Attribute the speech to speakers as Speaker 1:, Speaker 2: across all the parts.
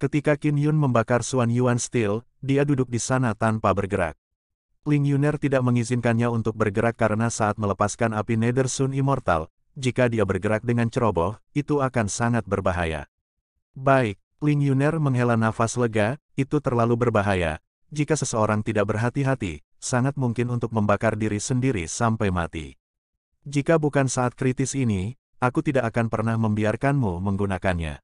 Speaker 1: Ketika Qin Yun membakar Suan Yuan Steel, dia duduk di sana tanpa bergerak. Ling Yuner tidak mengizinkannya untuk bergerak karena saat melepaskan api Nether Sun Immortal, jika dia bergerak dengan ceroboh, itu akan sangat berbahaya. Baik, Ling Yuner menghela nafas lega, itu terlalu berbahaya. Jika seseorang tidak berhati-hati, sangat mungkin untuk membakar diri sendiri sampai mati. Jika bukan saat kritis ini, aku tidak akan pernah membiarkanmu menggunakannya.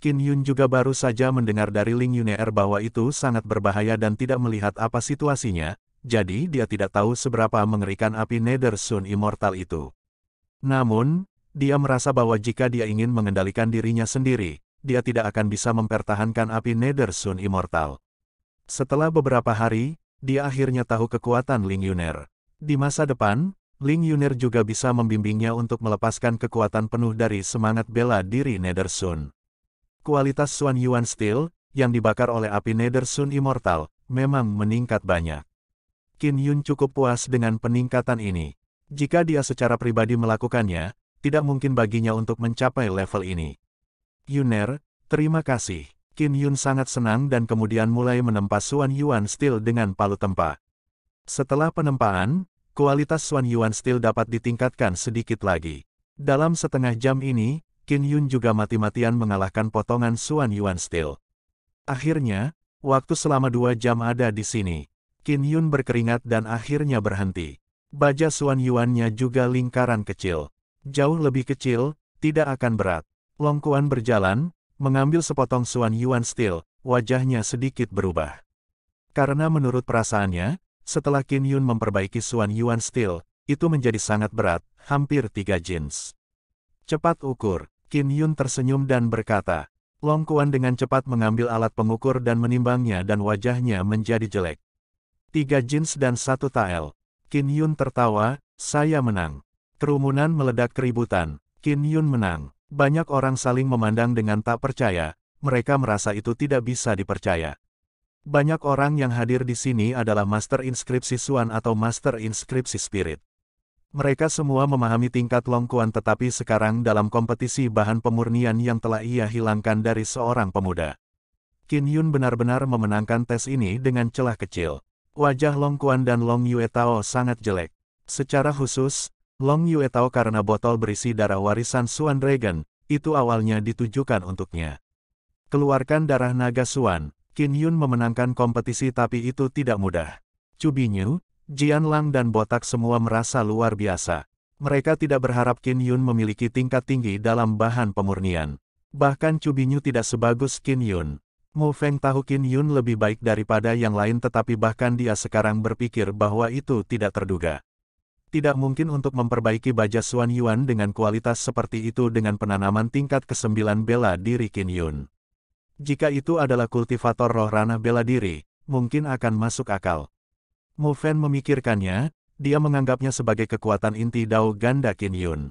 Speaker 1: Qin Yun juga baru saja mendengar dari Ling Yun'er bahwa itu sangat berbahaya dan tidak melihat apa situasinya, jadi dia tidak tahu seberapa mengerikan api Nether Sun Immortal itu. Namun, dia merasa bahwa jika dia ingin mengendalikan dirinya sendiri, dia tidak akan bisa mempertahankan api Nether Sun Immortal. Setelah beberapa hari, dia akhirnya tahu kekuatan Ling Yuner. Di masa depan, Ling Yuner juga bisa membimbingnya untuk melepaskan kekuatan penuh dari semangat bela diri Nether Sun. Kualitas Xuan Yuan Steel, yang dibakar oleh api Nether Sun Immortal, memang meningkat banyak. Qin Yun cukup puas dengan peningkatan ini. Jika dia secara pribadi melakukannya, tidak mungkin baginya untuk mencapai level ini. Yuner, terima kasih. Qin Yun sangat senang dan kemudian mulai menempa Xuan Yuan Steel dengan palu tempa. Setelah penempaan, kualitas Xuan Yuan Steel dapat ditingkatkan sedikit lagi. Dalam setengah jam ini, Qin Yun juga mati-matian mengalahkan potongan Xuan Yuan Steel. Akhirnya, waktu selama dua jam ada di sini. Qin Yun berkeringat dan akhirnya berhenti. Baja Xuan nya juga lingkaran kecil. Jauh lebih kecil, tidak akan berat. Long Kuan berjalan, mengambil sepotong Xuan Yuan Steel, wajahnya sedikit berubah. Karena menurut perasaannya, setelah Qin Yun memperbaiki Xuan Yuan Steel, itu menjadi sangat berat, hampir tiga jins. Cepat ukur, Qin Yun tersenyum dan berkata. Long Kuan dengan cepat mengambil alat pengukur dan menimbangnya dan wajahnya menjadi jelek. Tiga jeans dan satu tael. Qin Yun tertawa, saya menang. Kerumunan meledak keributan, Qin Yun menang. Banyak orang saling memandang dengan tak percaya, mereka merasa itu tidak bisa dipercaya. Banyak orang yang hadir di sini adalah master inskripsi Suan atau master inskripsi spirit. Mereka semua memahami tingkat longkuan tetapi sekarang dalam kompetisi bahan pemurnian yang telah ia hilangkan dari seorang pemuda. Qin Yun benar-benar memenangkan tes ini dengan celah kecil. Wajah Long Kuan dan Long Yue Tao sangat jelek. Secara khusus, Long Yue Tao karena botol berisi darah warisan Suan Dragon, itu awalnya ditujukan untuknya. Keluarkan darah naga Suan, Qin Yun memenangkan kompetisi tapi itu tidak mudah. Cubi New, Jian Lang dan Botak semua merasa luar biasa. Mereka tidak berharap Qin Yun memiliki tingkat tinggi dalam bahan pemurnian. Bahkan Cubinyu tidak sebagus Qin Yun. Mu Feng tahu Qin Yun lebih baik daripada yang lain tetapi bahkan dia sekarang berpikir bahwa itu tidak terduga. Tidak mungkin untuk memperbaiki baja Suan Yuan dengan kualitas seperti itu dengan penanaman tingkat ke-9 bela diri Qin Yun. Jika itu adalah kultivator roh ranah bela diri, mungkin akan masuk akal. Mu Fan memikirkannya, dia menganggapnya sebagai kekuatan inti Dao Ganda Qin Yun.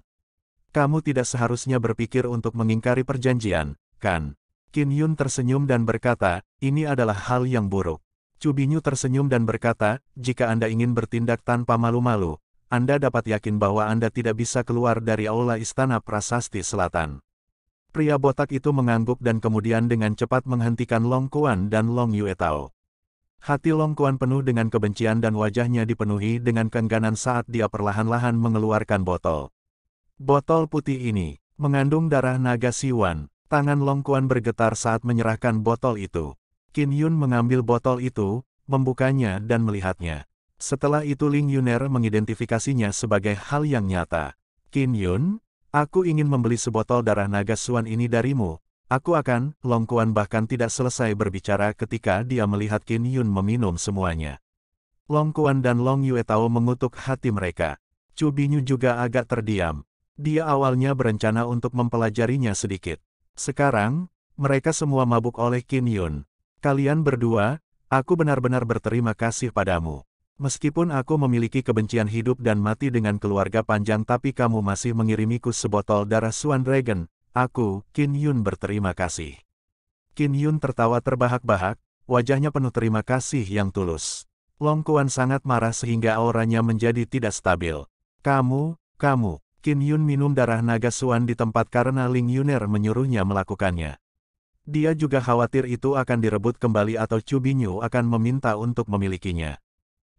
Speaker 1: Kamu tidak seharusnya berpikir untuk mengingkari perjanjian, kan? Qin Yun tersenyum dan berkata, ini adalah hal yang buruk. Cubinyu tersenyum dan berkata, jika Anda ingin bertindak tanpa malu-malu, Anda dapat yakin bahwa Anda tidak bisa keluar dari aula Istana Prasasti Selatan. Pria botak itu mengangguk dan kemudian dengan cepat menghentikan Long Kuan dan Long Yue Tao. Hati Long Kuan penuh dengan kebencian dan wajahnya dipenuhi dengan keengganan saat dia perlahan-lahan mengeluarkan botol. Botol putih ini mengandung darah naga Siwan. Tangan Long Kuan bergetar saat menyerahkan botol itu. Qin Yun mengambil botol itu, membukanya dan melihatnya. Setelah itu Ling Yuner mengidentifikasinya sebagai hal yang nyata. Qin Yun, aku ingin membeli sebotol darah naga Siwan ini darimu, Aku akan, Long Kuan bahkan tidak selesai berbicara ketika dia melihat Qin Yun meminum semuanya. Long Kuan dan Long Yue Tao mengutuk hati mereka. Chu Binyu juga agak terdiam. Dia awalnya berencana untuk mempelajarinya sedikit. Sekarang, mereka semua mabuk oleh Qin Yun. Kalian berdua, aku benar-benar berterima kasih padamu. Meskipun aku memiliki kebencian hidup dan mati dengan keluarga panjang tapi kamu masih mengirimiku sebotol darah Swan Dragon, Aku, Kin Yun berterima kasih. Kin Yun tertawa terbahak-bahak, wajahnya penuh terima kasih yang tulus. Long Kuan sangat marah sehingga auranya menjadi tidak stabil. Kamu, kamu, Kin Yun minum darah naga Suan di tempat karena Ling Yuner menyuruhnya melakukannya. Dia juga khawatir itu akan direbut kembali atau Cubinyu akan meminta untuk memilikinya.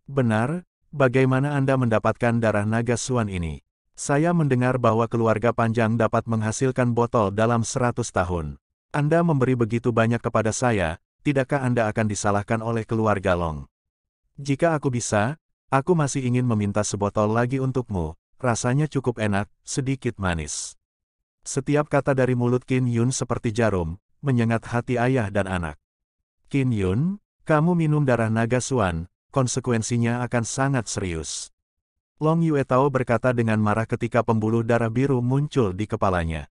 Speaker 1: Benar, bagaimana Anda mendapatkan darah naga Suan ini? Saya mendengar bahwa keluarga panjang dapat menghasilkan botol dalam 100 tahun. Anda memberi begitu banyak kepada saya, tidakkah Anda akan disalahkan oleh keluarga Long? Jika aku bisa, aku masih ingin meminta sebotol lagi untukmu, rasanya cukup enak, sedikit manis. Setiap kata dari mulut Kin Yun seperti jarum, menyengat hati ayah dan anak. Kin Yun, kamu minum darah naga Suan, konsekuensinya akan sangat serius. Long Yue Tao berkata dengan marah ketika pembuluh darah biru muncul di kepalanya.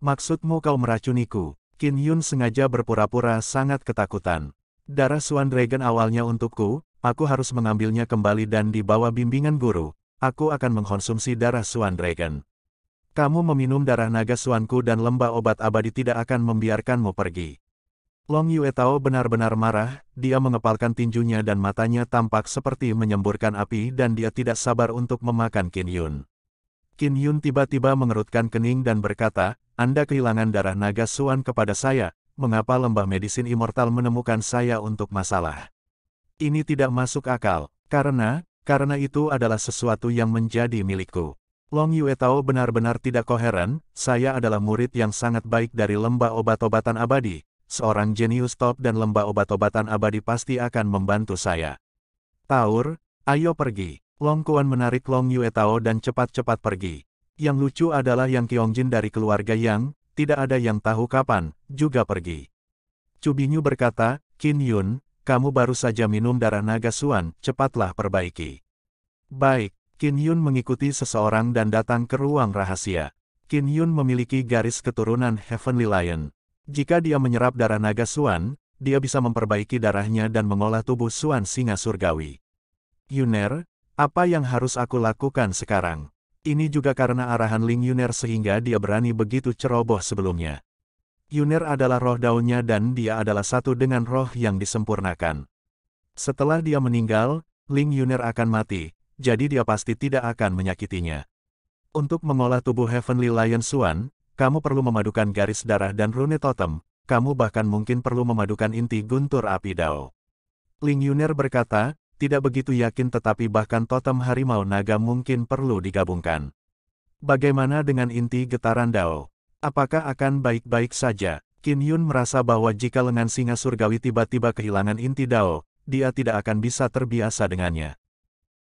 Speaker 1: Maksudmu kau meracuniku? Qin Yun sengaja berpura-pura sangat ketakutan. Darah Suan Dragon awalnya untukku, aku harus mengambilnya kembali dan dibawa bimbingan guru, aku akan mengkonsumsi darah Suan Dragon. Kamu meminum darah naga suanku dan lembah obat abadi tidak akan membiarkanmu pergi. Long Yue Tao benar-benar marah, dia mengepalkan tinjunya dan matanya tampak seperti menyemburkan api dan dia tidak sabar untuk memakan Qin Yun. Qin Yun tiba-tiba mengerutkan kening dan berkata, Anda kehilangan darah naga Suan kepada saya, mengapa lembah medisin immortal menemukan saya untuk masalah? Ini tidak masuk akal, karena, karena itu adalah sesuatu yang menjadi milikku. Long Yue Tao benar-benar tidak koheren, saya adalah murid yang sangat baik dari lembah obat-obatan abadi, seorang jenius top dan lembah obat-obatan abadi pasti akan membantu saya. Taur, ayo pergi. Long Kuan menarik Long Yue Tao dan cepat-cepat pergi. Yang lucu adalah Yang Jin dari keluarga Yang, tidak ada yang tahu kapan, juga pergi. Cubinyu berkata, Kin Yun, kamu baru saja minum darah naga Suan, cepatlah perbaiki. Baik, Kin Yun mengikuti seseorang dan datang ke ruang rahasia. Kin Yun memiliki garis keturunan Heavenly Lion. Jika dia menyerap darah naga Suan, dia bisa memperbaiki darahnya dan mengolah tubuh Suan singa surgawi. Yuner, apa yang harus aku lakukan sekarang? Ini juga karena arahan Ling Yuner sehingga dia berani begitu ceroboh sebelumnya. Yuner adalah roh daunnya dan dia adalah satu dengan roh yang disempurnakan. Setelah dia meninggal, Ling Yuner akan mati, jadi dia pasti tidak akan menyakitinya. Untuk mengolah tubuh Heavenly Lion Suan, kamu perlu memadukan garis darah dan rune totem, kamu bahkan mungkin perlu memadukan inti guntur api dao. Ling Yuner berkata, tidak begitu yakin tetapi bahkan totem harimau naga mungkin perlu digabungkan. Bagaimana dengan inti getaran dao? Apakah akan baik-baik saja? Qin Yun merasa bahwa jika lengan singa surgawi tiba-tiba kehilangan inti dao, dia tidak akan bisa terbiasa dengannya.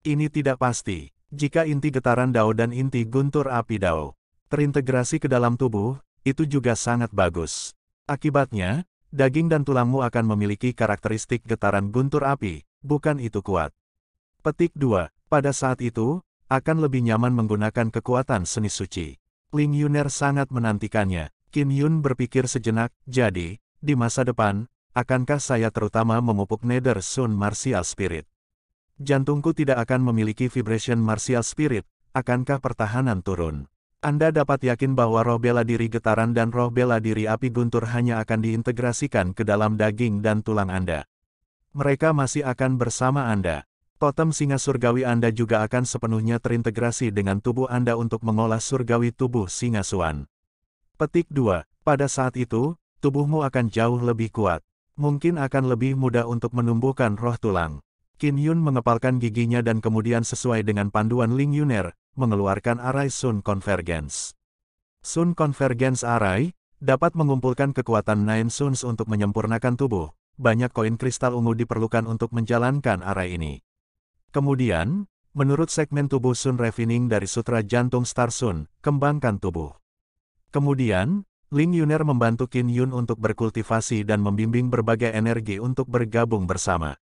Speaker 1: Ini tidak pasti. Jika inti getaran dao dan inti guntur api dao terintegrasi ke dalam tubuh, itu juga sangat bagus. Akibatnya, daging dan tulangmu akan memiliki karakteristik getaran guntur api, bukan itu kuat. Petik 2. Pada saat itu, akan lebih nyaman menggunakan kekuatan seni suci. Ling Yuner sangat menantikannya. Qin Yun berpikir sejenak, jadi, di masa depan, akankah saya terutama memupuk Nether Sun Martial Spirit? Jantungku tidak akan memiliki vibration martial spirit, akankah pertahanan turun? Anda dapat yakin bahwa roh bela diri getaran dan roh bela diri api guntur hanya akan diintegrasikan ke dalam daging dan tulang Anda. Mereka masih akan bersama Anda. Totem singa surgawi Anda juga akan sepenuhnya terintegrasi dengan tubuh Anda untuk mengolah surgawi tubuh singa suan. Petik 2. Pada saat itu, tubuhmu akan jauh lebih kuat. Mungkin akan lebih mudah untuk menumbuhkan roh tulang. Qin Yun mengepalkan giginya dan kemudian sesuai dengan panduan Ling Yuner, mengeluarkan array Sun Convergence. Sun Convergence Array dapat mengumpulkan kekuatan Nine Suns untuk menyempurnakan tubuh. Banyak koin kristal ungu diperlukan untuk menjalankan array ini. Kemudian, menurut segmen tubuh Sun Refining dari Sutra Jantung Star Sun, kembangkan tubuh. Kemudian, Ling Yuner membantu Qin Yun untuk berkultivasi dan membimbing berbagai energi untuk bergabung bersama.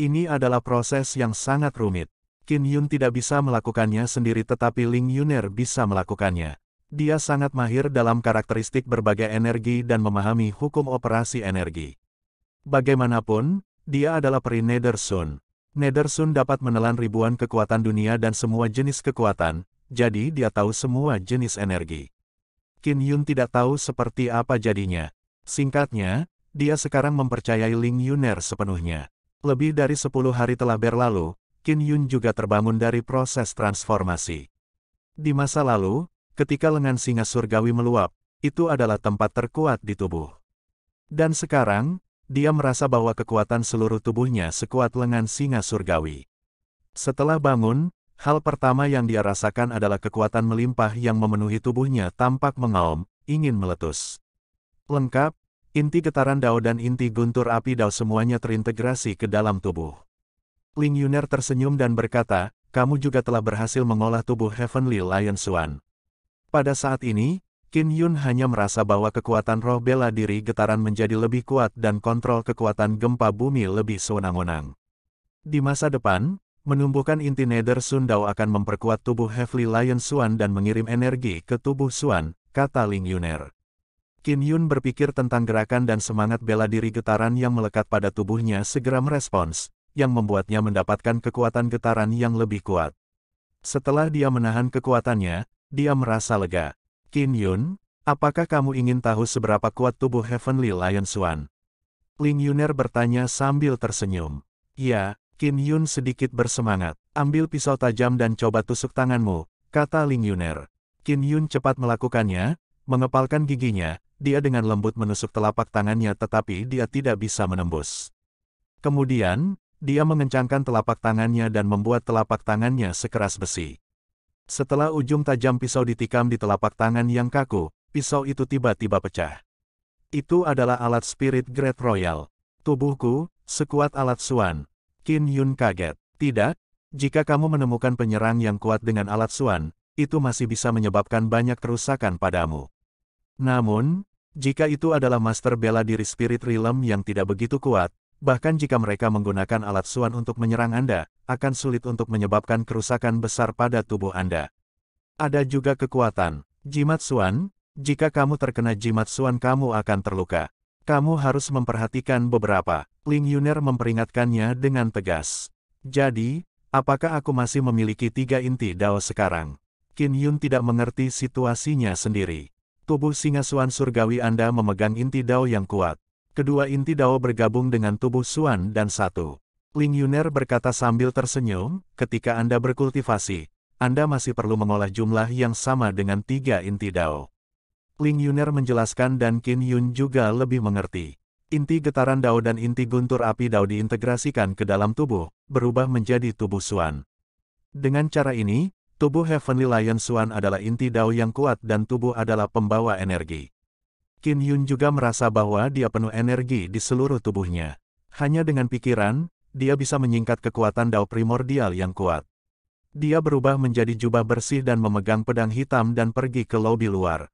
Speaker 1: Ini adalah proses yang sangat rumit. Qin Yun tidak bisa melakukannya sendiri tetapi Ling Yuner bisa melakukannya. Dia sangat mahir dalam karakteristik berbagai energi dan memahami hukum operasi energi. Bagaimanapun, dia adalah peri Nedersun. Nedersun dapat menelan ribuan kekuatan dunia dan semua jenis kekuatan, jadi dia tahu semua jenis energi. Qin Yun tidak tahu seperti apa jadinya. Singkatnya, dia sekarang mempercayai Ling Yuner sepenuhnya. Lebih dari 10 hari telah berlalu, Qin Yun juga terbangun dari proses transformasi. Di masa lalu, ketika lengan singa surgawi meluap, itu adalah tempat terkuat di tubuh. Dan sekarang, dia merasa bahwa kekuatan seluruh tubuhnya sekuat lengan singa surgawi. Setelah bangun, hal pertama yang dia rasakan adalah kekuatan melimpah yang memenuhi tubuhnya tampak mengaum, ingin meletus. Lengkap, inti getaran dao dan inti guntur api dao semuanya terintegrasi ke dalam tubuh. Ling Yuner tersenyum dan berkata, kamu juga telah berhasil mengolah tubuh Heavenly Lion Swan. Pada saat ini, Qin Yun hanya merasa bahwa kekuatan roh bela diri getaran menjadi lebih kuat dan kontrol kekuatan gempa bumi lebih sewenang-wenang. Di masa depan, menumbuhkan inti Nether Sundao akan memperkuat tubuh Heavenly Lion Swan dan mengirim energi ke tubuh Swan, kata Ling Yuner. Qin Yun berpikir tentang gerakan dan semangat bela diri getaran yang melekat pada tubuhnya segera merespons, yang membuatnya mendapatkan kekuatan getaran yang lebih kuat. Setelah dia menahan kekuatannya, dia merasa lega. Qin Yun, apakah kamu ingin tahu seberapa kuat tubuh Heavenly Lion Swan? Ling Yuner bertanya sambil tersenyum. Ya, Qin Yun sedikit bersemangat. Ambil pisau tajam dan coba tusuk tanganmu, kata Ling Yuner. Qin Yun cepat melakukannya, mengepalkan giginya, dia dengan lembut menusuk telapak tangannya tetapi dia tidak bisa menembus. Kemudian, dia mengencangkan telapak tangannya dan membuat telapak tangannya sekeras besi. Setelah ujung tajam pisau ditikam di telapak tangan yang kaku, pisau itu tiba-tiba pecah. Itu adalah alat spirit Great royal. Tubuhku, sekuat alat suan. Qin Yun kaget. Tidak, jika kamu menemukan penyerang yang kuat dengan alat suan, itu masih bisa menyebabkan banyak kerusakan padamu. Namun, jika itu adalah master bela diri spirit realm yang tidak begitu kuat, Bahkan jika mereka menggunakan alat suan untuk menyerang Anda, akan sulit untuk menyebabkan kerusakan besar pada tubuh Anda. Ada juga kekuatan, jimat suan, jika kamu terkena jimat suan kamu akan terluka. Kamu harus memperhatikan beberapa, Ling Yuner memperingatkannya dengan tegas. Jadi, apakah aku masih memiliki tiga inti Dao sekarang? Qin Yun tidak mengerti situasinya sendiri. Tubuh singa suan surgawi Anda memegang inti Dao yang kuat. Kedua inti Dao bergabung dengan tubuh Suan dan satu. Ling Yuner berkata sambil tersenyum, ketika Anda berkultivasi, Anda masih perlu mengolah jumlah yang sama dengan tiga inti Dao. Ling Yuner menjelaskan dan Qin Yun juga lebih mengerti. Inti getaran Dao dan inti guntur api Dao diintegrasikan ke dalam tubuh, berubah menjadi tubuh Suan. Dengan cara ini, tubuh Heavenly Lion Suan adalah inti Dao yang kuat dan tubuh adalah pembawa energi. Kin Yun juga merasa bahwa dia penuh energi di seluruh tubuhnya. Hanya dengan pikiran, dia bisa menyingkat kekuatan dao primordial yang kuat. Dia berubah menjadi jubah bersih dan memegang pedang hitam dan pergi ke lobi luar.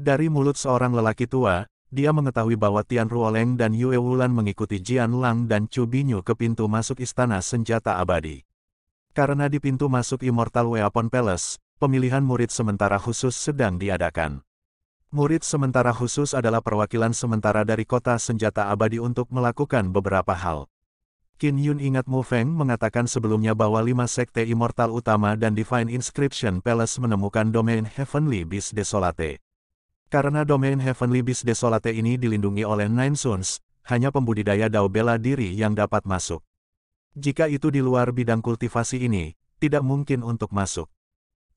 Speaker 1: Dari mulut seorang lelaki tua, dia mengetahui bahwa Tian Ruoleng dan Yue Wulan mengikuti Jian Lang dan Chu Binyu ke pintu masuk istana senjata abadi. Karena di pintu masuk Immortal Weapon Palace, pemilihan murid sementara khusus sedang diadakan. Murid sementara khusus adalah perwakilan sementara dari kota senjata abadi untuk melakukan beberapa hal. Qin Yun ingat Mu Feng mengatakan sebelumnya bahwa lima sekte immortal utama dan Divine Inscription Palace menemukan domain Heavenly Beast Desolate. Karena domain Heavenly Beast Desolate ini dilindungi oleh Nine Suns, hanya pembudidaya Dao Bela Diri yang dapat masuk. Jika itu di luar bidang kultivasi ini, tidak mungkin untuk masuk.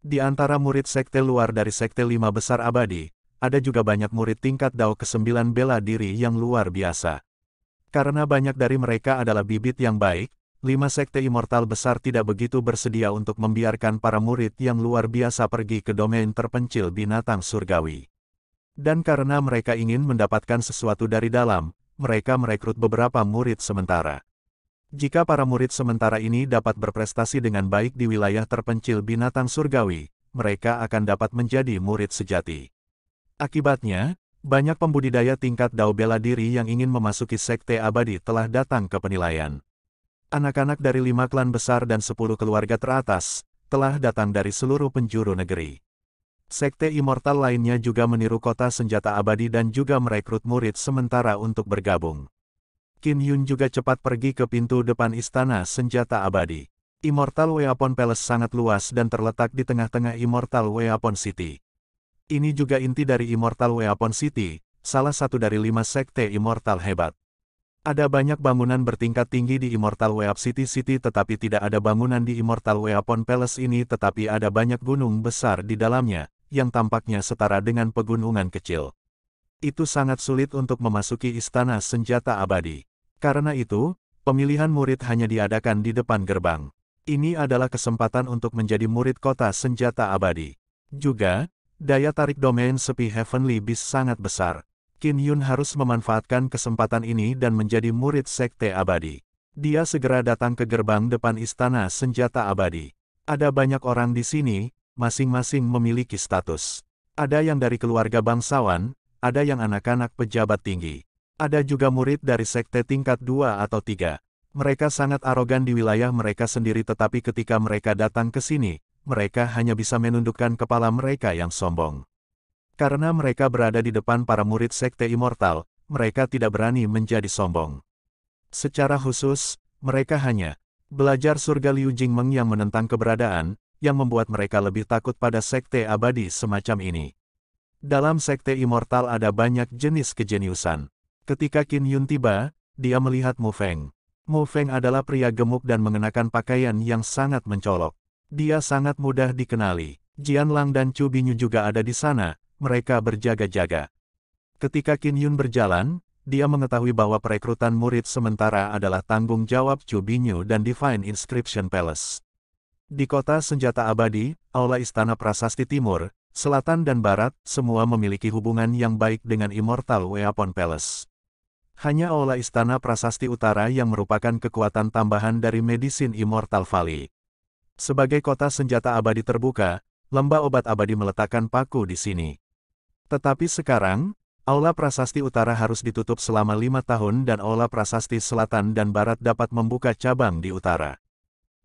Speaker 1: Di antara murid sekte luar dari sekte lima besar abadi, ada juga banyak murid tingkat Dao ke-9 bela diri yang luar biasa. Karena banyak dari mereka adalah bibit yang baik, lima sekte immortal besar tidak begitu bersedia untuk membiarkan para murid yang luar biasa pergi ke domain terpencil binatang surgawi. Dan karena mereka ingin mendapatkan sesuatu dari dalam, mereka merekrut beberapa murid sementara. Jika para murid sementara ini dapat berprestasi dengan baik di wilayah terpencil binatang surgawi, mereka akan dapat menjadi murid sejati. Akibatnya, banyak pembudidaya tingkat dao bela diri yang ingin memasuki sekte abadi telah datang ke penilaian. Anak-anak dari lima klan besar dan sepuluh keluarga teratas telah datang dari seluruh penjuru negeri. Sekte immortal lainnya juga meniru kota senjata abadi dan juga merekrut murid sementara untuk bergabung. Kin Yun juga cepat pergi ke pintu depan istana senjata abadi. Immortal Weapon Palace sangat luas dan terletak di tengah-tengah Immortal Weapon City. Ini juga inti dari Immortal Weapon City, salah satu dari lima sekte Immortal hebat. Ada banyak bangunan bertingkat tinggi di Immortal Weapon City City tetapi tidak ada bangunan di Immortal Weapon Palace ini tetapi ada banyak gunung besar di dalamnya, yang tampaknya setara dengan pegunungan kecil. Itu sangat sulit untuk memasuki istana senjata abadi. Karena itu, pemilihan murid hanya diadakan di depan gerbang. Ini adalah kesempatan untuk menjadi murid kota senjata abadi. Juga, Daya tarik domain sepi Heavenly Beast sangat besar. Qin Yun harus memanfaatkan kesempatan ini dan menjadi murid Sekte Abadi. Dia segera datang ke gerbang depan Istana Senjata Abadi. Ada banyak orang di sini, masing-masing memiliki status. Ada yang dari keluarga bangsawan, ada yang anak-anak pejabat tinggi. Ada juga murid dari sekte tingkat 2 atau 3. Mereka sangat arogan di wilayah mereka sendiri tetapi ketika mereka datang ke sini, mereka hanya bisa menundukkan kepala mereka yang sombong. Karena mereka berada di depan para murid sekte immortal, mereka tidak berani menjadi sombong. Secara khusus, mereka hanya belajar surga Liu Jingmeng yang menentang keberadaan, yang membuat mereka lebih takut pada sekte abadi semacam ini. Dalam sekte immortal ada banyak jenis kejeniusan. Ketika Qin Yun tiba, dia melihat Mu Feng. Mu Feng adalah pria gemuk dan mengenakan pakaian yang sangat mencolok. Dia sangat mudah dikenali. Jian Lang dan Chu Binyu juga ada di sana, mereka berjaga-jaga. Ketika Qin Yun berjalan, dia mengetahui bahwa perekrutan murid sementara adalah tanggung jawab Chu Binyu dan Divine Inscription Palace. Di kota senjata abadi, Aula Istana Prasasti Timur, Selatan dan Barat, semua memiliki hubungan yang baik dengan Immortal Weapon Palace. Hanya Aula Istana Prasasti Utara yang merupakan kekuatan tambahan dari Medicine Immortal Valley. Sebagai kota senjata abadi terbuka, lembah obat abadi meletakkan paku di sini. Tetapi sekarang, Aula Prasasti Utara harus ditutup selama lima tahun dan Aula Prasasti Selatan dan Barat dapat membuka cabang di utara.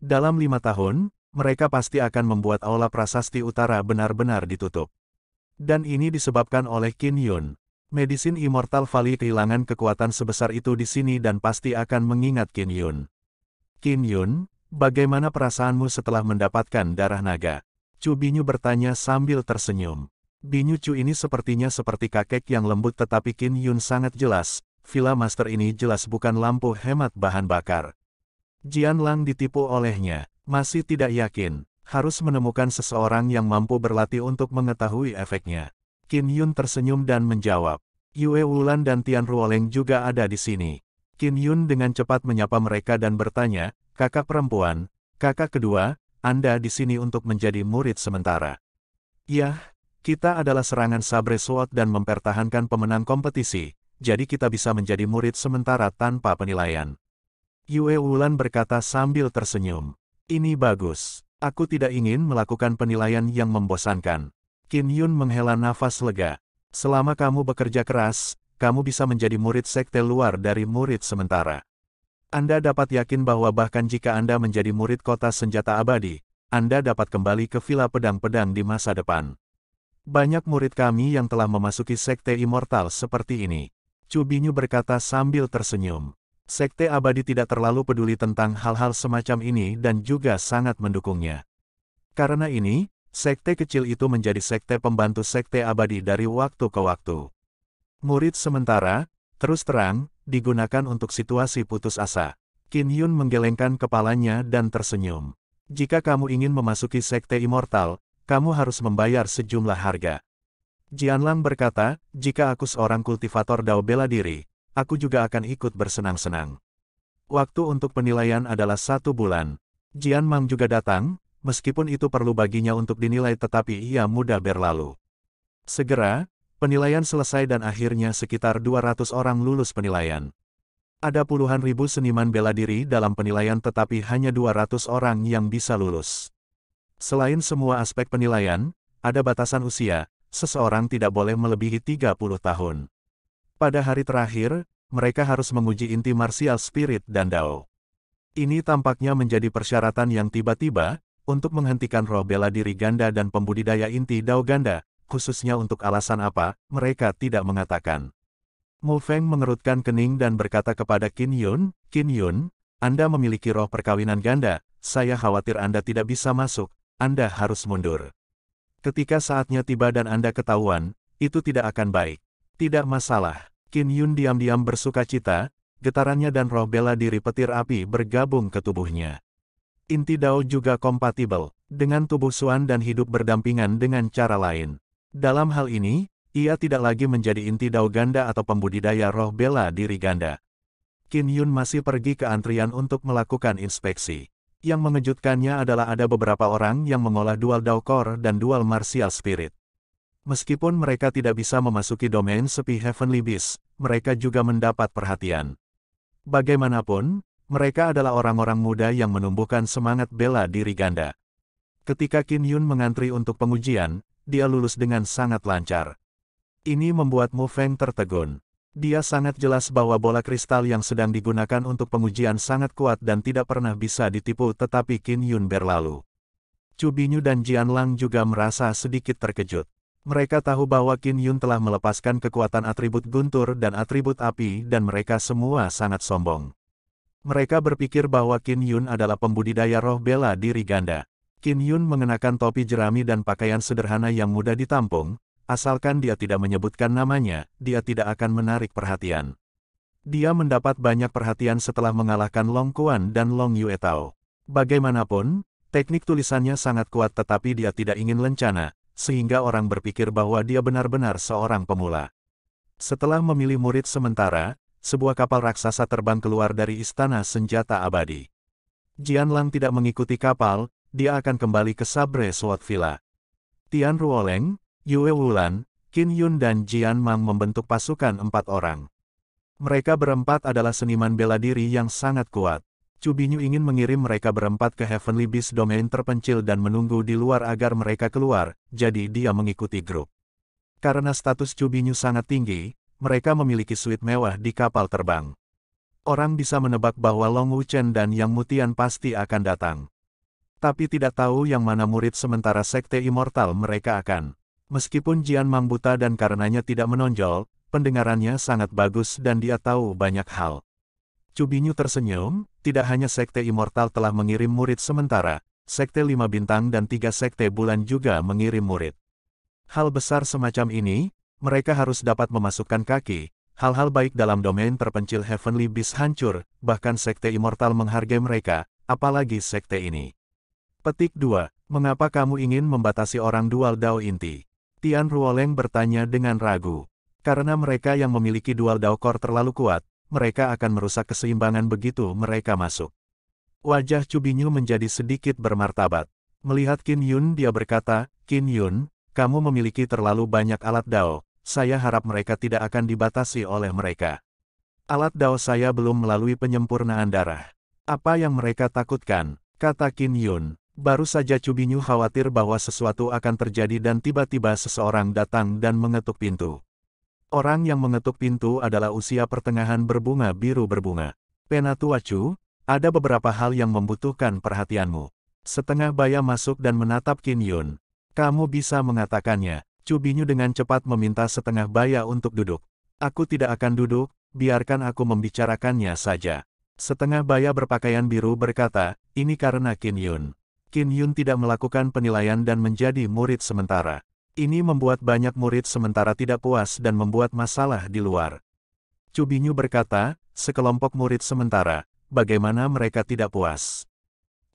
Speaker 1: Dalam lima tahun, mereka pasti akan membuat Aula Prasasti Utara benar-benar ditutup. Dan ini disebabkan oleh Kin Yun. Medisin Immortal Valley kehilangan kekuatan sebesar itu di sini dan pasti akan mengingat Kin Yun. Kin Yun, Bagaimana perasaanmu setelah mendapatkan darah naga? Chu Binyu bertanya sambil tersenyum. Binyu Chu ini sepertinya seperti kakek yang lembut tetapi Qin Yun sangat jelas, villa master ini jelas bukan lampu hemat bahan bakar. Jian Lang ditipu olehnya, masih tidak yakin, harus menemukan seseorang yang mampu berlatih untuk mengetahui efeknya. Qin Yun tersenyum dan menjawab, Yue Wulan dan Tian Ruoleng juga ada di sini. Qin Yun dengan cepat menyapa mereka dan bertanya, kakak perempuan, kakak kedua, Anda di sini untuk menjadi murid sementara. Yah, kita adalah serangan sabre SWAT dan mempertahankan pemenang kompetisi, jadi kita bisa menjadi murid sementara tanpa penilaian. Yue Wulan berkata sambil tersenyum. Ini bagus. Aku tidak ingin melakukan penilaian yang membosankan. Qin Yun menghela nafas lega. Selama kamu bekerja keras, kamu bisa menjadi murid sekte luar dari murid sementara. Anda dapat yakin bahwa bahkan jika Anda menjadi murid kota senjata abadi, Anda dapat kembali ke Villa Pedang-Pedang di masa depan. Banyak murid kami yang telah memasuki Sekte Immortal seperti ini. Cubinyu berkata sambil tersenyum. Sekte abadi tidak terlalu peduli tentang hal-hal semacam ini dan juga sangat mendukungnya. Karena ini, sekte kecil itu menjadi sekte pembantu sekte abadi dari waktu ke waktu. Murid sementara, terus terang, digunakan untuk situasi putus asa. Qin Hyun menggelengkan kepalanya dan tersenyum. Jika kamu ingin memasuki Sekte Immortal, kamu harus membayar sejumlah harga. Jianlang berkata, jika aku seorang kultivator dao bela diri, aku juga akan ikut bersenang-senang. Waktu untuk penilaian adalah satu bulan. Jian Mang juga datang, meskipun itu perlu baginya untuk dinilai tetapi ia mudah berlalu. Segera, Penilaian selesai dan akhirnya sekitar 200 orang lulus penilaian. Ada puluhan ribu seniman bela diri dalam penilaian tetapi hanya 200 orang yang bisa lulus. Selain semua aspek penilaian, ada batasan usia, seseorang tidak boleh melebihi 30 tahun. Pada hari terakhir, mereka harus menguji inti martial spirit dan dao. Ini tampaknya menjadi persyaratan yang tiba-tiba, untuk menghentikan roh bela diri ganda dan pembudidaya inti dao ganda, khususnya untuk alasan apa, mereka tidak mengatakan. Mu Feng mengerutkan kening dan berkata kepada Qin Yun, Qin Yun, Anda memiliki roh perkawinan ganda, saya khawatir Anda tidak bisa masuk, Anda harus mundur. Ketika saatnya tiba dan Anda ketahuan, itu tidak akan baik. Tidak masalah. Qin Yun diam-diam bersuka cita, getarannya dan roh bela diri petir api bergabung ke tubuhnya. Inti Dao juga kompatibel dengan tubuh Suan dan hidup berdampingan dengan cara lain. Dalam hal ini, ia tidak lagi menjadi inti dao ganda atau pembudidaya roh bela diri ganda. Kin Yun masih pergi ke antrian untuk melakukan inspeksi. Yang mengejutkannya adalah ada beberapa orang yang mengolah dual dao core dan dual martial spirit. Meskipun mereka tidak bisa memasuki domain sepi Heavenly Beast, mereka juga mendapat perhatian. Bagaimanapun, mereka adalah orang-orang muda yang menumbuhkan semangat bela diri ganda. Ketika Kin Yun mengantri untuk pengujian, dia lulus dengan sangat lancar. Ini membuat Mu Feng tertegun. Dia sangat jelas bahwa bola kristal yang sedang digunakan untuk pengujian sangat kuat dan tidak pernah bisa ditipu tetapi Qin Yun berlalu. Chu Binyu dan Jian Lang juga merasa sedikit terkejut. Mereka tahu bahwa Qin Yun telah melepaskan kekuatan atribut guntur dan atribut api dan mereka semua sangat sombong. Mereka berpikir bahwa Qin Yun adalah pembudidaya roh bela diri ganda. Kin Yun mengenakan topi jerami dan pakaian sederhana yang mudah ditampung, asalkan dia tidak menyebutkan namanya, dia tidak akan menarik perhatian. Dia mendapat banyak perhatian setelah mengalahkan Long Kuan dan Long Yue Tao. Bagaimanapun, teknik tulisannya sangat kuat tetapi dia tidak ingin lencana, sehingga orang berpikir bahwa dia benar-benar seorang pemula. Setelah memilih murid sementara, sebuah kapal raksasa terbang keluar dari istana senjata abadi. Jian Lang tidak mengikuti kapal, dia akan kembali ke Sabre Sword Villa. Tian Ruoleng, Yue Wulan, Qin Yun dan Jian Mang membentuk pasukan empat orang. Mereka berempat adalah seniman bela diri yang sangat kuat. Chu Binyu ingin mengirim mereka berempat ke Heavenly Beast Domain terpencil dan menunggu di luar agar mereka keluar, jadi dia mengikuti grup. Karena status Chu Binyu sangat tinggi, mereka memiliki suite mewah di kapal terbang. Orang bisa menebak bahwa Long Wuchen dan Yang Mutian pasti akan datang. Tapi tidak tahu yang mana murid sementara sekte immortal mereka akan. Meskipun Jian Mang buta dan karenanya tidak menonjol, pendengarannya sangat bagus dan dia tahu banyak hal. Cubinyu tersenyum, tidak hanya sekte immortal telah mengirim murid sementara, sekte lima bintang dan tiga sekte bulan juga mengirim murid. Hal besar semacam ini, mereka harus dapat memasukkan kaki, hal-hal baik dalam domain terpencil Heavenly Beast hancur, bahkan sekte immortal menghargai mereka, apalagi sekte ini. Petik 2. Mengapa kamu ingin membatasi orang dual Dao inti? Tian Ruoleng bertanya dengan ragu. Karena mereka yang memiliki dual Dao Core terlalu kuat, mereka akan merusak keseimbangan begitu mereka masuk. Wajah Cubinyu menjadi sedikit bermartabat. Melihat Qin Yun dia berkata, Qin Yun, kamu memiliki terlalu banyak alat Dao, saya harap mereka tidak akan dibatasi oleh mereka. Alat Dao saya belum melalui penyempurnaan darah. Apa yang mereka takutkan? Kata Qin Yun. Baru saja Cubinyu khawatir bahwa sesuatu akan terjadi dan tiba-tiba seseorang datang dan mengetuk pintu. Orang yang mengetuk pintu adalah usia pertengahan berbunga biru berbunga. Penatua Chu, ada beberapa hal yang membutuhkan perhatianmu. Setengah baya masuk dan menatap Qin Yun. Kamu bisa mengatakannya. Cubinyu dengan cepat meminta setengah baya untuk duduk. Aku tidak akan duduk, biarkan aku membicarakannya saja. Setengah baya berpakaian biru berkata, ini karena Qin Yun. Qin Yun tidak melakukan penilaian dan menjadi murid sementara. Ini membuat banyak murid sementara tidak puas dan membuat masalah di luar. Cubinyu berkata, sekelompok murid sementara, bagaimana mereka tidak puas?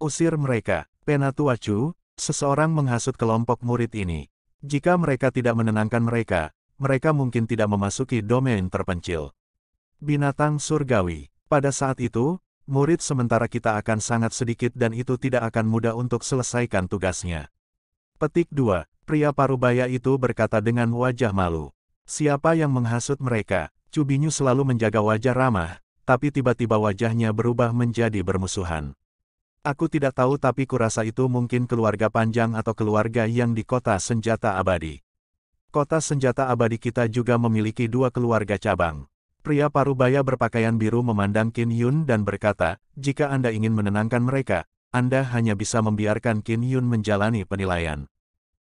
Speaker 1: Usir mereka, Penatua Chu, seseorang menghasut kelompok murid ini. Jika mereka tidak menenangkan mereka, mereka mungkin tidak memasuki domain terpencil. Binatang surgawi. Pada saat itu, murid sementara kita akan sangat sedikit dan itu tidak akan mudah untuk selesaikan tugasnya. Petik 2. Pria parubaya itu berkata dengan wajah malu. Siapa yang menghasut mereka? Cubinyu selalu menjaga wajah ramah, tapi tiba-tiba wajahnya berubah menjadi bermusuhan. Aku tidak tahu tapi kurasa itu mungkin keluarga panjang atau keluarga yang di kota senjata abadi. Kota senjata abadi kita juga memiliki dua keluarga cabang. Pria parubaya berpakaian biru memandang Qin Yun dan berkata, jika Anda ingin menenangkan mereka, Anda hanya bisa membiarkan Qin Yun menjalani penilaian.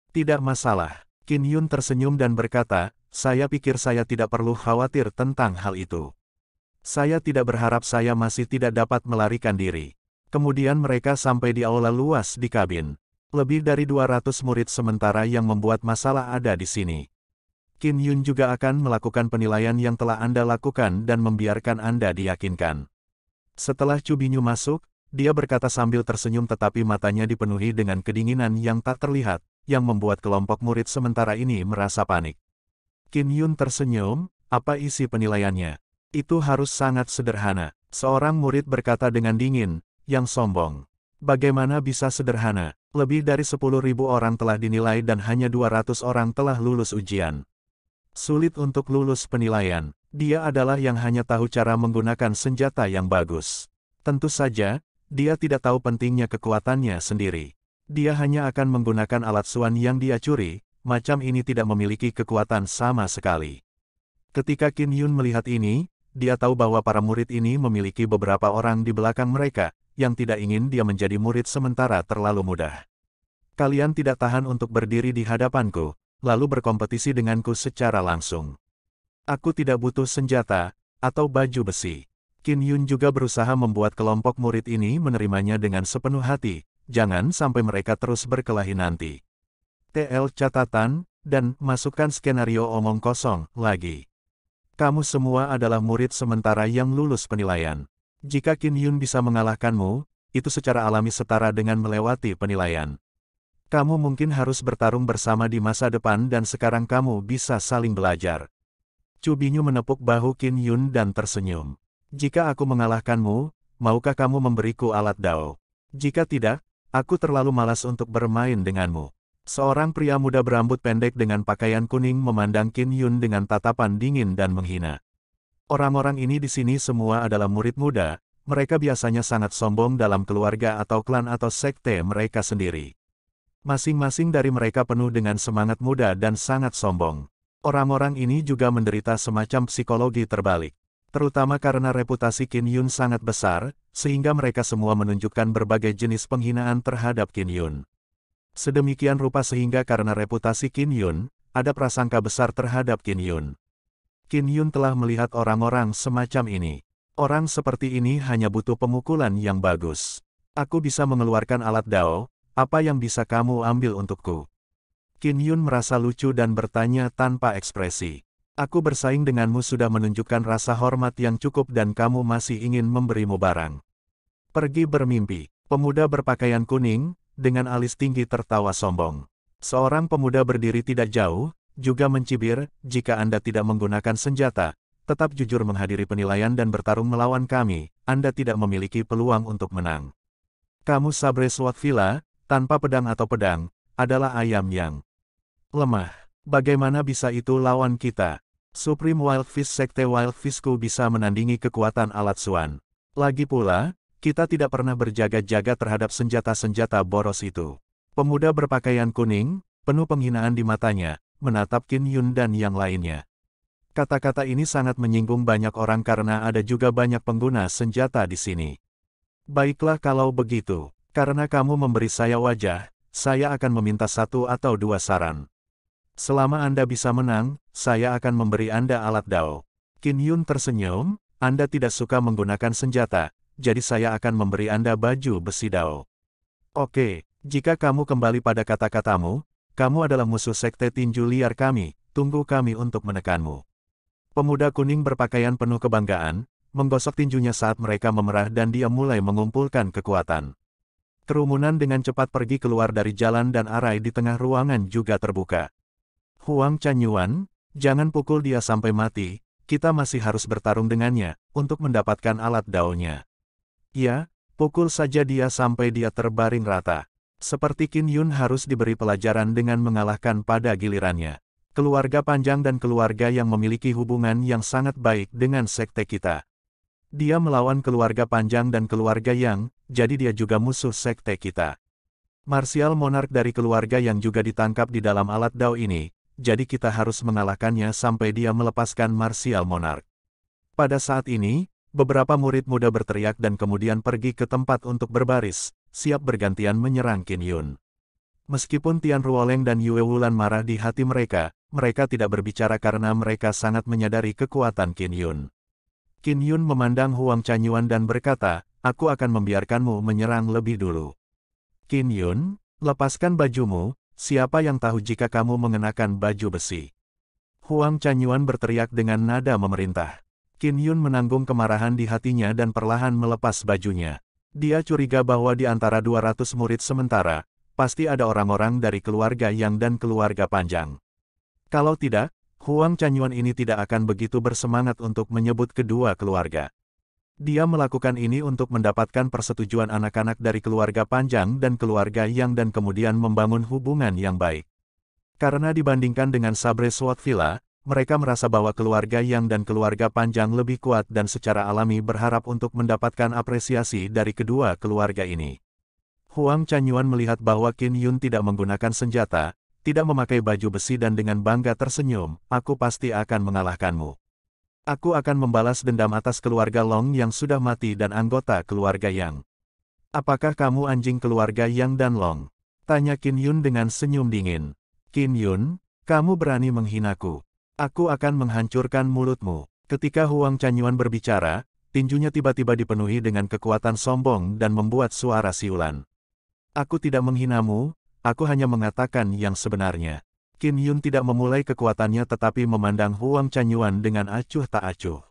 Speaker 1: Tidak masalah. Qin Yun tersenyum dan berkata, saya pikir saya tidak perlu khawatir tentang hal itu. Saya tidak berharap saya masih tidak dapat melarikan diri. Kemudian mereka sampai di aula luas di kabin. Lebih dari 200 murid sementara yang membuat masalah ada di sini. Kim Yun juga akan melakukan penilaian yang telah Anda lakukan dan membiarkan Anda diyakinkan. Setelah Cubinyu masuk, dia berkata sambil tersenyum tetapi matanya dipenuhi dengan kedinginan yang tak terlihat, yang membuat kelompok murid sementara ini merasa panik. Kim Yun tersenyum, apa isi penilaiannya? Itu harus sangat sederhana. Seorang murid berkata dengan dingin, yang sombong. Bagaimana bisa sederhana? Lebih dari 10.000 orang telah dinilai dan hanya 200 orang telah lulus ujian. Sulit untuk lulus penilaian, dia adalah yang hanya tahu cara menggunakan senjata yang bagus. Tentu saja, dia tidak tahu pentingnya kekuatannya sendiri. Dia hanya akan menggunakan alat suan yang dia curi, macam ini tidak memiliki kekuatan sama sekali. Ketika Qin Yun melihat ini, dia tahu bahwa para murid ini memiliki beberapa orang di belakang mereka, yang tidak ingin dia menjadi murid sementara terlalu mudah. Kalian tidak tahan untuk berdiri di hadapanku, lalu berkompetisi denganku secara langsung. Aku tidak butuh senjata, atau baju besi. Qin Yun juga berusaha membuat kelompok murid ini menerimanya dengan sepenuh hati, jangan sampai mereka terus berkelahi nanti. TL catatan, dan masukkan skenario omong kosong lagi. Kamu semua adalah murid sementara yang lulus penilaian. Jika Qin Yun bisa mengalahkanmu, itu secara alami setara dengan melewati penilaian kamu mungkin harus bertarung bersama di masa depan dan sekarang kamu bisa saling belajar. Cubinyu menepuk bahu Qin Yun dan tersenyum. Jika aku mengalahkanmu, maukah kamu memberiku alat dao? Jika tidak, aku terlalu malas untuk bermain denganmu. Seorang pria muda berambut pendek dengan pakaian kuning memandang Qin Yun dengan tatapan dingin dan menghina. Orang-orang ini di sini semua adalah murid muda, mereka biasanya sangat sombong dalam keluarga atau klan atau sekte mereka sendiri. Masing-masing dari mereka penuh dengan semangat muda dan sangat sombong. Orang-orang ini juga menderita semacam psikologi terbalik. Terutama karena reputasi Qin Yun sangat besar, sehingga mereka semua menunjukkan berbagai jenis penghinaan terhadap Qin Yun. Sedemikian rupa sehingga karena reputasi Qin Yun, ada prasangka besar terhadap Qin Yun. Qin Yun telah melihat orang-orang semacam ini. Orang seperti ini hanya butuh pemukulan yang bagus. Aku bisa mengeluarkan alat dao, apa yang bisa kamu ambil untukku? Qin Yun merasa lucu dan bertanya tanpa ekspresi. Aku bersaing denganmu sudah menunjukkan rasa hormat yang cukup dan kamu masih ingin memberimu barang. Pergi bermimpi. Pemuda berpakaian kuning, dengan alis tinggi tertawa sombong. Seorang pemuda berdiri tidak jauh, juga mencibir, jika Anda tidak menggunakan senjata, tetap jujur menghadiri penilaian dan bertarung melawan kami, Anda tidak memiliki peluang untuk menang. Kamu Sabre Swat Villa, tanpa pedang atau pedang, adalah ayam yang lemah. Bagaimana bisa itu lawan kita? Supreme Wild Fish Sekte Wild Fishku bisa menandingi kekuatan alat Suan. Lagi pula, kita tidak pernah berjaga-jaga terhadap senjata-senjata boros itu. Pemuda berpakaian kuning, penuh penghinaan di matanya, menatap Qin Yun dan yang lainnya. Kata-kata ini sangat menyinggung banyak orang karena ada juga banyak pengguna senjata di sini. Baiklah kalau begitu. Karena kamu memberi saya wajah, saya akan meminta satu atau dua saran. Selama Anda bisa menang, saya akan memberi Anda alat dao. Qin Yun tersenyum, Anda tidak suka menggunakan senjata, jadi saya akan memberi Anda baju besi dao. Oke, jika kamu kembali pada kata-katamu, kamu adalah musuh sekte tinju liar kami, tunggu kami untuk menekanmu. Pemuda kuning berpakaian penuh kebanggaan, menggosok tinjunya saat mereka memerah dan dia mulai mengumpulkan kekuatan. Kerumunan dengan cepat pergi keluar dari jalan dan arai di tengah ruangan juga terbuka. Huang Chanyuan, jangan pukul dia sampai mati, kita masih harus bertarung dengannya, untuk mendapatkan alat daunnya. Ya, pukul saja dia sampai dia terbaring rata. Seperti Qin Yun harus diberi pelajaran dengan mengalahkan pada gilirannya. Keluarga panjang dan keluarga yang memiliki hubungan yang sangat baik dengan sekte kita. Dia melawan keluarga panjang dan keluarga yang, jadi dia juga musuh sekte kita. Martial Monarch dari keluarga yang juga ditangkap di dalam alat Dao ini, jadi kita harus mengalahkannya sampai dia melepaskan Martial Monarch. Pada saat ini, beberapa murid muda berteriak dan kemudian pergi ke tempat untuk berbaris, siap bergantian menyerang Qin Yun. Meskipun Tian Ruoleng dan Yue Wulan marah di hati mereka, mereka tidak berbicara karena mereka sangat menyadari kekuatan Qin Yun. Qin Yun memandang Huang Chanyuan dan berkata, aku akan membiarkanmu menyerang lebih dulu. Qin Yun, lepaskan bajumu, siapa yang tahu jika kamu mengenakan baju besi. Huang Chanyuan berteriak dengan nada memerintah. Qin Yun menanggung kemarahan di hatinya dan perlahan melepas bajunya. Dia curiga bahwa di antara 200 murid sementara, pasti ada orang-orang dari keluarga Yang dan keluarga Panjang. Kalau tidak, Huang Chanyuan ini tidak akan begitu bersemangat untuk menyebut kedua keluarga. Dia melakukan ini untuk mendapatkan persetujuan anak-anak dari keluarga Panjang dan keluarga Yang dan kemudian membangun hubungan yang baik. Karena dibandingkan dengan Sabre Swat Villa, mereka merasa bahwa keluarga Yang dan keluarga Panjang lebih kuat dan secara alami berharap untuk mendapatkan apresiasi dari kedua keluarga ini. Huang Chanyuan melihat bahwa Qin Yun tidak menggunakan senjata, tidak memakai baju besi dan dengan bangga tersenyum, aku pasti akan mengalahkanmu. Aku akan membalas dendam atas keluarga Long yang sudah mati dan anggota keluarga Yang. Apakah kamu anjing keluarga Yang dan Long? Tanya Qin Yun dengan senyum dingin. Qin Yun, kamu berani menghinaku. Aku akan menghancurkan mulutmu. Ketika Huang Chanyuan berbicara, tinjunya tiba-tiba dipenuhi dengan kekuatan sombong dan membuat suara siulan. Aku tidak menghinamu, aku hanya mengatakan yang sebenarnya. Kim Yun tidak memulai kekuatannya tetapi memandang Huang Chanyuan dengan acuh tak acuh.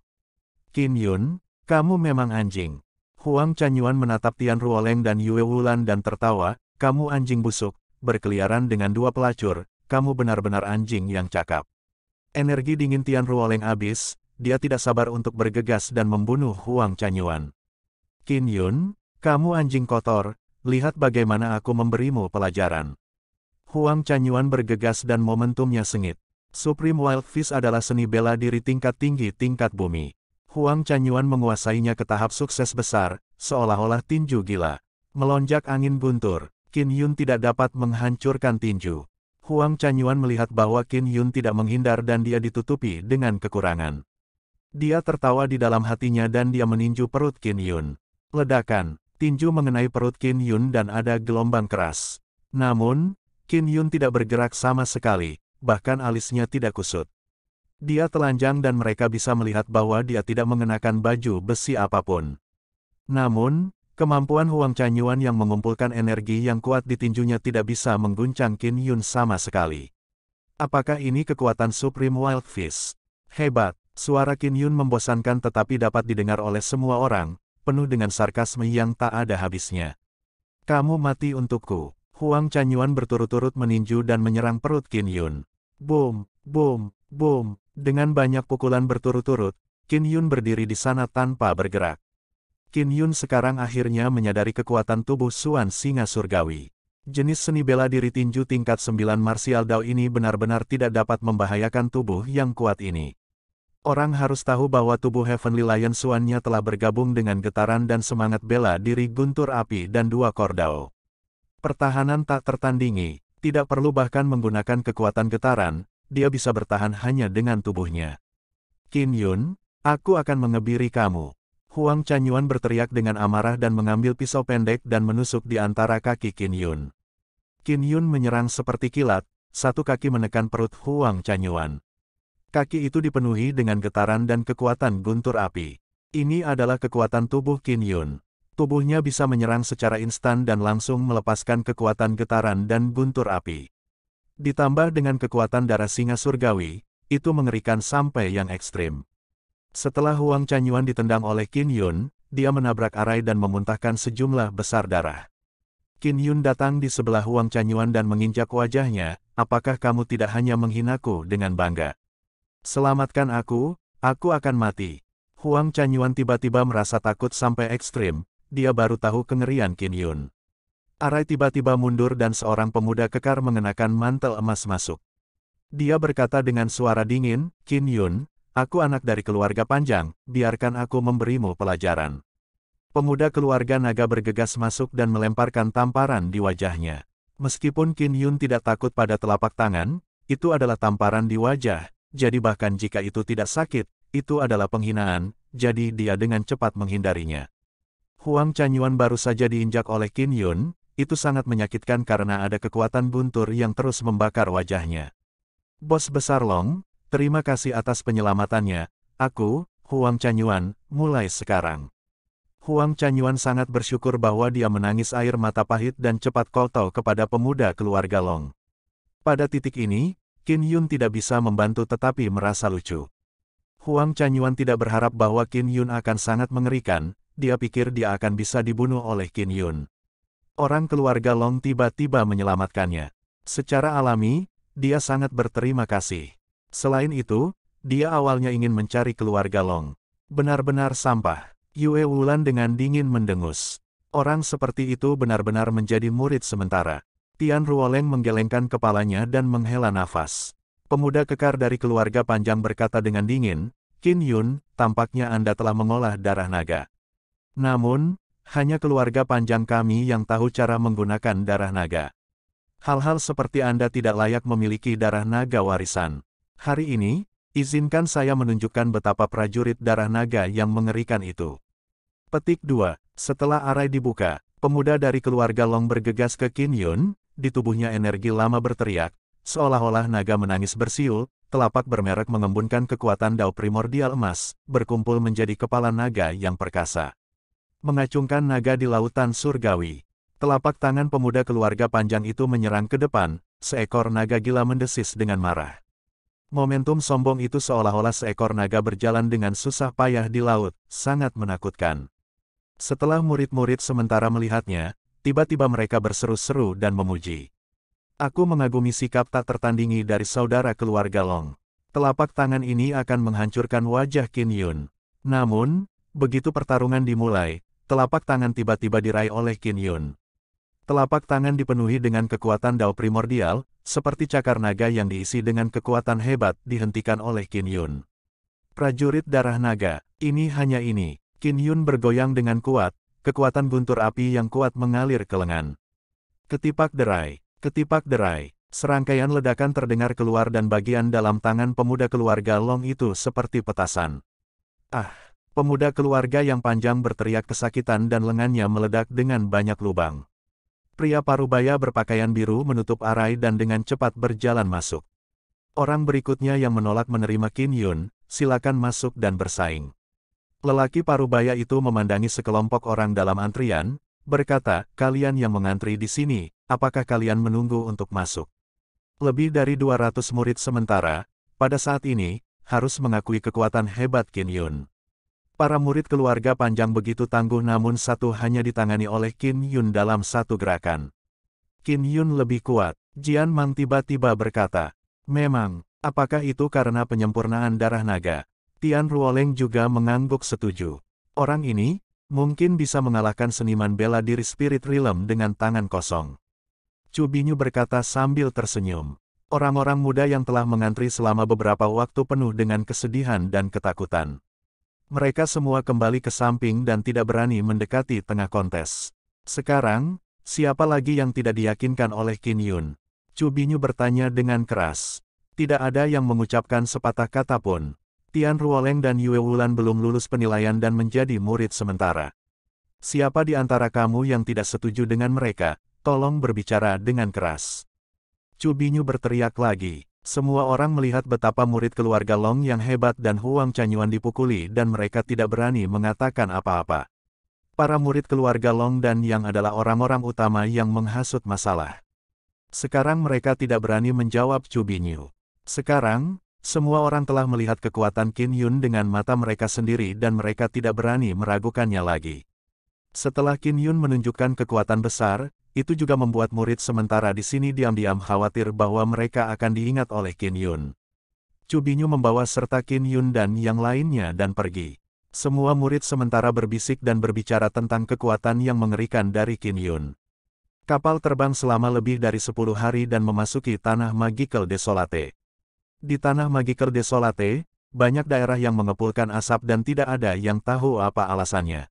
Speaker 1: Kim Yun, kamu memang anjing. Huang Chanyuan menatap Tian Ruoleng dan Yue Wulan dan tertawa, kamu anjing busuk, berkeliaran dengan dua pelacur, kamu benar-benar anjing yang cakap. Energi dingin Tian Ruoleng habis, dia tidak sabar untuk bergegas dan membunuh Huang Chanyuan. Kim Yun, kamu anjing kotor, lihat bagaimana aku memberimu pelajaran. Huang Chanyuan bergegas dan momentumnya sengit. Supreme Wild Fish adalah seni bela diri tingkat tinggi tingkat bumi. Huang Chanyuan menguasainya ke tahap sukses besar, seolah-olah tinju gila. Melonjak angin buntur, Qin Yun tidak dapat menghancurkan tinju. Huang Chanyuan melihat bahwa Qin Yun tidak menghindar dan dia ditutupi dengan kekurangan. Dia tertawa di dalam hatinya dan dia meninju perut Qin Yun. Ledakan, tinju mengenai perut Qin Yun dan ada gelombang keras. Namun, Kin Yun tidak bergerak sama sekali, bahkan alisnya tidak kusut. Dia telanjang dan mereka bisa melihat bahwa dia tidak mengenakan baju besi apapun. Namun, kemampuan Huang Canyuan yang mengumpulkan energi yang kuat di tinjunya tidak bisa mengguncang Kin Yun sama sekali. Apakah ini kekuatan Supreme Wild Fish? Hebat, suara Kin Yun membosankan tetapi dapat didengar oleh semua orang, penuh dengan sarkasme yang tak ada habisnya. Kamu mati untukku. Huang Chanyuan berturut-turut meninju dan menyerang perut Qin Yun. Boom, boom, boom. dengan banyak pukulan berturut-turut, Qin Yun berdiri di sana tanpa bergerak. Qin Yun sekarang akhirnya menyadari kekuatan tubuh Suan Singa Surgawi. Jenis seni bela diri tinju tingkat 9 Martial Dao ini benar-benar tidak dapat membahayakan tubuh yang kuat ini. Orang harus tahu bahwa tubuh Heavenly Lion Suannya telah bergabung dengan getaran dan semangat bela diri guntur api dan dua kordao. Pertahanan tak tertandingi, tidak perlu bahkan menggunakan kekuatan getaran, dia bisa bertahan hanya dengan tubuhnya. Qin Yun, aku akan mengebiri kamu. Huang Chanyuan berteriak dengan amarah dan mengambil pisau pendek dan menusuk di antara kaki Qin Yun. Qin Yun menyerang seperti kilat, satu kaki menekan perut Huang Chanyuan. Kaki itu dipenuhi dengan getaran dan kekuatan guntur api. Ini adalah kekuatan tubuh Qin Yun tubuhnya bisa menyerang secara instan dan langsung melepaskan kekuatan getaran dan guntur api. Ditambah dengan kekuatan darah singa surgawi, itu mengerikan sampai yang ekstrim. Setelah Huang Chanyuan ditendang oleh Qin Yun, dia menabrak arai dan memuntahkan sejumlah besar darah. Qin Yun datang di sebelah Huang Chanyuan dan menginjak wajahnya, apakah kamu tidak hanya menghinaku dengan bangga? Selamatkan aku, aku akan mati. Huang Chanyuan tiba-tiba merasa takut sampai ekstrim, dia baru tahu kengerian Kin Yun. Arai tiba-tiba mundur dan seorang pemuda kekar mengenakan mantel emas masuk. Dia berkata dengan suara dingin, Kin Yun, aku anak dari keluarga panjang, biarkan aku memberimu pelajaran. Pemuda keluarga naga bergegas masuk dan melemparkan tamparan di wajahnya. Meskipun Kin Yun tidak takut pada telapak tangan, itu adalah tamparan di wajah, jadi bahkan jika itu tidak sakit, itu adalah penghinaan, jadi dia dengan cepat menghindarinya. Huang Chanyuan baru saja diinjak oleh Qin Yun, itu sangat menyakitkan karena ada kekuatan buntur yang terus membakar wajahnya. Bos besar Long, terima kasih atas penyelamatannya, aku, Huang Chanyuan, mulai sekarang. Huang Chanyuan sangat bersyukur bahwa dia menangis air mata pahit dan cepat koto kepada pemuda keluarga Long. Pada titik ini, Qin Yun tidak bisa membantu tetapi merasa lucu. Huang Chanyuan tidak berharap bahwa Qin Yun akan sangat mengerikan, dia pikir dia akan bisa dibunuh oleh Qin Yun. Orang keluarga Long tiba-tiba menyelamatkannya. Secara alami, dia sangat berterima kasih. Selain itu, dia awalnya ingin mencari keluarga Long. Benar-benar sampah. Yue Wulan dengan dingin mendengus. Orang seperti itu benar-benar menjadi murid sementara. Tian Ruoleng menggelengkan kepalanya dan menghela nafas. Pemuda kekar dari keluarga panjang berkata dengan dingin, Qin Yun, tampaknya Anda telah mengolah darah naga. Namun, hanya keluarga panjang kami yang tahu cara menggunakan darah naga. Hal-hal seperti Anda tidak layak memiliki darah naga warisan. Hari ini, izinkan saya menunjukkan betapa prajurit darah naga yang mengerikan itu. Petik 2. Setelah arai dibuka, pemuda dari keluarga Long bergegas ke Kin Yun, di tubuhnya energi lama berteriak, seolah-olah naga menangis bersiul, telapak bermerek mengembunkan kekuatan dao primordial emas, berkumpul menjadi kepala naga yang perkasa mengacungkan naga di lautan surgawi. Telapak tangan pemuda keluarga panjang itu menyerang ke depan, seekor naga gila mendesis dengan marah. Momentum sombong itu seolah-olah seekor naga berjalan dengan susah payah di laut, sangat menakutkan. Setelah murid-murid sementara melihatnya, tiba-tiba mereka berseru-seru dan memuji. Aku mengagumi sikap tak tertandingi dari saudara keluarga Long. Telapak tangan ini akan menghancurkan wajah Kin Yun. Namun, begitu pertarungan dimulai, Telapak tangan tiba-tiba diraih oleh Qin Yun. Telapak tangan dipenuhi dengan kekuatan dao primordial, seperti cakar naga yang diisi dengan kekuatan hebat dihentikan oleh Qin Yun. Prajurit darah naga, ini hanya ini. Qin Yun bergoyang dengan kuat, kekuatan buntur api yang kuat mengalir ke lengan. Ketipak derai, ketipak derai. Serangkaian ledakan terdengar keluar dan bagian dalam tangan pemuda keluarga Long itu seperti petasan. Ah! Pemuda keluarga yang panjang berteriak kesakitan dan lengannya meledak dengan banyak lubang. Pria parubaya berpakaian biru menutup arai dan dengan cepat berjalan masuk. Orang berikutnya yang menolak menerima Kim Yun, silakan masuk dan bersaing. Lelaki parubaya itu memandangi sekelompok orang dalam antrian, berkata, kalian yang mengantri di sini, apakah kalian menunggu untuk masuk? Lebih dari 200 murid sementara, pada saat ini, harus mengakui kekuatan hebat Kim Yun. Para murid keluarga panjang begitu tangguh namun satu hanya ditangani oleh Qin Yun dalam satu gerakan. Qin Yun lebih kuat, Jian Mang tiba-tiba berkata. Memang, apakah itu karena penyempurnaan darah naga? Tian Ruoleng juga mengangguk setuju. Orang ini, mungkin bisa mengalahkan seniman bela diri Spirit Realm dengan tangan kosong. Cubinyu berkata sambil tersenyum. Orang-orang muda yang telah mengantri selama beberapa waktu penuh dengan kesedihan dan ketakutan. Mereka semua kembali ke samping dan tidak berani mendekati tengah kontes. Sekarang, siapa lagi yang tidak diyakinkan oleh Qin Yun? Chu Binyu bertanya dengan keras. Tidak ada yang mengucapkan sepatah kata pun. Tian Ruoleng dan Yue Wulan belum lulus penilaian dan menjadi murid sementara. Siapa di antara kamu yang tidak setuju dengan mereka? Tolong berbicara dengan keras. Chu Binyu berteriak lagi. Semua orang melihat betapa murid keluarga Long yang hebat dan Huang Chanyuan dipukuli dan mereka tidak berani mengatakan apa-apa. Para murid keluarga Long dan Yang adalah orang-orang utama yang menghasut masalah. Sekarang mereka tidak berani menjawab Chu Binyu. Sekarang, semua orang telah melihat kekuatan Qin Yun dengan mata mereka sendiri dan mereka tidak berani meragukannya lagi. Setelah Qin Yun menunjukkan kekuatan besar, itu juga membuat murid sementara di sini diam-diam khawatir bahwa mereka akan diingat oleh Qin Yun. Cubinyu membawa serta Qin Yun dan yang lainnya dan pergi. Semua murid sementara berbisik dan berbicara tentang kekuatan yang mengerikan dari Qin Yun. Kapal terbang selama lebih dari 10 hari dan memasuki tanah magical desolate. Di tanah magical desolate, banyak daerah yang mengepulkan asap dan tidak ada yang tahu apa alasannya.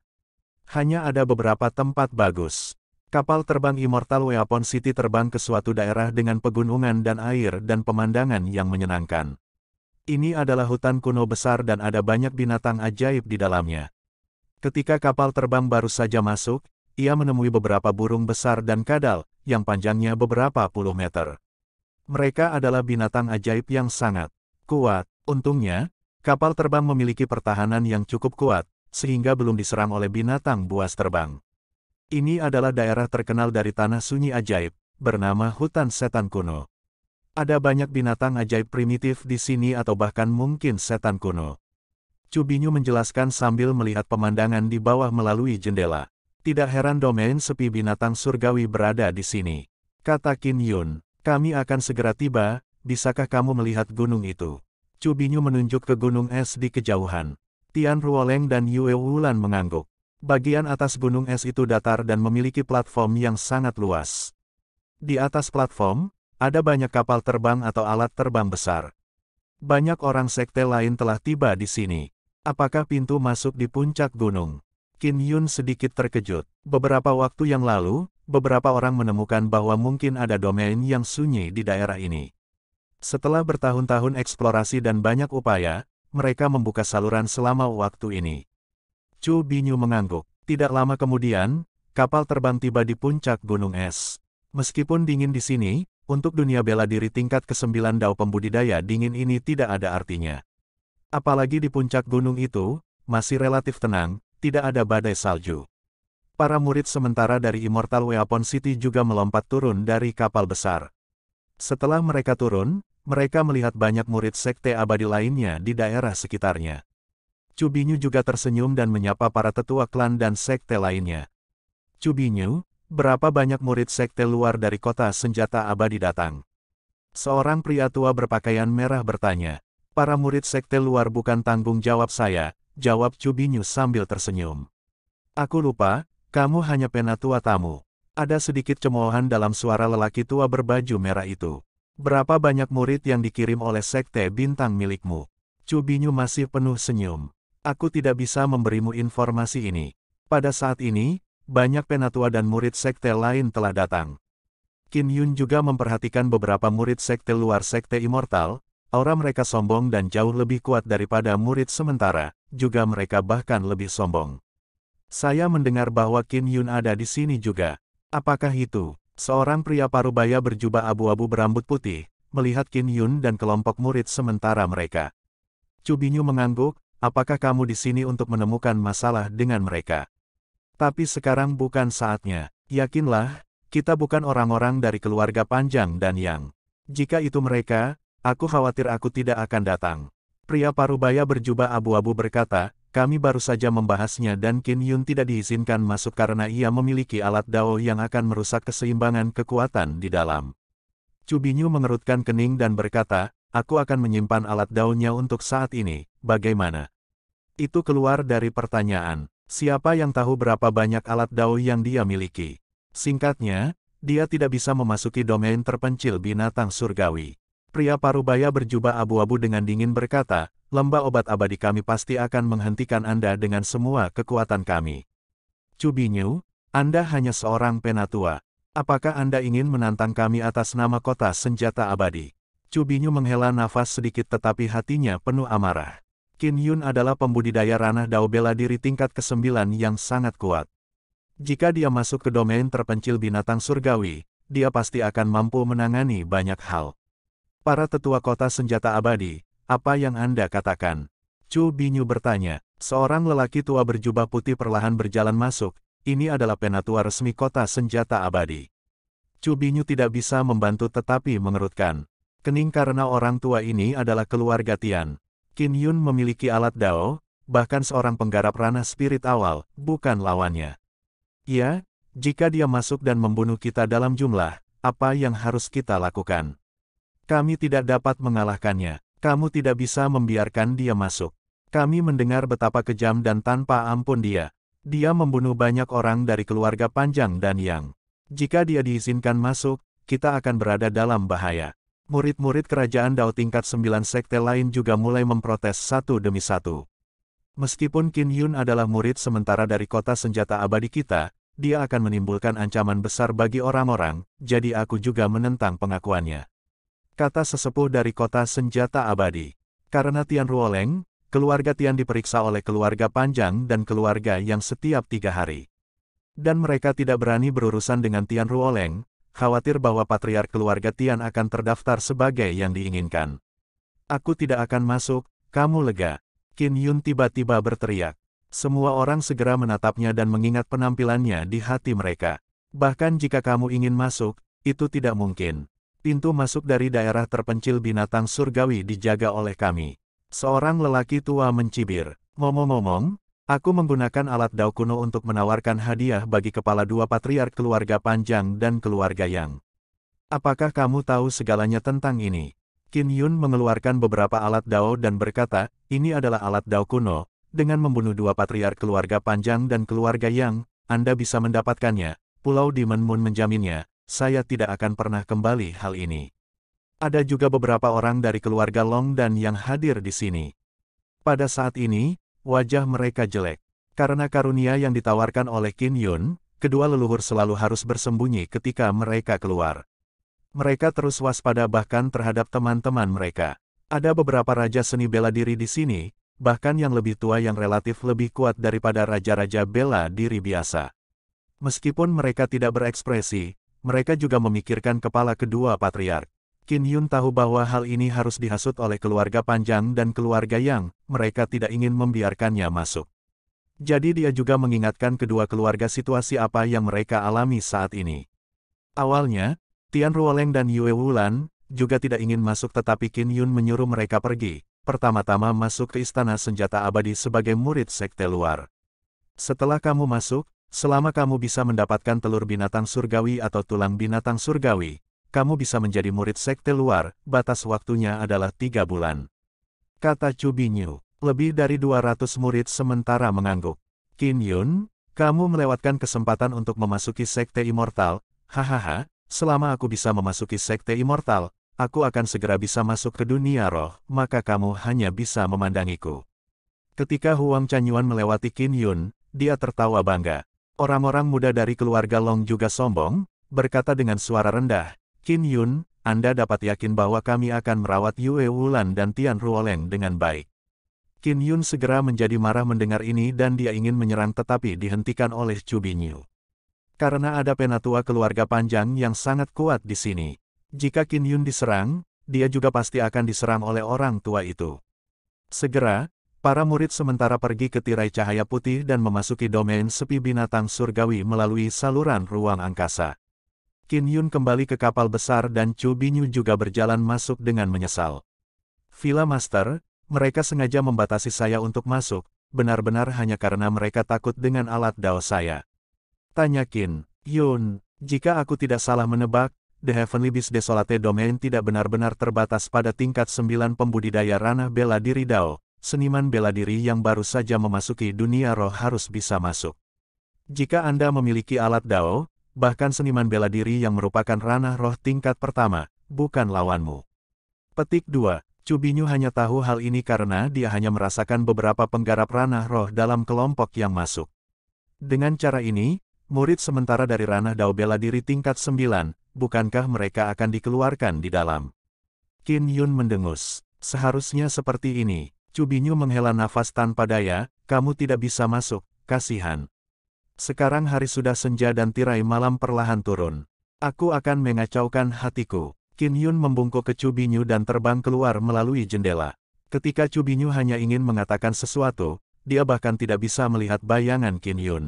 Speaker 1: Hanya ada beberapa tempat bagus. Kapal terbang Immortal Weapon City terbang ke suatu daerah dengan pegunungan dan air dan pemandangan yang menyenangkan. Ini adalah hutan kuno besar dan ada banyak binatang ajaib di dalamnya. Ketika kapal terbang baru saja masuk, ia menemui beberapa burung besar dan kadal, yang panjangnya beberapa puluh meter. Mereka adalah binatang ajaib yang sangat kuat. Untungnya, kapal terbang memiliki pertahanan yang cukup kuat, sehingga belum diserang oleh binatang buas terbang. Ini adalah daerah terkenal dari tanah sunyi ajaib, bernama hutan setan kuno. Ada banyak binatang ajaib primitif di sini atau bahkan mungkin setan kuno. Cubinyu menjelaskan sambil melihat pemandangan di bawah melalui jendela. Tidak heran domain sepi binatang surgawi berada di sini. Kata Kin Yun, kami akan segera tiba, bisakah kamu melihat gunung itu? Cubinyu menunjuk ke gunung es di kejauhan. Tian Ruoleng dan Yue Wulan mengangguk. Bagian atas gunung es itu datar dan memiliki platform yang sangat luas. Di atas platform, ada banyak kapal terbang atau alat terbang besar. Banyak orang sekte lain telah tiba di sini. Apakah pintu masuk di puncak gunung? Qin Yun sedikit terkejut. Beberapa waktu yang lalu, beberapa orang menemukan bahwa mungkin ada domain yang sunyi di daerah ini. Setelah bertahun-tahun eksplorasi dan banyak upaya, mereka membuka saluran selama waktu ini. Chu Binyu mengangguk. Tidak lama kemudian, kapal terbang tiba di puncak gunung es. Meskipun dingin di sini, untuk dunia bela diri tingkat ke-9 dao pembudidaya dingin ini tidak ada artinya. Apalagi di puncak gunung itu, masih relatif tenang, tidak ada badai salju. Para murid sementara dari Immortal Weapon City juga melompat turun dari kapal besar. Setelah mereka turun, mereka melihat banyak murid sekte abadi lainnya di daerah sekitarnya. Cubinyu juga tersenyum dan menyapa para tetua klan dan sekte lainnya. Cubinyu, berapa banyak murid sekte luar dari kota senjata abadi datang? Seorang pria tua berpakaian merah bertanya. Para murid sekte luar bukan tanggung jawab saya, jawab Cubinyu sambil tersenyum. Aku lupa, kamu hanya penatua tamu. Ada sedikit cemoohan dalam suara lelaki tua berbaju merah itu. Berapa banyak murid yang dikirim oleh sekte bintang milikmu? Cubinyu masih penuh senyum aku tidak bisa memberimu informasi ini. Pada saat ini, banyak penatua dan murid sekte lain telah datang. Kim Yun juga memperhatikan beberapa murid sekte luar sekte immortal, aura mereka sombong dan jauh lebih kuat daripada murid sementara, juga mereka bahkan lebih sombong. Saya mendengar bahwa Kim Yun ada di sini juga. Apakah itu? Seorang pria parubaya berjubah abu-abu berambut putih, melihat Kim Yun dan kelompok murid sementara mereka. Cubinyu mengangguk, apakah kamu di sini untuk menemukan masalah dengan mereka? Tapi sekarang bukan saatnya. Yakinlah, kita bukan orang-orang dari keluarga panjang dan yang. Jika itu mereka, aku khawatir aku tidak akan datang. Pria parubaya berjubah abu-abu berkata, kami baru saja membahasnya dan Kin Yun tidak diizinkan masuk karena ia memiliki alat dao yang akan merusak keseimbangan kekuatan di dalam. Cubinyu mengerutkan kening dan berkata, aku akan menyimpan alat daunnya untuk saat ini, bagaimana? Itu keluar dari pertanyaan, siapa yang tahu berapa banyak alat daun yang dia miliki? Singkatnya, dia tidak bisa memasuki domain terpencil binatang surgawi. Pria parubaya berjubah abu-abu dengan dingin berkata, lembah obat abadi kami pasti akan menghentikan Anda dengan semua kekuatan kami. Cubinyu, Anda hanya seorang penatua. Apakah Anda ingin menantang kami atas nama kota senjata abadi? Cubinyu menghela nafas sedikit tetapi hatinya penuh amarah. Qin Yun adalah pembudidaya ranah Dao bela diri tingkat ke-9 yang sangat kuat. Jika dia masuk ke domain terpencil binatang surgawi, dia pasti akan mampu menangani banyak hal. Para tetua kota senjata abadi, apa yang Anda katakan? Chu Binyu bertanya. Seorang lelaki tua berjubah putih perlahan berjalan masuk, ini adalah penatua resmi kota senjata abadi. Chu Binyu tidak bisa membantu tetapi mengerutkan. Kening karena orang tua ini adalah keluarga Tian. Qin Yun memiliki alat Dao, bahkan seorang penggarap ranah spirit awal, bukan lawannya. Ya, jika dia masuk dan membunuh kita dalam jumlah, apa yang harus kita lakukan? Kami tidak dapat mengalahkannya. Kamu tidak bisa membiarkan dia masuk. Kami mendengar betapa kejam dan tanpa ampun dia. Dia membunuh banyak orang dari keluarga Panjang dan Yang. Jika dia diizinkan masuk, kita akan berada dalam bahaya. Murid-murid kerajaan Dao tingkat 9 sekte lain juga mulai memprotes satu demi satu. Meskipun Qin Yun adalah murid sementara dari kota senjata abadi kita, dia akan menimbulkan ancaman besar bagi orang-orang, jadi aku juga menentang pengakuannya. Kata sesepuh dari kota senjata abadi. Karena Tian Ruoleng, keluarga Tian diperiksa oleh keluarga panjang dan keluarga yang setiap tiga hari. Dan mereka tidak berani berurusan dengan Tian Ruoleng, khawatir bahwa patriark keluarga Tian akan terdaftar sebagai yang diinginkan. Aku tidak akan masuk, kamu lega. Qin Yun tiba-tiba berteriak. Semua orang segera menatapnya dan mengingat penampilannya di hati mereka. Bahkan jika kamu ingin masuk, itu tidak mungkin. Pintu masuk dari daerah terpencil binatang surgawi dijaga oleh kami. Seorang lelaki tua mencibir. Ngomong-ngomong, Aku menggunakan alat dao kuno untuk menawarkan hadiah bagi kepala dua patriark keluarga Panjang dan keluarga Yang. Apakah kamu tahu segalanya tentang ini? Qin Yun mengeluarkan beberapa alat dao dan berkata, ini adalah alat dao kuno, dengan membunuh dua patriark keluarga Panjang dan keluarga Yang, Anda bisa mendapatkannya. Pulau Moon menjaminnya, saya tidak akan pernah kembali hal ini. Ada juga beberapa orang dari keluarga Long dan yang hadir di sini. Pada saat ini, Wajah mereka jelek. Karena karunia yang ditawarkan oleh Kin Yun, kedua leluhur selalu harus bersembunyi ketika mereka keluar. Mereka terus waspada bahkan terhadap teman-teman mereka. Ada beberapa raja seni bela diri di sini, bahkan yang lebih tua yang relatif lebih kuat daripada raja-raja bela diri biasa. Meskipun mereka tidak berekspresi, mereka juga memikirkan kepala kedua patriark. Kin Yun tahu bahwa hal ini harus dihasut oleh keluarga Panjang dan keluarga Yang, mereka tidak ingin membiarkannya masuk. Jadi dia juga mengingatkan kedua keluarga situasi apa yang mereka alami saat ini. Awalnya, Tian Ruoleng dan Yue Wulan juga tidak ingin masuk tetapi Kin Yun menyuruh mereka pergi, pertama-tama masuk ke Istana Senjata Abadi sebagai murid sekte luar. Setelah kamu masuk, selama kamu bisa mendapatkan telur binatang surgawi atau tulang binatang surgawi, kamu bisa menjadi murid sekte luar, batas waktunya adalah tiga bulan. Kata Chubinyu, lebih dari 200 murid sementara mengangguk. Qin Yun, kamu melewatkan kesempatan untuk memasuki sekte immortal, hahaha, selama aku bisa memasuki sekte immortal, aku akan segera bisa masuk ke dunia roh, maka kamu hanya bisa memandangiku. Ketika Huang Chanyuan melewati Qin Yun, dia tertawa bangga. Orang-orang muda dari keluarga Long juga sombong, berkata dengan suara rendah, Qin Yun, Anda dapat yakin bahwa kami akan merawat Yue Wulan dan Tian Ruoleng dengan baik. Qin Yun segera menjadi marah mendengar ini dan dia ingin menyerang tetapi dihentikan oleh Chu Bin Binyu. Karena ada penatua keluarga panjang yang sangat kuat di sini. Jika Qin Yun diserang, dia juga pasti akan diserang oleh orang tua itu. Segera, para murid sementara pergi ke tirai cahaya putih dan memasuki domain sepi binatang surgawi melalui saluran ruang angkasa. Kin Yun kembali ke kapal besar dan Chu Bin Yun juga berjalan masuk dengan menyesal. Villa Master, mereka sengaja membatasi saya untuk masuk, benar-benar hanya karena mereka takut dengan alat dao saya. Tanya Qin, Yun, jika aku tidak salah menebak, The Heavenly Beast Desolate Domain tidak benar-benar terbatas pada tingkat 9 pembudidaya ranah bela diri dao, seniman bela diri yang baru saja memasuki dunia roh harus bisa masuk. Jika Anda memiliki alat dao, bahkan seniman bela diri yang merupakan ranah roh tingkat pertama, bukan lawanmu. Petik 2. Cubinyu hanya tahu hal ini karena dia hanya merasakan beberapa penggarap ranah roh dalam kelompok yang masuk. Dengan cara ini, murid sementara dari ranah dao bela diri tingkat 9, bukankah mereka akan dikeluarkan di dalam? Qin Yun mendengus. Seharusnya seperti ini, Cubinyu menghela nafas tanpa daya, kamu tidak bisa masuk, kasihan. Sekarang hari sudah senja dan tirai malam perlahan turun. Aku akan mengacaukan hatiku. Kin Yun membungkuk ke Cubinyu dan terbang keluar melalui jendela. Ketika Cubinyu hanya ingin mengatakan sesuatu, dia bahkan tidak bisa melihat bayangan Kin Yun.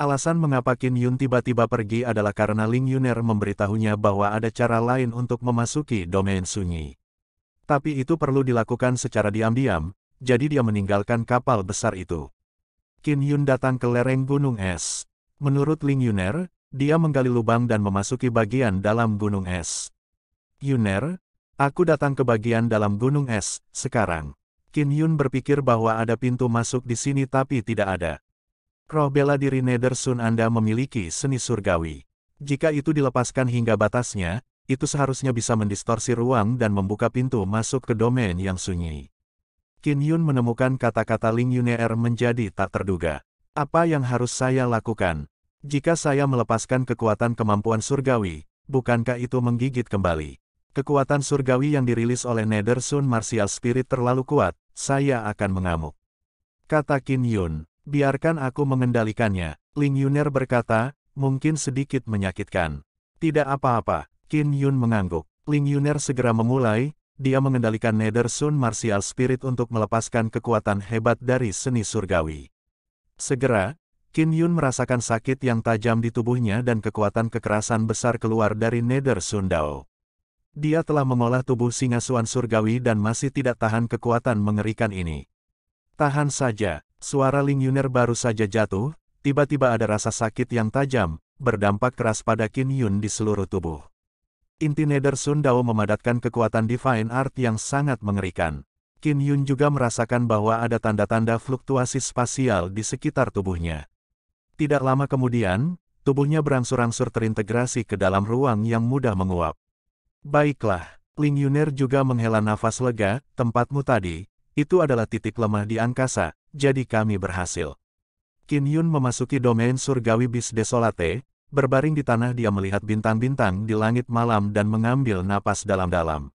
Speaker 1: Alasan mengapa Kin Yun tiba-tiba pergi adalah karena Ling Yuner memberitahunya bahwa ada cara lain untuk memasuki domain sunyi. Tapi itu perlu dilakukan secara diam-diam, jadi dia meninggalkan kapal besar itu. Kin Yun datang ke lereng gunung es. Menurut Ling Yuner, dia menggali lubang dan memasuki bagian dalam gunung es. Yuner, aku datang ke bagian dalam gunung es, sekarang. Kin Yun berpikir bahwa ada pintu masuk di sini tapi tidak ada. Roh bela diri Nether Sun Anda memiliki seni surgawi. Jika itu dilepaskan hingga batasnya, itu seharusnya bisa mendistorsi ruang dan membuka pintu masuk ke domain yang sunyi. Kin Yun menemukan kata-kata Ling Yun'er menjadi tak terduga. Apa yang harus saya lakukan? Jika saya melepaskan kekuatan kemampuan surgawi, bukankah itu menggigit kembali? Kekuatan surgawi yang dirilis oleh Nether Sun Martial Spirit terlalu kuat, saya akan mengamuk. Kata Kin Yun, biarkan aku mengendalikannya. Ling Yuner berkata, mungkin sedikit menyakitkan. Tidak apa-apa, Kin Yun mengangguk. Ling Yuner segera memulai, dia mengendalikan Nether Sun Martial Spirit untuk melepaskan kekuatan hebat dari seni surgawi. Segera, Qin Yun merasakan sakit yang tajam di tubuhnya dan kekuatan kekerasan besar keluar dari Nether Sun Dao. Dia telah mengolah tubuh singa suan surgawi dan masih tidak tahan kekuatan mengerikan ini. Tahan saja, suara Ling Yuner baru saja jatuh, tiba-tiba ada rasa sakit yang tajam, berdampak keras pada Qin Yun di seluruh tubuh. Nether Sun Dao memadatkan kekuatan Divine Art yang sangat mengerikan. Qin Yun juga merasakan bahwa ada tanda-tanda fluktuasi spasial di sekitar tubuhnya. Tidak lama kemudian, tubuhnya berangsur-angsur terintegrasi ke dalam ruang yang mudah menguap. Baiklah, Ling Yuner juga menghela nafas lega, tempatmu tadi, itu adalah titik lemah di angkasa, jadi kami berhasil. Qin Yun memasuki domain surgawi bis desolate, Berbaring di tanah dia melihat bintang-bintang di langit malam dan mengambil napas dalam-dalam.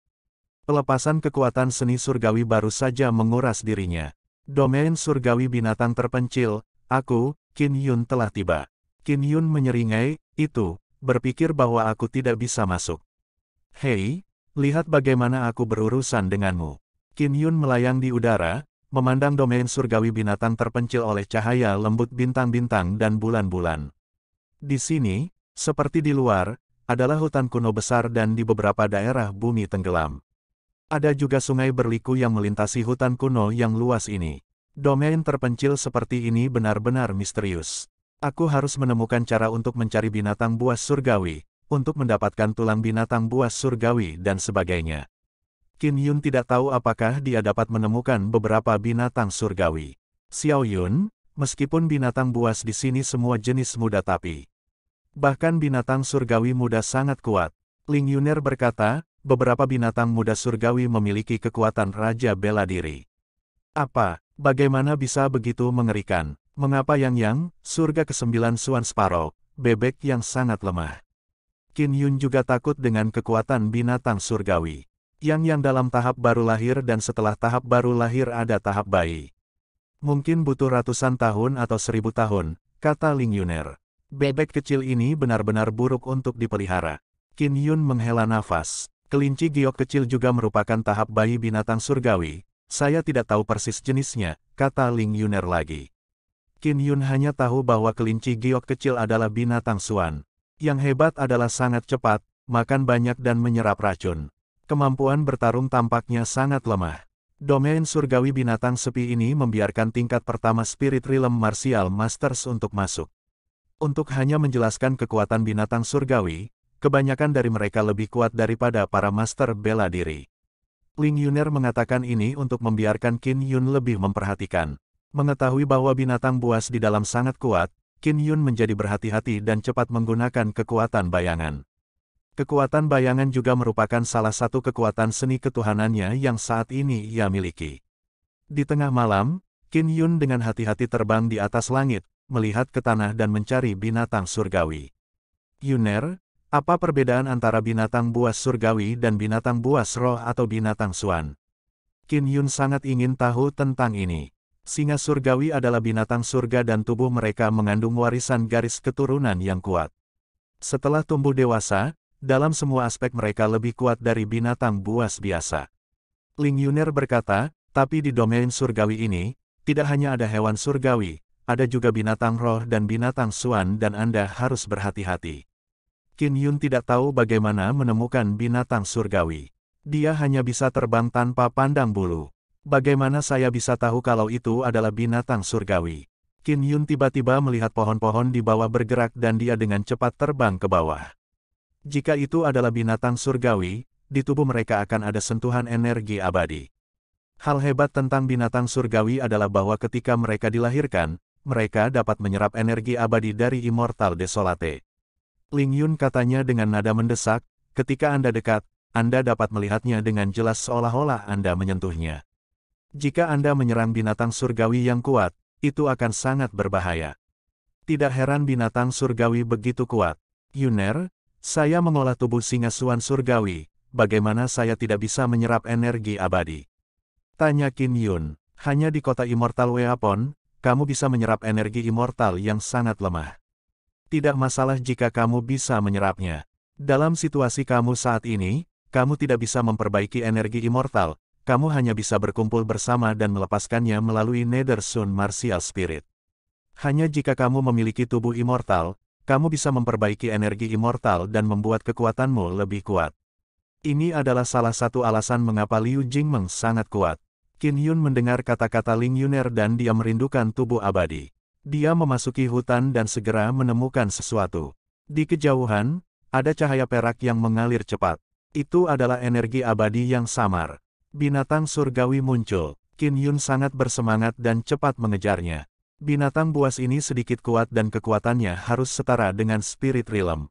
Speaker 1: Pelepasan kekuatan seni surgawi baru saja menguras dirinya. Domain surgawi binatang terpencil, aku, Kin Yun telah tiba. Kin Yun menyeringai, itu, berpikir bahwa aku tidak bisa masuk. Hei, lihat bagaimana aku berurusan denganmu. Kin Yun melayang di udara, memandang domain surgawi binatang terpencil oleh cahaya lembut bintang-bintang dan bulan-bulan. Di sini, seperti di luar, adalah hutan kuno besar dan di beberapa daerah bumi tenggelam. Ada juga sungai berliku yang melintasi hutan kuno yang luas ini. Domain terpencil seperti ini benar-benar misterius. Aku harus menemukan cara untuk mencari binatang buas surgawi, untuk mendapatkan tulang binatang buas surgawi dan sebagainya. Qin Yun tidak tahu apakah dia dapat menemukan beberapa binatang surgawi. Xiao Yun, meskipun binatang buas di sini semua jenis muda tapi bahkan binatang surgawi muda sangat kuat. Ling Yuner berkata, beberapa binatang muda surgawi memiliki kekuatan Raja Bela Diri. Apa, bagaimana bisa begitu mengerikan? Mengapa Yang Yang, surga kesembilan Suan Sparrow, bebek yang sangat lemah? Qin Yun juga takut dengan kekuatan binatang surgawi. Yang Yang dalam tahap baru lahir dan setelah tahap baru lahir ada tahap bayi. Mungkin butuh ratusan tahun atau seribu tahun, kata Ling Yuner. Bebek kecil ini benar-benar buruk untuk dipelihara. Qin Yun menghela nafas. Kelinci giok kecil juga merupakan tahap bayi binatang surgawi. Saya tidak tahu persis jenisnya, kata Ling Yuner lagi. Qin Yun hanya tahu bahwa kelinci giok kecil adalah binatang suan. Yang hebat adalah sangat cepat, makan banyak dan menyerap racun. Kemampuan bertarung tampaknya sangat lemah. Domain surgawi binatang sepi ini membiarkan tingkat pertama Spirit Realm Martial Masters untuk masuk. Untuk hanya menjelaskan kekuatan binatang surgawi, kebanyakan dari mereka lebih kuat daripada para master bela diri. Ling Yuner mengatakan ini untuk membiarkan Qin Yun lebih memperhatikan. Mengetahui bahwa binatang buas di dalam sangat kuat, Qin Yun menjadi berhati-hati dan cepat menggunakan kekuatan bayangan. Kekuatan bayangan juga merupakan salah satu kekuatan seni ketuhanannya yang saat ini ia miliki. Di tengah malam, Qin Yun dengan hati-hati terbang di atas langit, melihat ke tanah dan mencari binatang surgawi. Yuner, apa perbedaan antara binatang buas surgawi dan binatang buas roh atau binatang suan? Qin Yun sangat ingin tahu tentang ini. Singa surgawi adalah binatang surga dan tubuh mereka mengandung warisan garis keturunan yang kuat. Setelah tumbuh dewasa, dalam semua aspek mereka lebih kuat dari binatang buas biasa. Ling Yuner berkata, tapi di domain surgawi ini, tidak hanya ada hewan surgawi, ada juga binatang roh dan binatang suan dan Anda harus berhati-hati. Qin Yun tidak tahu bagaimana menemukan binatang surgawi. Dia hanya bisa terbang tanpa pandang bulu. Bagaimana saya bisa tahu kalau itu adalah binatang surgawi? Qin Yun tiba-tiba melihat pohon-pohon di bawah bergerak dan dia dengan cepat terbang ke bawah. Jika itu adalah binatang surgawi, di tubuh mereka akan ada sentuhan energi abadi. Hal hebat tentang binatang surgawi adalah bahwa ketika mereka dilahirkan, mereka dapat menyerap energi abadi dari Immortal Desolate. Ling Yun katanya dengan nada mendesak, ketika Anda dekat, Anda dapat melihatnya dengan jelas seolah-olah Anda menyentuhnya. Jika Anda menyerang binatang surgawi yang kuat, itu akan sangat berbahaya. Tidak heran binatang surgawi begitu kuat. Yuner, saya mengolah tubuh singa suan surgawi, bagaimana saya tidak bisa menyerap energi abadi? Tanya Qin Yun, hanya di kota Immortal Weapon, kamu bisa menyerap energi immortal yang sangat lemah. Tidak masalah jika kamu bisa menyerapnya. Dalam situasi kamu saat ini, kamu tidak bisa memperbaiki energi immortal, kamu hanya bisa berkumpul bersama dan melepaskannya melalui Nether Sun Martial Spirit. Hanya jika kamu memiliki tubuh immortal, kamu bisa memperbaiki energi immortal dan membuat kekuatanmu lebih kuat. Ini adalah salah satu alasan mengapa Liu Jingmeng sangat kuat. Qin Yun mendengar kata-kata Ling Yuner dan dia merindukan tubuh abadi. Dia memasuki hutan dan segera menemukan sesuatu. Di kejauhan, ada cahaya perak yang mengalir cepat. Itu adalah energi abadi yang samar. Binatang surgawi muncul. Qin Yun sangat bersemangat dan cepat mengejarnya. Binatang buas ini sedikit kuat dan kekuatannya harus setara dengan spirit realm.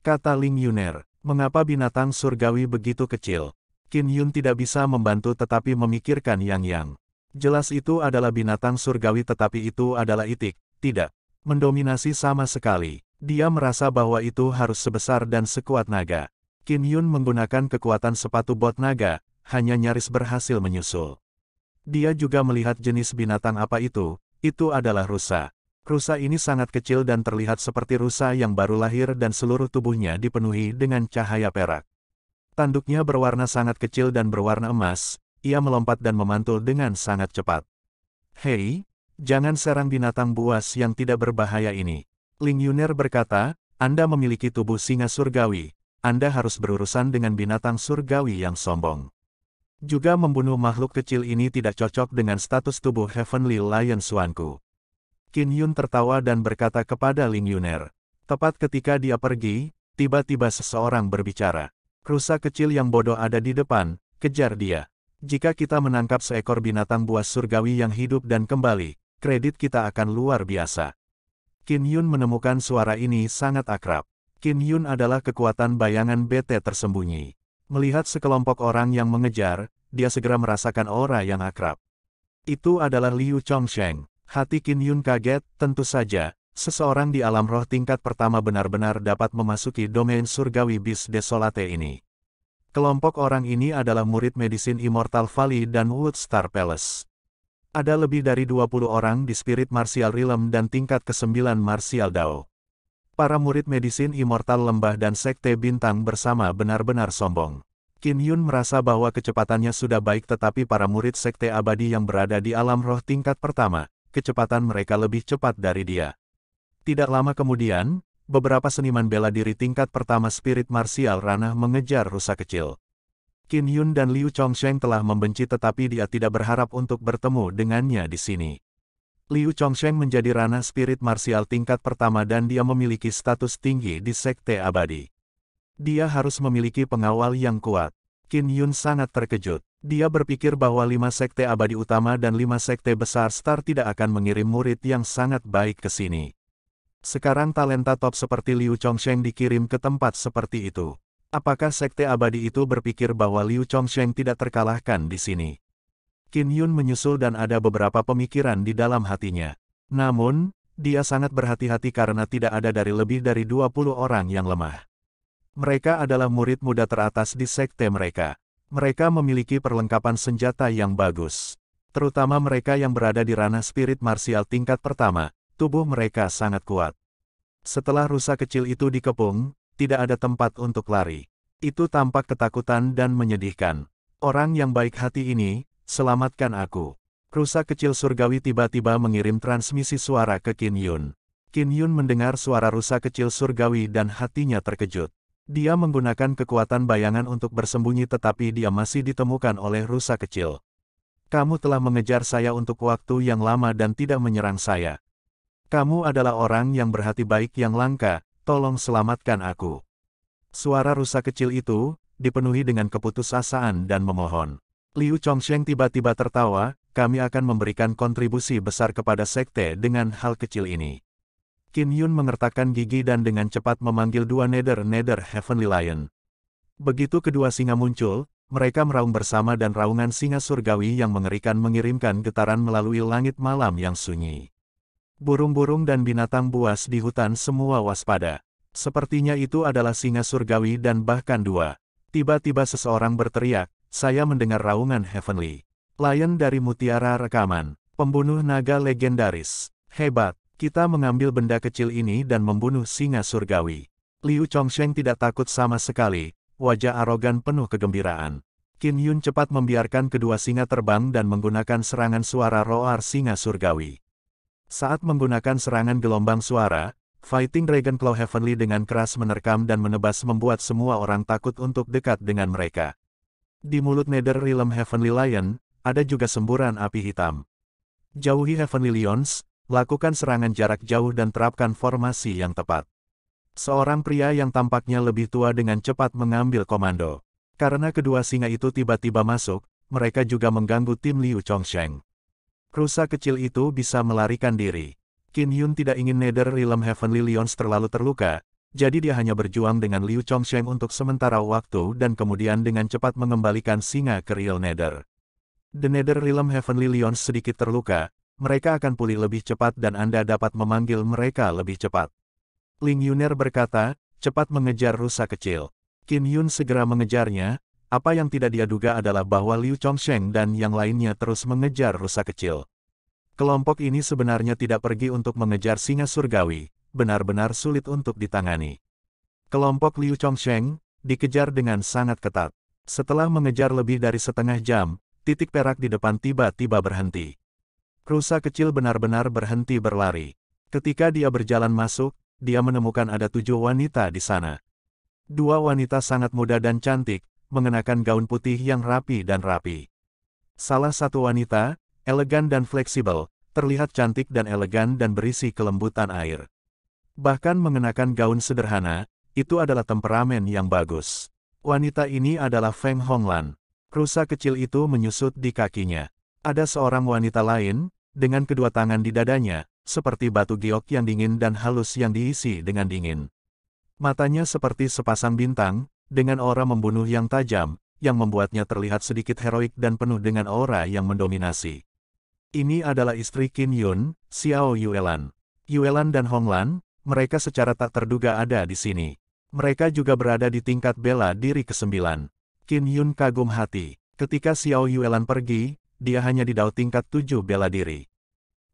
Speaker 1: Kata Ling Yuner, mengapa binatang surgawi begitu kecil? Qin Yun tidak bisa membantu tetapi memikirkan Yang Yang. Jelas itu adalah binatang surgawi tetapi itu adalah itik, tidak. Mendominasi sama sekali. Dia merasa bahwa itu harus sebesar dan sekuat naga. Qin Yun menggunakan kekuatan sepatu bot naga, hanya nyaris berhasil menyusul. Dia juga melihat jenis binatang apa itu, itu adalah rusa. Rusa ini sangat kecil dan terlihat seperti rusa yang baru lahir dan seluruh tubuhnya dipenuhi dengan cahaya perak. Tanduknya berwarna sangat kecil dan berwarna emas, ia melompat dan memantul dengan sangat cepat. Hei, jangan serang binatang buas yang tidak berbahaya ini. Ling Yuner berkata, Anda memiliki tubuh singa surgawi, Anda harus berurusan dengan binatang surgawi yang sombong. Juga membunuh makhluk kecil ini tidak cocok dengan status tubuh Heavenly Lion Suanku. Qin Yun tertawa dan berkata kepada Ling Yuner. Tepat ketika dia pergi, tiba-tiba seseorang berbicara. Rusa kecil yang bodoh ada di depan, kejar dia. Jika kita menangkap seekor binatang buas surgawi yang hidup dan kembali, kredit kita akan luar biasa. Qin Yun menemukan suara ini sangat akrab. Qin Yun adalah kekuatan bayangan BT tersembunyi. Melihat sekelompok orang yang mengejar, dia segera merasakan aura yang akrab. Itu adalah Liu Chongsheng. Hati Qin Yun kaget, tentu saja, seseorang di alam roh tingkat pertama benar-benar dapat memasuki domain surgawi bis desolate ini. Kelompok orang ini adalah murid medisin Immortal Valley dan Wood Star Palace. Ada lebih dari 20 orang di spirit martial realm dan tingkat ke-9 martial dao. Para murid medisin Immortal Lembah dan Sekte Bintang bersama benar-benar sombong. Qin Yun merasa bahwa kecepatannya sudah baik tetapi para murid Sekte Abadi yang berada di alam roh tingkat pertama, kecepatan mereka lebih cepat dari dia. Tidak lama kemudian, beberapa seniman bela diri tingkat pertama spirit marsial ranah mengejar rusa kecil. Qin Yun dan Liu Chongsheng telah membenci tetapi dia tidak berharap untuk bertemu dengannya di sini. Liu Chongsheng menjadi ranah spirit marsial tingkat pertama dan dia memiliki status tinggi di Sekte Abadi. Dia harus memiliki pengawal yang kuat. Qin Yun sangat terkejut. Dia berpikir bahwa lima Sekte Abadi Utama dan lima Sekte Besar Star tidak akan mengirim murid yang sangat baik ke sini. Sekarang talenta top seperti Liu Chongsheng dikirim ke tempat seperti itu. Apakah Sekte Abadi itu berpikir bahwa Liu Chongsheng tidak terkalahkan di sini? Kin Yun menyusul dan ada beberapa pemikiran di dalam hatinya. Namun, dia sangat berhati-hati karena tidak ada dari lebih dari 20 orang yang lemah. Mereka adalah murid muda teratas di sekte mereka. Mereka memiliki perlengkapan senjata yang bagus. Terutama mereka yang berada di ranah spirit marsial tingkat pertama, tubuh mereka sangat kuat. Setelah rusa kecil itu dikepung, tidak ada tempat untuk lari. Itu tampak ketakutan dan menyedihkan. Orang yang baik hati ini, Selamatkan aku. Rusa kecil surgawi tiba-tiba mengirim transmisi suara ke Kin Yun. Kin Yun mendengar suara rusa kecil surgawi dan hatinya terkejut. Dia menggunakan kekuatan bayangan untuk bersembunyi tetapi dia masih ditemukan oleh rusa kecil. Kamu telah mengejar saya untuk waktu yang lama dan tidak menyerang saya. Kamu adalah orang yang berhati baik yang langka, tolong selamatkan aku. Suara rusa kecil itu, dipenuhi dengan keputusasaan dan memohon. Liu Chongsheng tiba-tiba tertawa, kami akan memberikan kontribusi besar kepada sekte dengan hal kecil ini. Qin Yun mengertakkan gigi dan dengan cepat memanggil dua nether nether Heavenly Lion. Begitu kedua singa muncul, mereka meraung bersama dan raungan singa surgawi yang mengerikan mengirimkan getaran melalui langit malam yang sunyi. Burung-burung dan binatang buas di hutan semua waspada. Sepertinya itu adalah singa surgawi dan bahkan dua. Tiba-tiba seseorang berteriak, saya mendengar raungan Heavenly. Lion dari Mutiara Rekaman, pembunuh naga legendaris. Hebat, kita mengambil benda kecil ini dan membunuh singa surgawi. Liu Chongsheng tidak takut sama sekali, wajah arogan penuh kegembiraan. Qin Yun cepat membiarkan kedua singa terbang dan menggunakan serangan suara roar singa surgawi. Saat menggunakan serangan gelombang suara, Fighting Dragon Claw Heavenly dengan keras menerkam dan menebas membuat semua orang takut untuk dekat dengan mereka. Di mulut nether realm Heavenly Lion, ada juga semburan api hitam. Jauhi Heavenly Lions, lakukan serangan jarak jauh dan terapkan formasi yang tepat. Seorang pria yang tampaknya lebih tua dengan cepat mengambil komando. Karena kedua singa itu tiba-tiba masuk, mereka juga mengganggu tim Liu Chongsheng. Rusa kecil itu bisa melarikan diri. Qin Yun tidak ingin Nether Realm Heavenly Lions terlalu terluka, jadi dia hanya berjuang dengan Liu Chongsheng untuk sementara waktu dan kemudian dengan cepat mengembalikan singa ke Real Nether. The Nether Realm Heavenly Lions sedikit terluka, mereka akan pulih lebih cepat dan Anda dapat memanggil mereka lebih cepat. Ling Yuner berkata, cepat mengejar rusa kecil. Kim Yun segera mengejarnya, apa yang tidak dia duga adalah bahwa Liu Chongsheng dan yang lainnya terus mengejar rusa kecil. Kelompok ini sebenarnya tidak pergi untuk mengejar singa surgawi, benar-benar sulit untuk ditangani. Kelompok Liu Chongsheng dikejar dengan sangat ketat. Setelah mengejar lebih dari setengah jam, titik perak di depan tiba-tiba berhenti. Rusa kecil benar-benar berhenti berlari. Ketika dia berjalan masuk, dia menemukan ada tujuh wanita di sana. Dua wanita sangat muda dan cantik, mengenakan gaun putih yang rapi dan rapi. Salah satu wanita, elegan dan fleksibel, terlihat cantik dan elegan dan berisi kelembutan air. Bahkan mengenakan gaun sederhana, itu adalah temperamen yang bagus. Wanita ini adalah Feng Honglan. Rusa kecil itu menyusut di kakinya. Ada seorang wanita lain, dengan kedua tangan di dadanya, seperti batu giok yang dingin dan halus yang diisi dengan dingin. Matanya seperti sepasang bintang, dengan aura membunuh yang tajam, yang membuatnya terlihat sedikit heroik dan penuh dengan aura yang mendominasi. Ini adalah istri Qin Yun, Xiao Yuelan. Yuelan dan Honglan, mereka secara tak terduga ada di sini. Mereka juga berada di tingkat bela diri ke-9. Qin Yun kagum hati. Ketika Xiao Yuelan pergi, dia hanya di dao tingkat 7 bela diri.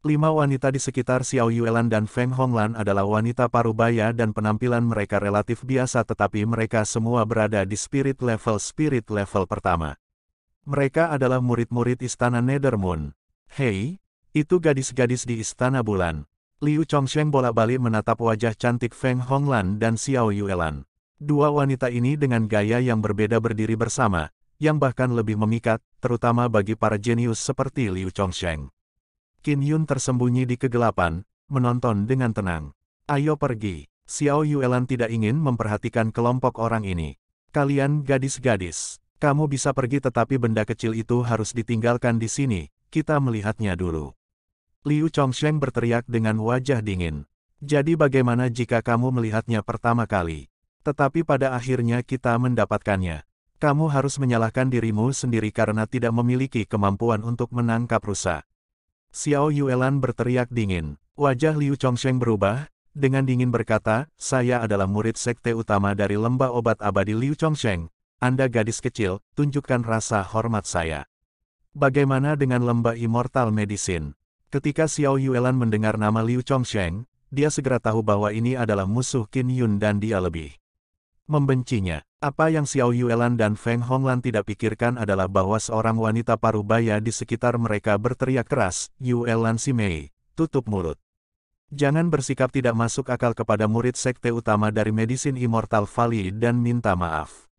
Speaker 1: Lima wanita di sekitar Xiao Yuelan dan Feng Honglan adalah wanita parubaya dan penampilan mereka relatif biasa tetapi mereka semua berada di spirit level-spirit level pertama. Mereka adalah murid-murid Istana Nethermoon. Hei, itu gadis-gadis di Istana Bulan. Liu Chongsheng bola-balik menatap wajah cantik Feng Honglan dan Xiao Yuelan. Dua wanita ini dengan gaya yang berbeda berdiri bersama, yang bahkan lebih memikat, terutama bagi para jenius seperti Liu Chongsheng. Qin Yun tersembunyi di kegelapan, menonton dengan tenang. Ayo pergi. Xiao Yuelan tidak ingin memperhatikan kelompok orang ini. Kalian gadis-gadis, kamu bisa pergi tetapi benda kecil itu harus ditinggalkan di sini, kita melihatnya dulu. Liu Chongsheng berteriak dengan wajah dingin. Jadi bagaimana jika kamu melihatnya pertama kali? Tetapi pada akhirnya kita mendapatkannya. Kamu harus menyalahkan dirimu sendiri karena tidak memiliki kemampuan untuk menangkap rusa. Xiao Yuelan berteriak dingin. Wajah Liu Chongsheng berubah, dengan dingin berkata, saya adalah murid sekte utama dari lembah obat abadi Liu Chongsheng. Anda gadis kecil, tunjukkan rasa hormat saya. Bagaimana dengan lembah immortal medicine? Ketika Xiao Yuelan mendengar nama Liu Chongsheng, dia segera tahu bahwa ini adalah musuh Qin Yun dan dia lebih membencinya. Apa yang Xiao Yuelan dan Feng Honglan tidak pikirkan adalah bahwa seorang wanita Parubaya di sekitar mereka berteriak keras, Yuelan si Mei, tutup mulut. Jangan bersikap tidak masuk akal kepada murid sekte utama dari Medicine Immortal Valley dan minta maaf.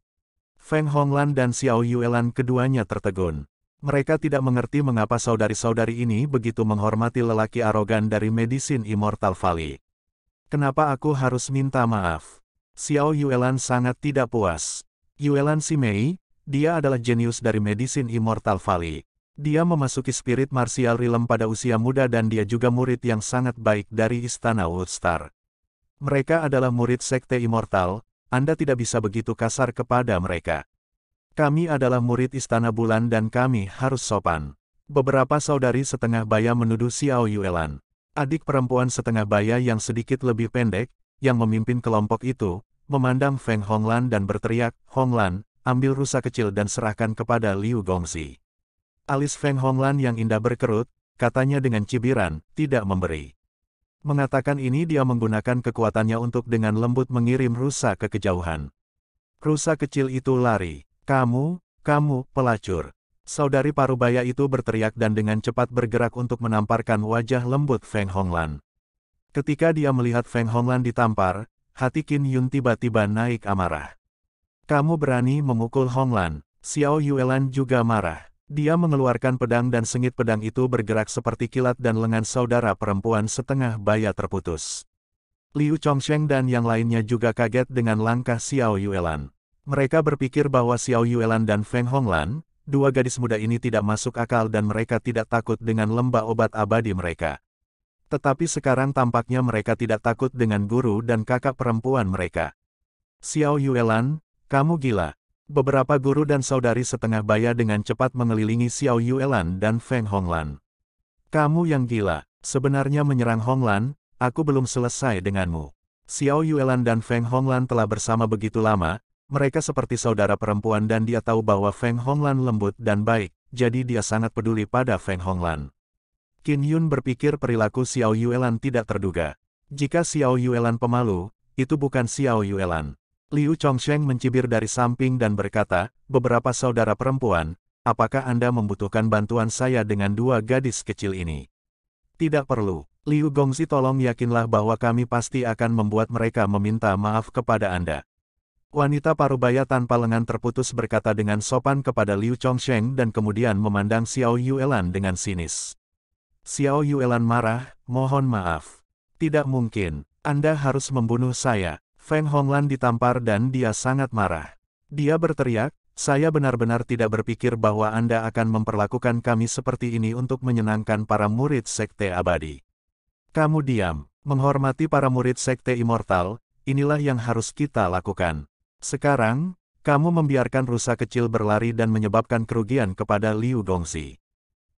Speaker 1: Feng Honglan dan Xiao Yuelan keduanya tertegun. Mereka tidak mengerti mengapa saudari-saudari ini begitu menghormati lelaki arogan dari Medicine Immortal Valley. Kenapa aku harus minta maaf? Xiao Yuelan sangat tidak puas. Yuelan Si Mei, dia adalah jenius dari Medicine Immortal Valley. Dia memasuki spirit martial realm pada usia muda dan dia juga murid yang sangat baik dari Istana Woodstar. Mereka adalah murid Sekte Immortal, Anda tidak bisa begitu kasar kepada mereka. Kami adalah murid Istana Bulan dan kami harus sopan. Beberapa saudari setengah baya menuduh Xiao Yuelan. Adik perempuan setengah baya yang sedikit lebih pendek, yang memimpin kelompok itu, memandang Feng Honglan dan berteriak, Honglan, ambil rusa kecil dan serahkan kepada Liu Gongzi. Alis Feng Honglan yang indah berkerut, katanya dengan cibiran, tidak memberi. Mengatakan ini dia menggunakan kekuatannya untuk dengan lembut mengirim rusa ke kejauhan. Rusa kecil itu lari. Kamu, kamu, pelacur. Saudari Parubaya itu berteriak dan dengan cepat bergerak untuk menamparkan wajah lembut Feng Honglan. Ketika dia melihat Feng Honglan ditampar, hati Qin Yun tiba-tiba naik amarah. Kamu berani memukul Honglan, Xiao Yuelan juga marah. Dia mengeluarkan pedang dan sengit pedang itu bergerak seperti kilat dan lengan saudara perempuan setengah baya terputus. Liu Chongsheng dan yang lainnya juga kaget dengan langkah Xiao Yuelan. Mereka berpikir bahwa Xiao Yuelan dan Feng Honglan, dua gadis muda ini tidak masuk akal dan mereka tidak takut dengan lembah obat abadi mereka. Tetapi sekarang tampaknya mereka tidak takut dengan guru dan kakak perempuan mereka. Xiao Yuelan, kamu gila. Beberapa guru dan saudari setengah baya dengan cepat mengelilingi Xiao Yuelan dan Feng Honglan. Kamu yang gila, sebenarnya menyerang Honglan, aku belum selesai denganmu. Xiao Yuelan dan Feng Honglan telah bersama begitu lama, mereka seperti saudara perempuan dan dia tahu bahwa Feng Honglan lembut dan baik, jadi dia sangat peduli pada Feng Honglan. Qin Yun berpikir perilaku Xiao Yuelan tidak terduga. Jika Xiao Yuelan pemalu, itu bukan Xiao Yuelan. Liu Chongsheng mencibir dari samping dan berkata, beberapa saudara perempuan, apakah Anda membutuhkan bantuan saya dengan dua gadis kecil ini? Tidak perlu. Liu Gongzi tolong yakinlah bahwa kami pasti akan membuat mereka meminta maaf kepada Anda. Wanita parubaya tanpa lengan terputus berkata dengan sopan kepada Liu Chongsheng dan kemudian memandang Xiao Yuelan dengan sinis. Xiao Yuelan marah, mohon maaf. Tidak mungkin, Anda harus membunuh saya. Feng Honglan ditampar dan dia sangat marah. Dia berteriak, saya benar-benar tidak berpikir bahwa Anda akan memperlakukan kami seperti ini untuk menyenangkan para murid Sekte Abadi. Kamu diam, menghormati para murid Sekte Immortal, inilah yang harus kita lakukan. Sekarang, kamu membiarkan rusa kecil berlari dan menyebabkan kerugian kepada Liu Dongzi.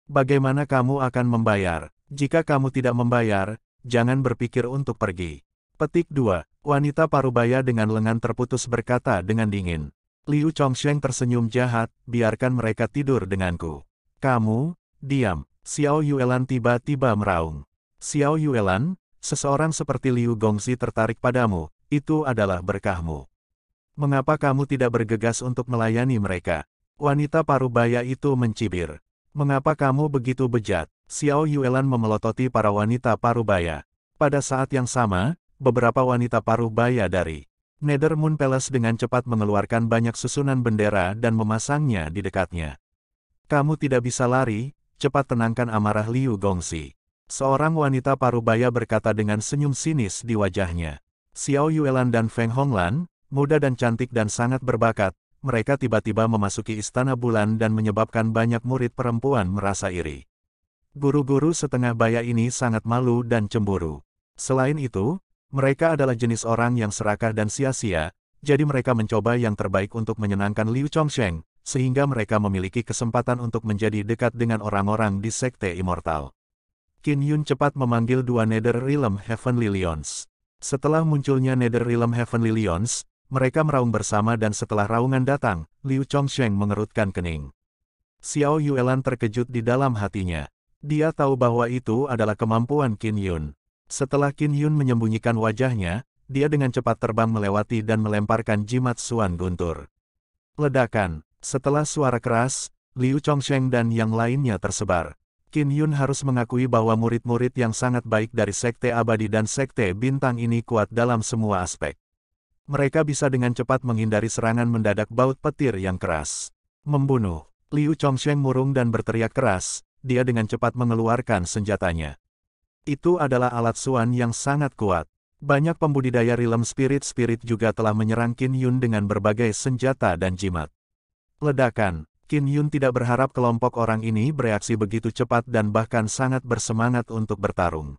Speaker 1: Bagaimana kamu akan membayar? Jika kamu tidak membayar, jangan berpikir untuk pergi. Petik 2. Wanita parubaya dengan lengan terputus berkata dengan dingin. Liu Chongsheng tersenyum jahat, biarkan mereka tidur denganku. Kamu, diam. Xiao Yuelan tiba-tiba meraung. Xiao Yuelan, seseorang seperti Liu Gongzi tertarik padamu, itu adalah berkahmu. Mengapa kamu tidak bergegas untuk melayani mereka? Wanita parubaya itu mencibir. Mengapa kamu begitu bejat? Xiao Yuelan memelototi para wanita parubaya. Pada saat yang sama, beberapa wanita parubaya dari Nether Moon Palace dengan cepat mengeluarkan banyak susunan bendera dan memasangnya di dekatnya. Kamu tidak bisa lari, cepat tenangkan amarah Liu Gongxi. Seorang wanita parubaya berkata dengan senyum sinis di wajahnya. Xiao Yuelan dan Feng Honglan, muda dan cantik dan sangat berbakat, mereka tiba-tiba memasuki istana bulan dan menyebabkan banyak murid perempuan merasa iri. Guru-guru setengah baya ini sangat malu dan cemburu. Selain itu, mereka adalah jenis orang yang serakah dan sia-sia, jadi mereka mencoba yang terbaik untuk menyenangkan Liu Chongsheng, sehingga mereka memiliki kesempatan untuk menjadi dekat dengan orang-orang di Sekte Immortal. Qin Yun cepat memanggil dua Nether Realm Heavenly Lions. Setelah munculnya Nether Realm Heavenly Lions, mereka meraung bersama dan setelah raungan datang, Liu Chongsheng mengerutkan kening. Xiao Yuelan terkejut di dalam hatinya. Dia tahu bahwa itu adalah kemampuan Qin Yun. Setelah Qin Yun menyembunyikan wajahnya, dia dengan cepat terbang melewati dan melemparkan jimat Suan Guntur. Ledakan. Setelah suara keras, Liu Chongsheng dan yang lainnya tersebar. Qin Yun harus mengakui bahwa murid-murid yang sangat baik dari Sekte Abadi dan Sekte Bintang ini kuat dalam semua aspek mereka bisa dengan cepat menghindari serangan mendadak baut petir yang keras. Membunuh, Liu Chongxiang murung dan berteriak keras, dia dengan cepat mengeluarkan senjatanya. Itu adalah alat suan yang sangat kuat. Banyak pembudidaya rilem spirit-spirit juga telah menyerang Qin Yun dengan berbagai senjata dan jimat. Ledakan, Qin Yun tidak berharap kelompok orang ini bereaksi begitu cepat dan bahkan sangat bersemangat untuk bertarung.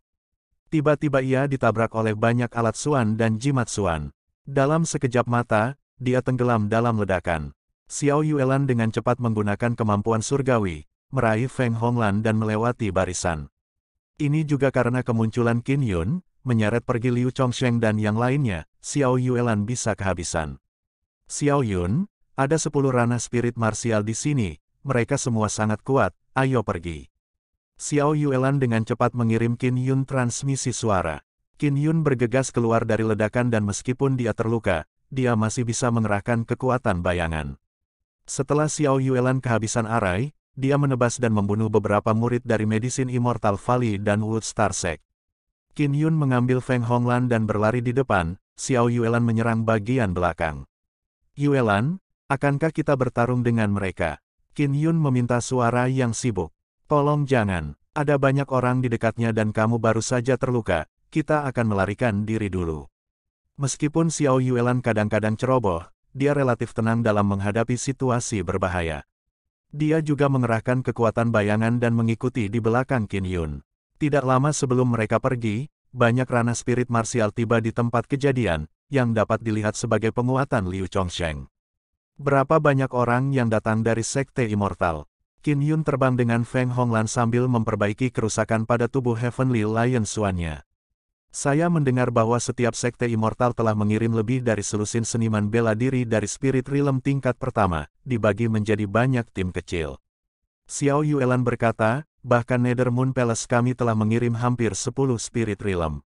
Speaker 1: Tiba-tiba ia ditabrak oleh banyak alat suan dan jimat suan. Dalam sekejap mata, dia tenggelam dalam ledakan. Xiao Yuelan dengan cepat menggunakan kemampuan surgawi, meraih Feng Honglan dan melewati barisan. Ini juga karena kemunculan Qin Yun, menyeret pergi Liu Chongsheng dan yang lainnya, Xiao Yuelan bisa kehabisan. Xiao Yun, ada sepuluh ranah spirit marsial di sini, mereka semua sangat kuat, ayo pergi. Xiao Yuelan dengan cepat mengirim Qin Yun transmisi suara. Kin Yun bergegas keluar dari ledakan dan meskipun dia terluka, dia masih bisa mengerahkan kekuatan bayangan. Setelah Xiao Yuelan kehabisan arai, dia menebas dan membunuh beberapa murid dari Medicine Immortal Valley dan Wood Star Sect. Qin Yun mengambil Feng Honglan dan berlari di depan, Xiao Yuelan menyerang bagian belakang. Yuelan, akankah kita bertarung dengan mereka? Kin Yun meminta suara yang sibuk. Tolong jangan, ada banyak orang di dekatnya dan kamu baru saja terluka, kita akan melarikan diri dulu. Meskipun Xiao Yuelan kadang-kadang ceroboh, dia relatif tenang dalam menghadapi situasi berbahaya. Dia juga mengerahkan kekuatan bayangan dan mengikuti di belakang Qin Yun. Tidak lama sebelum mereka pergi, banyak ranah spirit marsial tiba di tempat kejadian, yang dapat dilihat sebagai penguatan Liu Chongsheng. Berapa banyak orang yang datang dari Sekte Immortal? Qin Yun terbang dengan Feng Honglan sambil memperbaiki kerusakan pada tubuh Heavenly Lion Suannya. Saya mendengar bahwa setiap sekte immortal telah mengirim lebih dari selusin seniman bela diri dari spirit realm tingkat pertama, dibagi menjadi banyak tim kecil. Xiao Yuelan berkata, bahkan Nether Moon Palace kami telah mengirim hampir 10 spirit realm.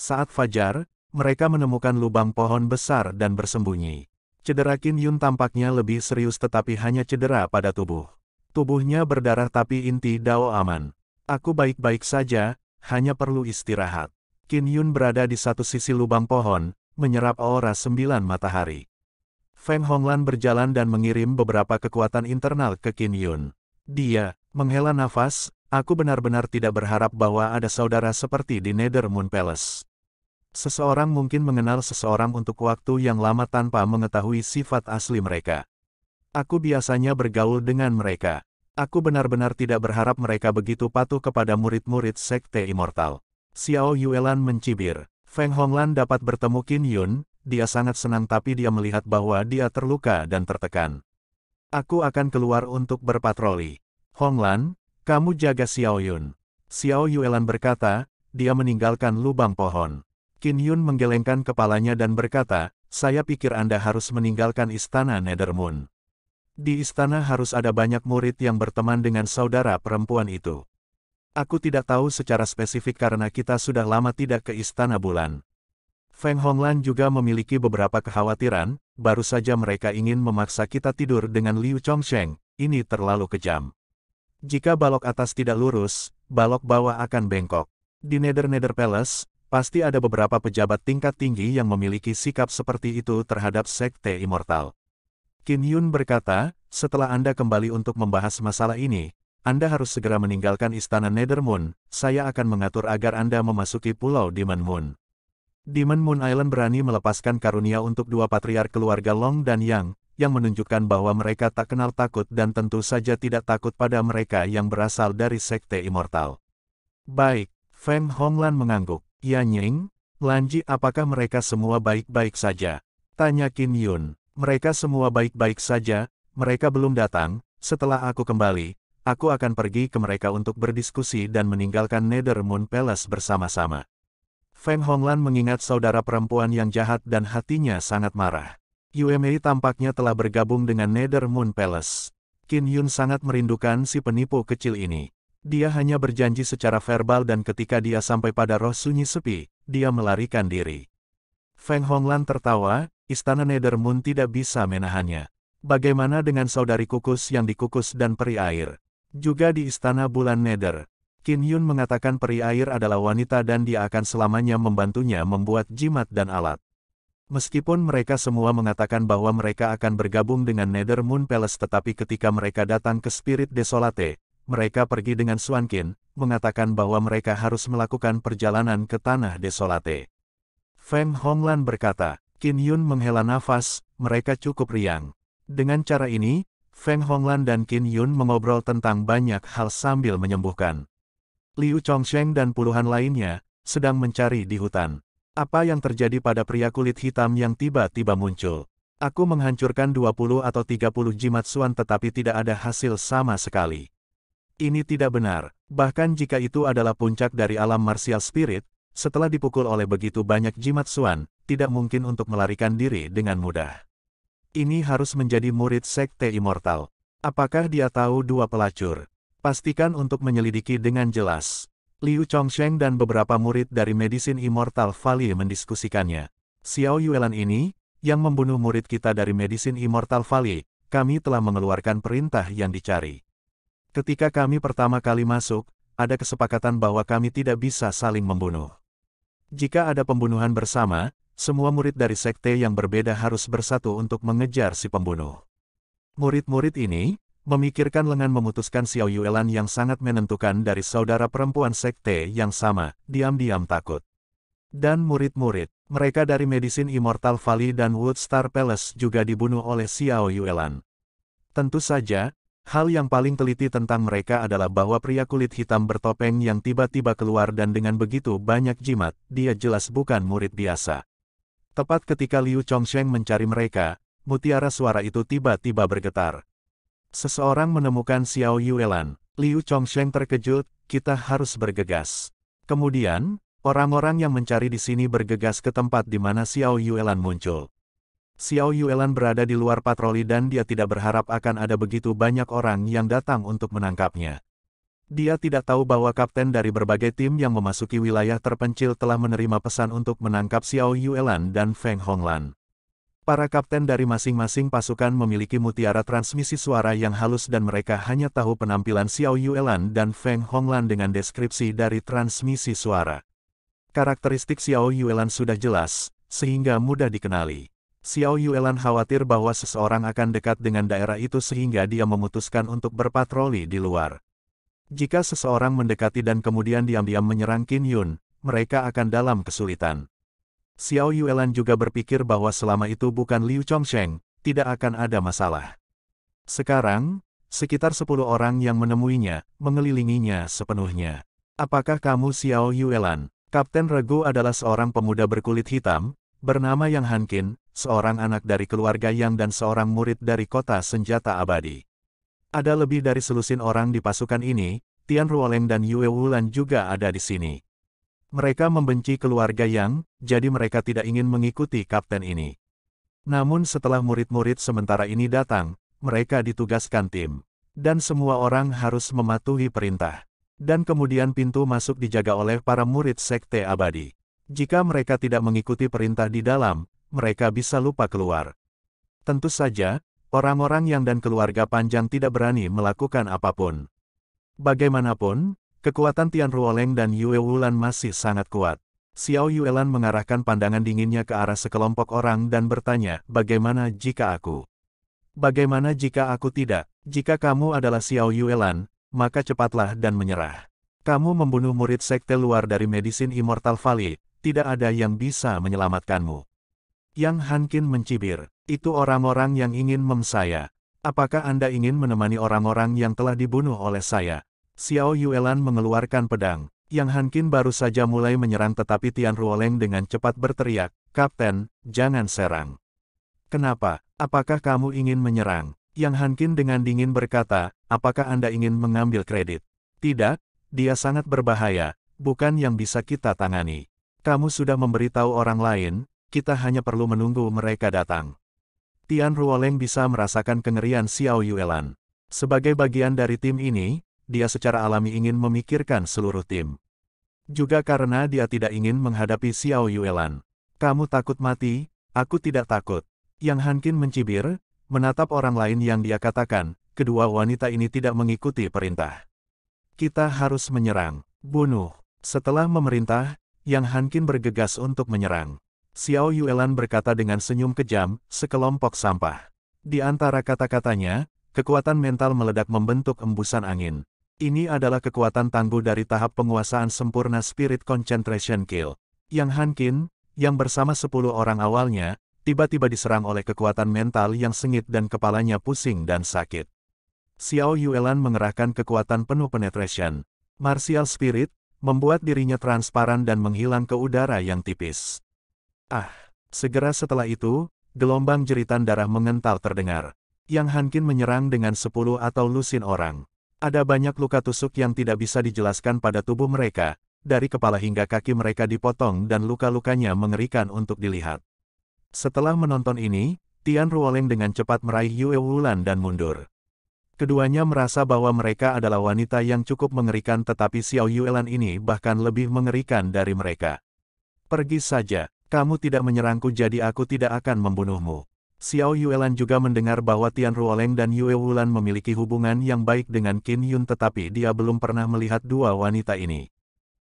Speaker 1: Saat fajar, mereka menemukan lubang pohon besar dan bersembunyi. Cedera Qin Yun tampaknya lebih serius tetapi hanya cedera pada tubuh. Tubuhnya berdarah tapi inti Dao aman. Aku baik-baik saja, hanya perlu istirahat. Qin Yun berada di satu sisi lubang pohon, menyerap aura sembilan matahari. Feng Honglan berjalan dan mengirim beberapa kekuatan internal ke Qin Yun. Dia, menghela nafas, aku benar-benar tidak berharap bahwa ada saudara seperti di Nether Moon Palace. Seseorang mungkin mengenal seseorang untuk waktu yang lama tanpa mengetahui sifat asli mereka. Aku biasanya bergaul dengan mereka. Aku benar-benar tidak berharap mereka begitu patuh kepada murid-murid Sekte Immortal. Xiao Yuelan mencibir. Feng Honglan dapat bertemu Qin Yun, dia sangat senang tapi dia melihat bahwa dia terluka dan tertekan. Aku akan keluar untuk berpatroli. Honglan, kamu jaga Xiao Yun. Xiao Yuelan berkata, dia meninggalkan lubang pohon. Qin Yun menggelengkan kepalanya dan berkata, saya pikir Anda harus meninggalkan istana Nethermoon. Di istana harus ada banyak murid yang berteman dengan saudara perempuan itu. Aku tidak tahu secara spesifik karena kita sudah lama tidak ke Istana Bulan. Feng Honglan juga memiliki beberapa kekhawatiran, baru saja mereka ingin memaksa kita tidur dengan Liu Chongsheng, ini terlalu kejam. Jika balok atas tidak lurus, balok bawah akan bengkok. Di Nether-Nether Palace, pasti ada beberapa pejabat tingkat tinggi yang memiliki sikap seperti itu terhadap Sekte Immortal. Qin Yun berkata, setelah Anda kembali untuk membahas masalah ini, anda harus segera meninggalkan istana Nethermoon, saya akan mengatur agar Anda memasuki pulau Demon Moon. Demon Moon Island berani melepaskan karunia untuk dua patriark keluarga Long dan Yang, yang menunjukkan bahwa mereka tak kenal takut dan tentu saja tidak takut pada mereka yang berasal dari Sekte Immortal. Baik, Feng Honglan mengangguk. Ya Ying, Lanji apakah mereka semua baik-baik saja? Tanya Kim Yun. Mereka semua baik-baik saja, mereka belum datang, setelah aku kembali, aku akan pergi ke mereka untuk berdiskusi dan meninggalkan Nether Moon Palace bersama-sama. Feng Honglan mengingat saudara perempuan yang jahat dan hatinya sangat marah. Yue tampaknya telah bergabung dengan Nether Moon Palace. Qin Yun sangat merindukan si penipu kecil ini. Dia hanya berjanji secara verbal dan ketika dia sampai pada roh sunyi sepi, dia melarikan diri. Feng Honglan tertawa, istana Nether Moon tidak bisa menahannya. Bagaimana dengan saudari kukus yang dikukus dan peri air? Juga di Istana Bulan Nether, Kin Yun mengatakan peri air adalah wanita dan dia akan selamanya membantunya membuat jimat dan alat. Meskipun mereka semua mengatakan bahwa mereka akan bergabung dengan Nether Moon Palace tetapi ketika mereka datang ke Spirit Desolate, mereka pergi dengan Suan Qin, mengatakan bahwa mereka harus melakukan perjalanan ke Tanah Desolate. Feng Honglan berkata, Kin Yun menghela nafas, mereka cukup riang. Dengan cara ini, Feng Honglan dan Qin Yun mengobrol tentang banyak hal sambil menyembuhkan. Liu Chongsheng dan puluhan lainnya sedang mencari di hutan. Apa yang terjadi pada pria kulit hitam yang tiba-tiba muncul? Aku menghancurkan 20 atau 30 jimat suan tetapi tidak ada hasil sama sekali. Ini tidak benar, bahkan jika itu adalah puncak dari alam martial spirit, setelah dipukul oleh begitu banyak jimat suan, tidak mungkin untuk melarikan diri dengan mudah ini harus menjadi murid Sekte Immortal. Apakah dia tahu dua pelacur? Pastikan untuk menyelidiki dengan jelas. Liu Chongsheng dan beberapa murid dari Medicine Immortal Valley mendiskusikannya. Xiao Yuelan ini, yang membunuh murid kita dari Medicine Immortal Valley, kami telah mengeluarkan perintah yang dicari. Ketika kami pertama kali masuk, ada kesepakatan bahwa kami tidak bisa saling membunuh. Jika ada pembunuhan bersama, semua murid dari sekte yang berbeda harus bersatu untuk mengejar si pembunuh. Murid-murid ini, memikirkan lengan memutuskan Xiao Yuelan yang sangat menentukan dari saudara perempuan sekte yang sama, diam-diam takut. Dan murid-murid, mereka dari Medicine Immortal Valley dan Wood Star Palace juga dibunuh oleh Xiao Yuelan. Tentu saja, Hal yang paling teliti tentang mereka adalah bahwa pria kulit hitam bertopeng yang tiba-tiba keluar dan dengan begitu banyak jimat, dia jelas bukan murid biasa. Tepat ketika Liu Chongsheng mencari mereka, mutiara suara itu tiba-tiba bergetar. Seseorang menemukan Xiao Yuelan, Liu Chongsheng terkejut, kita harus bergegas. Kemudian, orang-orang yang mencari di sini bergegas ke tempat di mana Xiao Yuelan muncul. Xiao Yuelan berada di luar patroli dan dia tidak berharap akan ada begitu banyak orang yang datang untuk menangkapnya. Dia tidak tahu bahwa kapten dari berbagai tim yang memasuki wilayah terpencil telah menerima pesan untuk menangkap Xiao Yuelan dan Feng Honglan. Para kapten dari masing-masing pasukan memiliki mutiara transmisi suara yang halus dan mereka hanya tahu penampilan Xiao Yuelan dan Feng Honglan dengan deskripsi dari transmisi suara. Karakteristik Xiao Yuelan sudah jelas, sehingga mudah dikenali. Xiao Yuelan khawatir bahwa seseorang akan dekat dengan daerah itu sehingga dia memutuskan untuk berpatroli di luar. Jika seseorang mendekati dan kemudian diam-diam menyerang Qin Yun, mereka akan dalam kesulitan. Xiao Yuelan juga berpikir bahwa selama itu bukan Liu Chongsheng, tidak akan ada masalah. Sekarang, sekitar 10 orang yang menemuinya, mengelilinginya sepenuhnya. Apakah kamu Xiao Yuelan? Kapten Regu adalah seorang pemuda berkulit hitam, bernama Yang Hankin, seorang anak dari keluarga Yang dan seorang murid dari kota senjata abadi. Ada lebih dari selusin orang di pasukan ini, Tian Ruoleng dan Yue Wulan juga ada di sini. Mereka membenci keluarga Yang, jadi mereka tidak ingin mengikuti kapten ini. Namun setelah murid-murid sementara ini datang, mereka ditugaskan tim. Dan semua orang harus mematuhi perintah. Dan kemudian pintu masuk dijaga oleh para murid Sekte Abadi. Jika mereka tidak mengikuti perintah di dalam, mereka bisa lupa keluar. Tentu saja, Orang-orang yang dan keluarga panjang tidak berani melakukan apapun. Bagaimanapun, kekuatan Tian Ruoleng dan Yue Wulan masih sangat kuat. Xiao Yuelan mengarahkan pandangan dinginnya ke arah sekelompok orang dan bertanya, bagaimana jika aku? Bagaimana jika aku tidak? Jika kamu adalah Xiao Yuelan, maka cepatlah dan menyerah. Kamu membunuh murid sekte luar dari Medisin Immortal Valley, tidak ada yang bisa menyelamatkanmu. Yang Hankin mencibir, itu orang-orang yang ingin mem saya. Apakah Anda ingin menemani orang-orang yang telah dibunuh oleh saya? Xiao Yuelan mengeluarkan pedang. Yang Hankin baru saja mulai menyerang tetapi Tian Ruoleng dengan cepat berteriak, Kapten, jangan serang. Kenapa? Apakah kamu ingin menyerang? Yang Hankin dengan dingin berkata, apakah Anda ingin mengambil kredit? Tidak, dia sangat berbahaya, bukan yang bisa kita tangani. Kamu sudah memberitahu orang lain, kita hanya perlu menunggu mereka datang. Tian Ruoleng bisa merasakan kengerian Xiao Yuelan. Sebagai bagian dari tim ini, dia secara alami ingin memikirkan seluruh tim. Juga karena dia tidak ingin menghadapi Xiao Yuelan. Kamu takut mati, aku tidak takut. Yang Hankin mencibir, menatap orang lain yang dia katakan, kedua wanita ini tidak mengikuti perintah. Kita harus menyerang, bunuh. Setelah memerintah, Yang Hankin bergegas untuk menyerang. Xiao Yuelan berkata dengan senyum kejam, sekelompok sampah. Di antara kata-katanya, kekuatan mental meledak membentuk embusan angin. Ini adalah kekuatan tangguh dari tahap penguasaan sempurna Spirit Concentration Kill. Yang Hankin, yang bersama 10 orang awalnya, tiba-tiba diserang oleh kekuatan mental yang sengit dan kepalanya pusing dan sakit. Xiao Yuelan mengerahkan kekuatan penuh penetration. Martial Spirit, membuat dirinya transparan dan menghilang ke udara yang tipis. Ah! Segera setelah itu, gelombang jeritan darah mengental terdengar. Yang Hankin menyerang dengan sepuluh atau lusin orang. Ada banyak luka tusuk yang tidak bisa dijelaskan pada tubuh mereka, dari kepala hingga kaki mereka dipotong dan luka-lukanya mengerikan untuk dilihat. Setelah menonton ini, Tian Ruoleng dengan cepat meraih Yue Wulan dan mundur. Keduanya merasa bahwa mereka adalah wanita yang cukup mengerikan tetapi Xiao Yuelan ini bahkan lebih mengerikan dari mereka. Pergi saja. Kamu tidak menyerangku jadi aku tidak akan membunuhmu. Xiao Yuelan juga mendengar bahwa Tian Ruoleng dan Yue Wulan memiliki hubungan yang baik dengan Qin Yun tetapi dia belum pernah melihat dua wanita ini.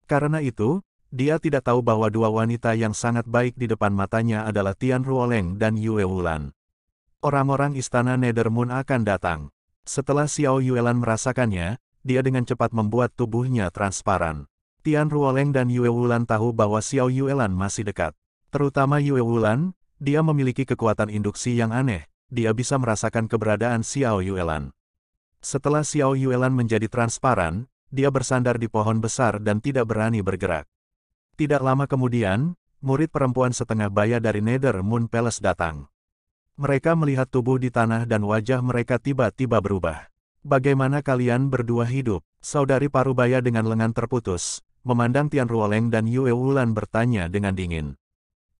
Speaker 1: Karena itu, dia tidak tahu bahwa dua wanita yang sangat baik di depan matanya adalah Tian Ruoleng dan Yue Wulan. Orang-orang istana Nethermoon akan datang. Setelah Xiao Yuelan merasakannya, dia dengan cepat membuat tubuhnya transparan. Tian Ruoleng dan Yue Wulan tahu bahwa Xiao Yuelan masih dekat. Terutama Yue Wulan, dia memiliki kekuatan induksi yang aneh, dia bisa merasakan keberadaan Xiao Yue Yuelan. Setelah Xiao Yue Yuelan menjadi transparan, dia bersandar di pohon besar dan tidak berani bergerak. Tidak lama kemudian, murid perempuan setengah baya dari Nether Moon Palace datang. Mereka melihat tubuh di tanah dan wajah mereka tiba-tiba berubah. Bagaimana kalian berdua hidup? Saudari Parubaya dengan lengan terputus, memandang Tian Ruoleng dan Yue Wulan bertanya dengan dingin.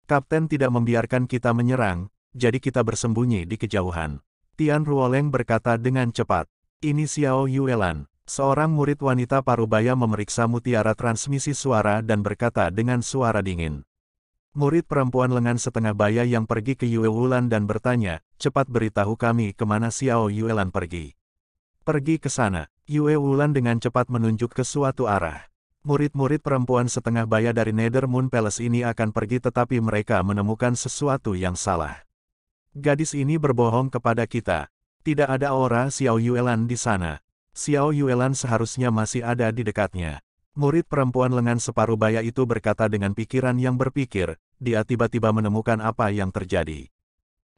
Speaker 1: Kapten tidak membiarkan kita menyerang, jadi kita bersembunyi di kejauhan. Tian Ruoleng berkata dengan cepat. Ini Xiao Yuelan, seorang murid wanita parubaya memeriksa mutiara transmisi suara dan berkata dengan suara dingin. Murid perempuan lengan setengah baya yang pergi ke Yue Wulan dan bertanya, cepat beritahu kami kemana Xiao Yuelan pergi. Pergi ke sana, Yue Wulan dengan cepat menunjuk ke suatu arah. Murid-murid perempuan setengah baya dari Nether Moon Palace ini akan pergi tetapi mereka menemukan sesuatu yang salah. Gadis ini berbohong kepada kita. Tidak ada aura Xiao Yuelan di sana. Xiao Yuelan seharusnya masih ada di dekatnya. Murid perempuan lengan separuh baya itu berkata dengan pikiran yang berpikir, dia tiba-tiba menemukan apa yang terjadi.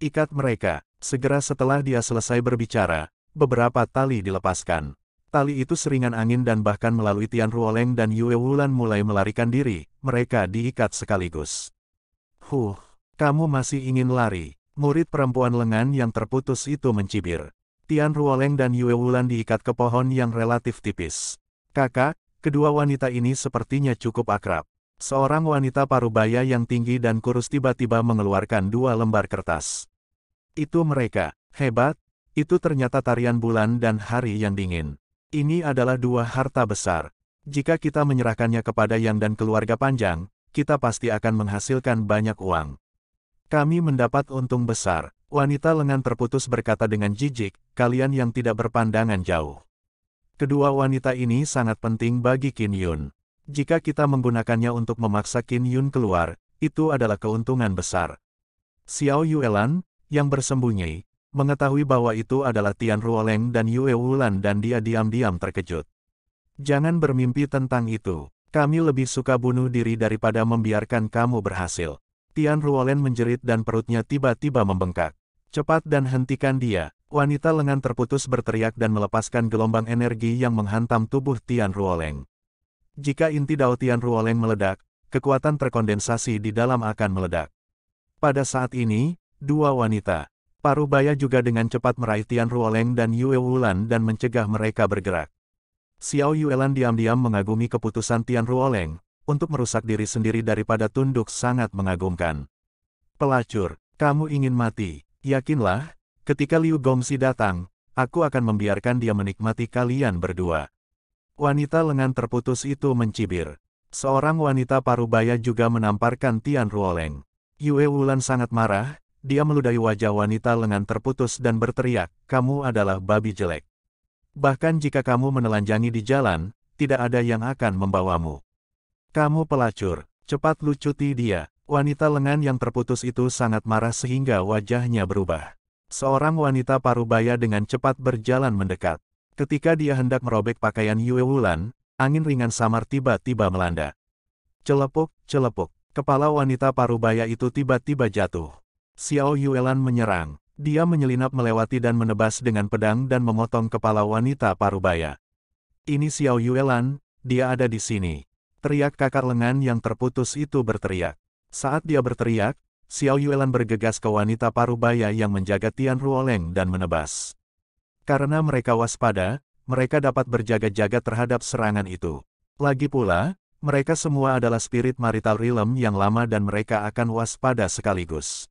Speaker 1: Ikat mereka, segera setelah dia selesai berbicara, beberapa tali dilepaskan. Tali itu seringan angin dan bahkan melalui Tian Ruoleng dan Yue Wulan mulai melarikan diri, mereka diikat sekaligus. Huh, kamu masih ingin lari, murid perempuan lengan yang terputus itu mencibir. Tian Ruoleng dan Yue Wulan diikat ke pohon yang relatif tipis. Kakak, kedua wanita ini sepertinya cukup akrab. Seorang wanita parubaya yang tinggi dan kurus tiba-tiba mengeluarkan dua lembar kertas. Itu mereka, hebat, itu ternyata tarian bulan dan hari yang dingin. Ini adalah dua harta besar. Jika kita menyerahkannya kepada Yang dan keluarga panjang, kita pasti akan menghasilkan banyak uang. Kami mendapat untung besar. Wanita lengan terputus berkata dengan jijik, kalian yang tidak berpandangan jauh. Kedua wanita ini sangat penting bagi Kin Yun. Jika kita menggunakannya untuk memaksa Kin Yun keluar, itu adalah keuntungan besar. Xiao Yuelan, yang bersembunyi, Mengetahui bahwa itu adalah Tian Ruoleng dan Yue Wulan dan dia diam-diam terkejut. Jangan bermimpi tentang itu. Kami lebih suka bunuh diri daripada membiarkan kamu berhasil. Tian Ruolen menjerit dan perutnya tiba-tiba membengkak. Cepat dan hentikan dia. Wanita lengan terputus berteriak dan melepaskan gelombang energi yang menghantam tubuh Tian Ruoleng. Jika inti Dao Tian Ruoleng meledak, kekuatan terkondensasi di dalam akan meledak. Pada saat ini, dua wanita, Parubaya juga dengan cepat meraih Tian Ruoleng dan Yue Wulan dan mencegah mereka bergerak. Xiao Yuelan diam-diam mengagumi keputusan Tian Ruoleng untuk merusak diri sendiri daripada tunduk sangat mengagumkan. Pelacur, kamu ingin mati. Yakinlah, ketika Liu Gongsi datang, aku akan membiarkan dia menikmati kalian berdua. Wanita lengan terputus itu mencibir. Seorang wanita parubaya juga menamparkan Tian Ruoleng. Yue Wulan sangat marah, dia meludahi wajah wanita lengan terputus dan berteriak, kamu adalah babi jelek. Bahkan jika kamu menelanjangi di jalan, tidak ada yang akan membawamu. Kamu pelacur, cepat lucuti dia. Wanita lengan yang terputus itu sangat marah sehingga wajahnya berubah. Seorang wanita parubaya dengan cepat berjalan mendekat. Ketika dia hendak merobek pakaian Yue Wulan, angin ringan samar tiba-tiba melanda. Celepuk, celepuk, kepala wanita parubaya itu tiba-tiba jatuh. Xiao Yuelan menyerang. Dia menyelinap melewati dan menebas dengan pedang dan memotong kepala wanita parubaya. Ini Xiao Yuelan, dia ada di sini. Teriak kakar lengan yang terputus itu berteriak. Saat dia berteriak, Xiao Yuelan bergegas ke wanita parubaya yang menjaga Tian Ruoleng dan menebas. Karena mereka waspada, mereka dapat berjaga-jaga terhadap serangan itu. Lagi pula, mereka semua adalah spirit marital realm yang lama dan mereka akan waspada sekaligus.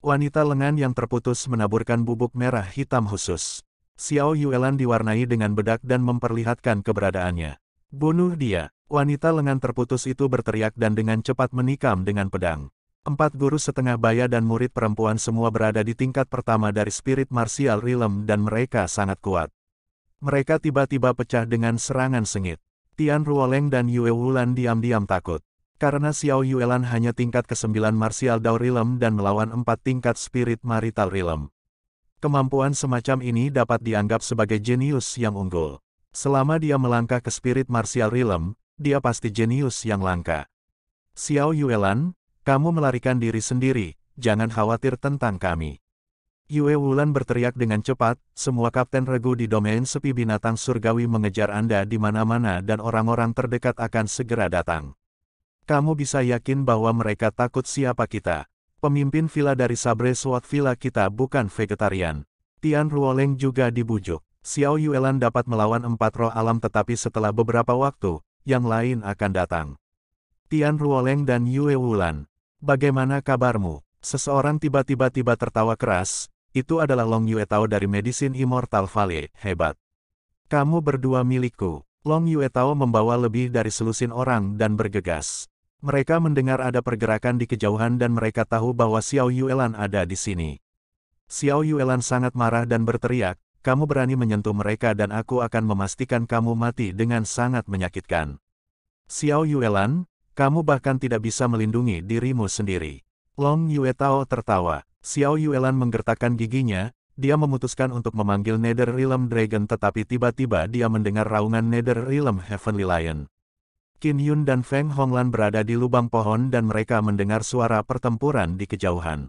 Speaker 1: Wanita lengan yang terputus menaburkan bubuk merah hitam khusus. Xiao Yuelan diwarnai dengan bedak dan memperlihatkan keberadaannya. Bunuh dia. Wanita lengan terputus itu berteriak dan dengan cepat menikam dengan pedang. Empat guru setengah baya dan murid perempuan semua berada di tingkat pertama dari spirit martial realm dan mereka sangat kuat. Mereka tiba-tiba pecah dengan serangan sengit. Tian Ruoleng dan Yue Wulan diam-diam takut. Karena Xiao Yuelan hanya tingkat ke-9 Martial Dao Realm dan melawan empat tingkat Spirit Marital Realm. Kemampuan semacam ini dapat dianggap sebagai jenius yang unggul. Selama dia melangkah ke Spirit Martial Realm, dia pasti jenius yang langka. Xiao Yuelan, kamu melarikan diri sendiri, jangan khawatir tentang kami. Yue Wulan berteriak dengan cepat, semua kapten regu di domain sepi binatang surgawi mengejar Anda di mana-mana dan orang-orang terdekat akan segera datang. Kamu bisa yakin bahwa mereka takut siapa kita. Pemimpin villa dari Sabre Swat Villa kita bukan vegetarian. Tian Ruoleng juga dibujuk. Xiao Yuelan dapat melawan empat roh alam tetapi setelah beberapa waktu, yang lain akan datang. Tian Ruoleng dan Yue Wulan. Bagaimana kabarmu? Seseorang tiba-tiba-tiba tertawa keras, itu adalah Long Yue Tao dari Medicine Immortal Valley, hebat. Kamu berdua milikku. Long Yue Tao membawa lebih dari selusin orang dan bergegas. Mereka mendengar ada pergerakan di kejauhan dan mereka tahu bahwa Xiao Yuelan ada di sini. Xiao Yuelan sangat marah dan berteriak, kamu berani menyentuh mereka dan aku akan memastikan kamu mati dengan sangat menyakitkan. Xiao Yuelan, kamu bahkan tidak bisa melindungi dirimu sendiri. Long Yue Tao tertawa. Xiao Yuelan menggertakkan giginya, dia memutuskan untuk memanggil Nether Realm Dragon tetapi tiba-tiba dia mendengar raungan Nether Realm Heavenly Lion. Qin Yun dan Feng Honglan berada di lubang pohon dan mereka mendengar suara pertempuran di kejauhan.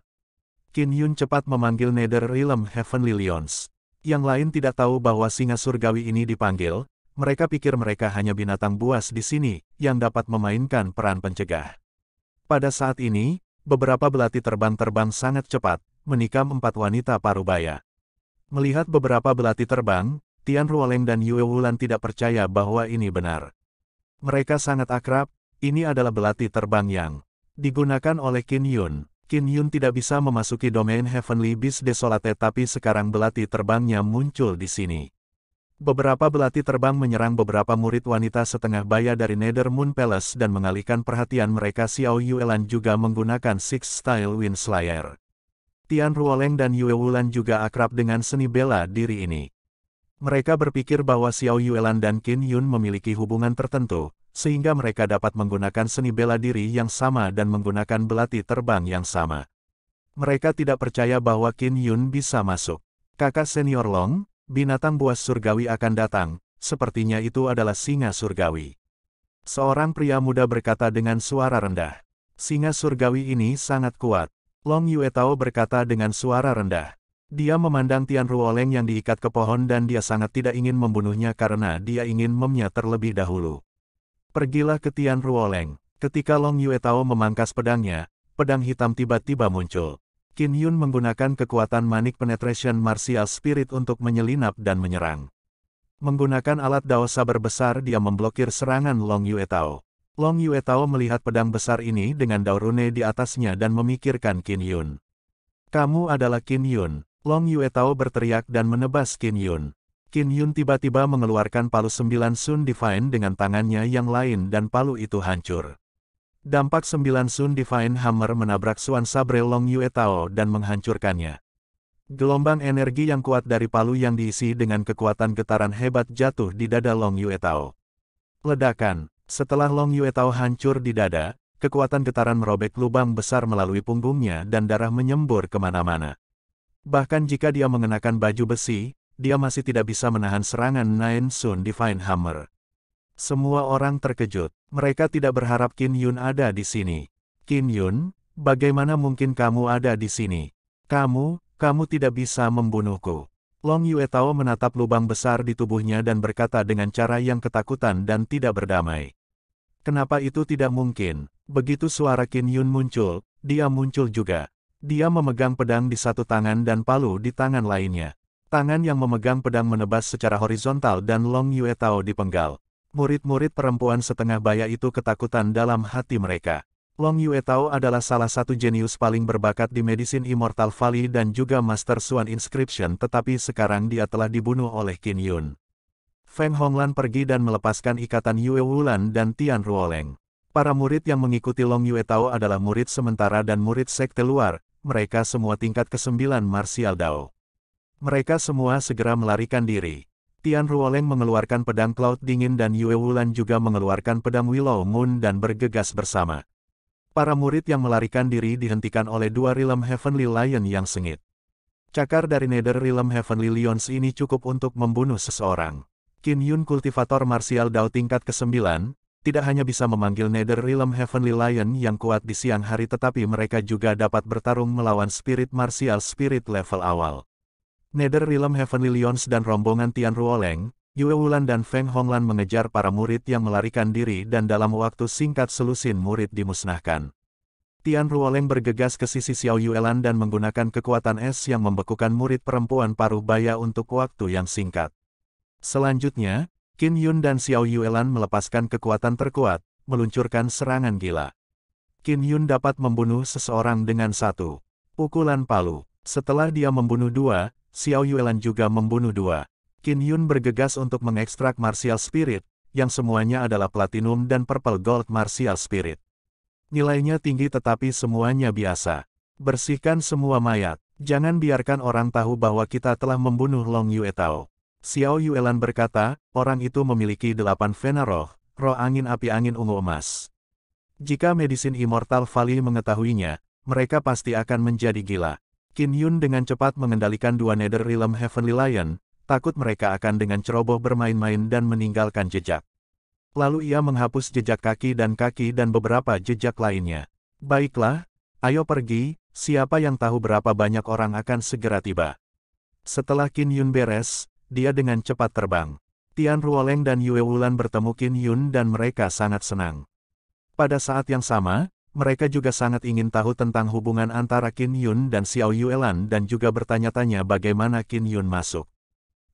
Speaker 1: Qin Yun cepat memanggil Nether Realm Heavenly Lions. Yang lain tidak tahu bahwa singa surgawi ini dipanggil, mereka pikir mereka hanya binatang buas di sini, yang dapat memainkan peran pencegah. Pada saat ini, beberapa belati terbang-terbang sangat cepat, menikam empat wanita parubaya. Melihat beberapa belati terbang, Tian Ruoleng dan Yue Wulan tidak percaya bahwa ini benar. Mereka sangat akrab, ini adalah belati terbang yang digunakan oleh Qin Yun. Qin Yun tidak bisa memasuki domain Heavenly Beast Desolate tapi sekarang belati terbangnya muncul di sini. Beberapa belati terbang menyerang beberapa murid wanita setengah baya dari Nether Moon Palace dan mengalihkan perhatian mereka Xiao Yuelan juga menggunakan Six Style Wind Slayer. Tian Ruoleng dan Yue Wulan juga akrab dengan seni bela diri ini. Mereka berpikir bahwa Xiao Yuelan dan Qin Yun memiliki hubungan tertentu, sehingga mereka dapat menggunakan seni bela diri yang sama dan menggunakan belati terbang yang sama. Mereka tidak percaya bahwa Qin Yun bisa masuk. Kakak senior Long, binatang buas surgawi akan datang, sepertinya itu adalah singa surgawi. Seorang pria muda berkata dengan suara rendah. Singa surgawi ini sangat kuat. Long Yue Tao berkata dengan suara rendah. Dia memandang Tian Ruoleng yang diikat ke pohon dan dia sangat tidak ingin membunuhnya karena dia ingin memnya terlebih dahulu. Pergilah ke Tian Ruoleng. Ketika Long Yue Tao memangkas pedangnya, pedang hitam tiba-tiba muncul. Qin Yun menggunakan kekuatan Manic Penetration Martial Spirit untuk menyelinap dan menyerang. Menggunakan alat dao saber besar dia memblokir serangan Long Yue Tao. Long Yue Tao melihat pedang besar ini dengan daurune di atasnya dan memikirkan Qin Yun. Kamu adalah Qin Yun, Long Yue Tao berteriak dan menebas Qin Yun. Qin Yun tiba-tiba mengeluarkan palu sembilan Sun Divine dengan tangannya yang lain dan palu itu hancur. Dampak sembilan Sun Divine Hammer menabrak Suan Sabre Long Yue Tao dan menghancurkannya. Gelombang energi yang kuat dari palu yang diisi dengan kekuatan getaran hebat jatuh di dada Long Yue Tao. Ledakan, setelah Long Yue Tao hancur di dada, kekuatan getaran merobek lubang besar melalui punggungnya dan darah menyembur kemana-mana. Bahkan jika dia mengenakan baju besi, dia masih tidak bisa menahan serangan Nine Sun Divine Hammer. Semua orang terkejut. Mereka tidak berharap Qin Yun ada di sini. Qin Yun, bagaimana mungkin kamu ada di sini? Kamu, kamu tidak bisa membunuhku. Long Yue Tao menatap lubang besar di tubuhnya dan berkata dengan cara yang ketakutan dan tidak berdamai. Kenapa itu tidak mungkin? Begitu suara Qin Yun muncul, dia muncul juga. Dia memegang pedang di satu tangan dan palu di tangan lainnya. Tangan yang memegang pedang menebas secara horizontal dan Long Yue Tao dipenggal. Murid-murid perempuan setengah baya itu ketakutan dalam hati mereka. Long Yue Tao adalah salah satu jenius paling berbakat di Medicine Immortal Valley dan juga Master Suan Inscription tetapi sekarang dia telah dibunuh oleh Qin Yun. Feng Honglan pergi dan melepaskan ikatan Yue Wulan dan Tian Ruoleng. Para murid yang mengikuti Long Yue Tao adalah murid sementara dan murid sekte luar, mereka semua tingkat kesembilan Martial Dao. Mereka semua segera melarikan diri. Tian Ruoleng mengeluarkan pedang Cloud Dingin dan Yue Wulan juga mengeluarkan pedang Willow Moon dan bergegas bersama. Para murid yang melarikan diri dihentikan oleh dua Realm Heavenly Lion yang sengit. Cakar dari Nether Realm Heavenly Lions ini cukup untuk membunuh seseorang. Qin Yun Kultivator Martial Dao tingkat ke-9, tidak hanya bisa memanggil Nether Realm Heavenly Lion yang kuat di siang hari tetapi mereka juga dapat bertarung melawan Spirit Martial Spirit level awal. Nether Realm Heavenly Lions dan rombongan Tian Ruoleng, Yue Wulan dan Feng Honglan mengejar para murid yang melarikan diri dan dalam waktu singkat selusin murid dimusnahkan. Tian Ruoleng bergegas ke sisi Xiao Yuelan dan menggunakan kekuatan es yang membekukan murid perempuan paruh baya untuk waktu yang singkat. Selanjutnya, Qin Yun dan Xiao Yuelan melepaskan kekuatan terkuat, meluncurkan serangan gila. Qin Yun dapat membunuh seseorang dengan satu pukulan palu. Setelah dia membunuh dua, Xiao Yuelan juga membunuh dua. Qin Yun bergegas untuk mengekstrak martial spirit, yang semuanya adalah platinum dan purple gold martial spirit. Nilainya tinggi tetapi semuanya biasa. Bersihkan semua mayat, jangan biarkan orang tahu bahwa kita telah membunuh Long Yue Tao. Xiao Yuelan berkata, orang itu memiliki delapan vena roh, roh angin api angin ungu emas. Jika Medicine Immortal Valley mengetahuinya, mereka pasti akan menjadi gila. Qin Yun dengan cepat mengendalikan dua Nether Realm Heavenly Lion, takut mereka akan dengan ceroboh bermain-main dan meninggalkan jejak. Lalu ia menghapus jejak kaki dan kaki dan beberapa jejak lainnya. Baiklah, ayo pergi, siapa yang tahu berapa banyak orang akan segera tiba. Setelah Qin Yun beres, dia dengan cepat terbang. Tian Ruoleng dan Yue Wulan bertemu Qin Yun dan mereka sangat senang. Pada saat yang sama, mereka juga sangat ingin tahu tentang hubungan antara Qin Yun dan Xiao Yuelan dan juga bertanya-tanya bagaimana Qin Yun masuk.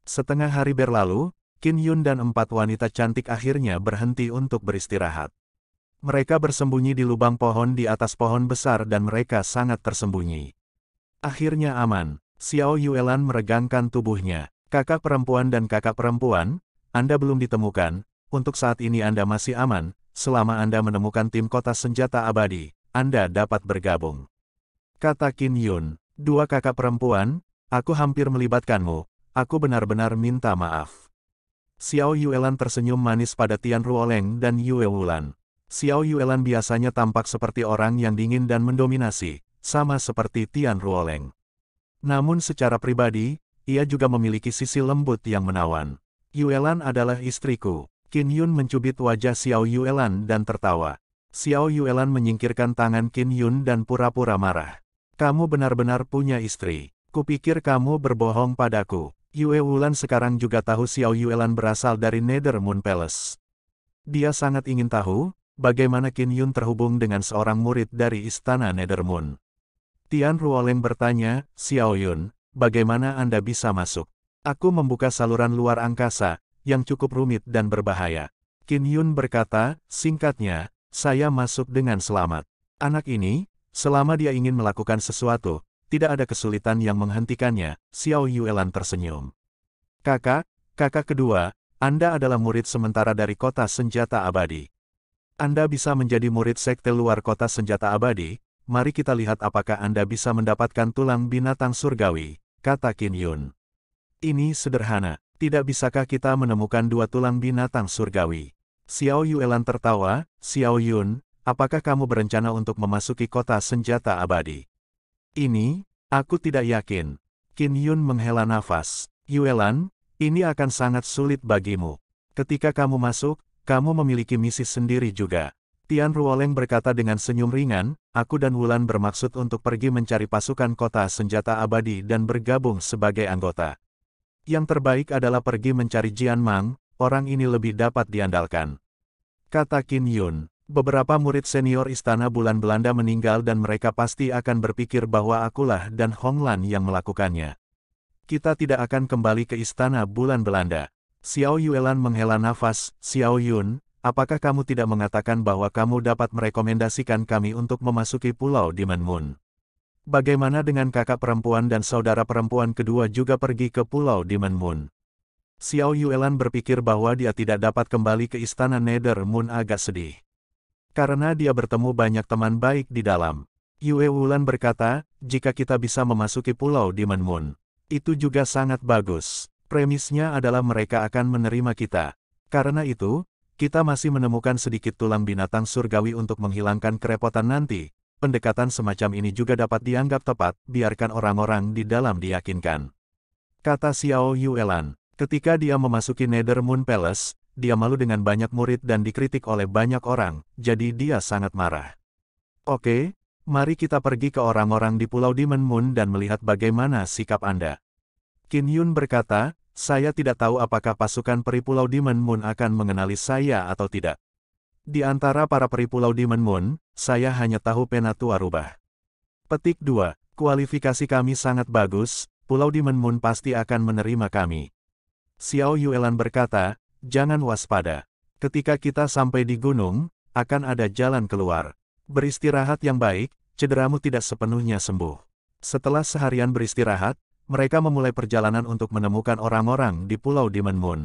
Speaker 1: Setengah hari berlalu, Qin Yun dan empat wanita cantik akhirnya berhenti untuk beristirahat. Mereka bersembunyi di lubang pohon di atas pohon besar dan mereka sangat tersembunyi. Akhirnya aman, Xiao Yuelan meregangkan tubuhnya. Kakak perempuan dan kakak perempuan, Anda belum ditemukan, untuk saat ini Anda masih aman, selama Anda menemukan tim kota senjata abadi, Anda dapat bergabung. Kata Kin Yun, dua kakak perempuan, aku hampir melibatkanmu, aku benar-benar minta maaf. Xiao Yuelan tersenyum manis pada Tian Ruoleng dan Yue Wulan. Xiao Yuelan biasanya tampak seperti orang yang dingin dan mendominasi, sama seperti Tian Ruoleng. Namun secara pribadi, ia juga memiliki sisi lembut yang menawan. Yuelan adalah istriku. Qin Yun mencubit wajah Xiao Yuelan dan tertawa. Xiao Yuelan menyingkirkan tangan Qin Yun dan pura-pura marah. Kamu benar-benar punya istri. Kupikir kamu berbohong padaku. Yue Wulan sekarang juga tahu Xiao Yuelan berasal dari Nether Moon Palace. Dia sangat ingin tahu, bagaimana Qin Yun terhubung dengan seorang murid dari Istana Nether Moon. Tian Ruoleng bertanya, Xiao Yun, Bagaimana Anda bisa masuk? Aku membuka saluran luar angkasa, yang cukup rumit dan berbahaya. Kin Yun berkata, singkatnya, saya masuk dengan selamat. Anak ini, selama dia ingin melakukan sesuatu, tidak ada kesulitan yang menghentikannya, Xiao Yuelan tersenyum. Kakak, kakak kedua, Anda adalah murid sementara dari kota senjata abadi. Anda bisa menjadi murid sekte luar kota senjata abadi, mari kita lihat apakah Anda bisa mendapatkan tulang binatang surgawi kata Kim Yun. Ini sederhana, tidak bisakah kita menemukan dua tulang binatang surgawi? Xiao Yuelan tertawa, Xiao Yun, apakah kamu berencana untuk memasuki kota senjata abadi? Ini, aku tidak yakin. Kim Yun menghela nafas. Yuelan, ini akan sangat sulit bagimu. Ketika kamu masuk, kamu memiliki misi sendiri juga. Tian Ruoleng berkata dengan senyum ringan, aku dan Wulan bermaksud untuk pergi mencari pasukan kota senjata abadi dan bergabung sebagai anggota. Yang terbaik adalah pergi mencari Jian Mang, orang ini lebih dapat diandalkan. Kata Qin Yun, beberapa murid senior Istana Bulan Belanda meninggal dan mereka pasti akan berpikir bahwa akulah dan Hong Lan yang melakukannya. Kita tidak akan kembali ke Istana Bulan Belanda. Xiao Yuelan menghela nafas, Xiao Yun, apakah kamu tidak mengatakan bahwa kamu dapat merekomendasikan kami untuk memasuki pulau Moon? Bagaimana dengan kakak perempuan dan saudara perempuan kedua juga pergi ke pulau Moon? Xiao Yuelan berpikir bahwa dia tidak dapat kembali ke istana Nether Moon agak sedih. Karena dia bertemu banyak teman baik di dalam. Yue Wulan berkata, jika kita bisa memasuki pulau Moon, itu juga sangat bagus. Premisnya adalah mereka akan menerima kita. Karena itu, kita masih menemukan sedikit tulang binatang surgawi untuk menghilangkan kerepotan nanti, pendekatan semacam ini juga dapat dianggap tepat, biarkan orang-orang di dalam diyakinkan. Kata Xiao Yuelan, ketika dia memasuki Nether Moon Palace, dia malu dengan banyak murid dan dikritik oleh banyak orang, jadi dia sangat marah. Oke, mari kita pergi ke orang-orang di Pulau Demon Moon dan melihat bagaimana sikap Anda. Kin Yun berkata, saya tidak tahu apakah pasukan peripulau Demon Moon akan mengenali saya atau tidak. Di antara para peripulau Demon Moon, saya hanya tahu Penatua Rubah. Petik 2. Kualifikasi kami sangat bagus, Pulau Demon Moon pasti akan menerima kami. Xiao Yuelan berkata, jangan waspada. Ketika kita sampai di gunung, akan ada jalan keluar. Beristirahat yang baik, cederamu tidak sepenuhnya sembuh. Setelah seharian beristirahat, mereka memulai perjalanan untuk menemukan orang-orang di Pulau Demon Moon.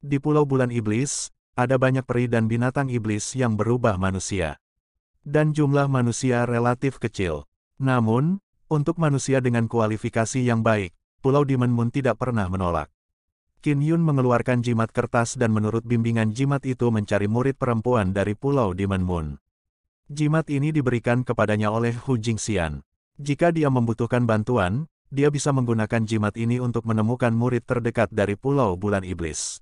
Speaker 1: Di Pulau Bulan Iblis, ada banyak peri dan binatang iblis yang berubah manusia. Dan jumlah manusia relatif kecil. Namun, untuk manusia dengan kualifikasi yang baik, Pulau Demon Moon tidak pernah menolak. Qin Yun mengeluarkan jimat kertas dan menurut bimbingan jimat itu mencari murid perempuan dari Pulau Demon Moon. Jimat ini diberikan kepadanya oleh Hu Jingxian. Jika dia membutuhkan bantuan, dia bisa menggunakan jimat ini untuk menemukan murid terdekat dari Pulau Bulan Iblis.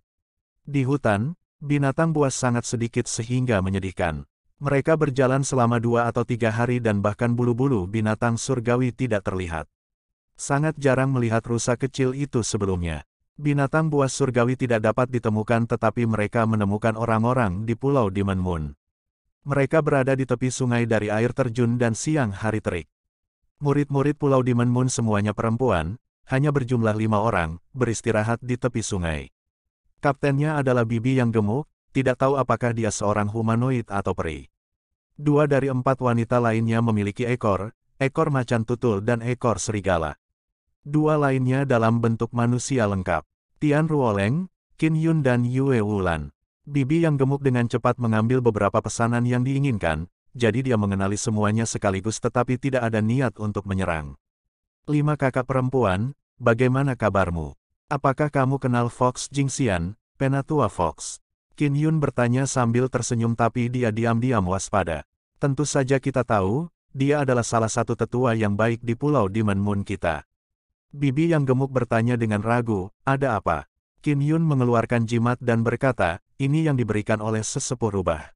Speaker 1: Di hutan, binatang buas sangat sedikit sehingga menyedihkan. Mereka berjalan selama dua atau tiga hari dan bahkan bulu-bulu binatang surgawi tidak terlihat. Sangat jarang melihat rusa kecil itu sebelumnya. Binatang buas surgawi tidak dapat ditemukan tetapi mereka menemukan orang-orang di Pulau Demon Moon. Mereka berada di tepi sungai dari air terjun dan siang hari terik. Murid-murid Pulau Demon Moon semuanya perempuan, hanya berjumlah lima orang, beristirahat di tepi sungai. Kaptennya adalah Bibi yang gemuk, tidak tahu apakah dia seorang humanoid atau peri. Dua dari empat wanita lainnya memiliki ekor, ekor macan tutul dan ekor serigala. Dua lainnya dalam bentuk manusia lengkap. Tian Ruoleng, Qin Yun dan Yue Wulan. Bibi yang gemuk dengan cepat mengambil beberapa pesanan yang diinginkan, jadi dia mengenali semuanya sekaligus tetapi tidak ada niat untuk menyerang. Lima kakak perempuan, bagaimana kabarmu? Apakah kamu kenal Fox Jingxian, penatua Fox? Qin Yun bertanya sambil tersenyum tapi dia diam-diam waspada. Tentu saja kita tahu, dia adalah salah satu tetua yang baik di pulau Demon Moon kita. Bibi yang gemuk bertanya dengan ragu, ada apa? Qin Yun mengeluarkan jimat dan berkata, ini yang diberikan oleh sesepuh rubah.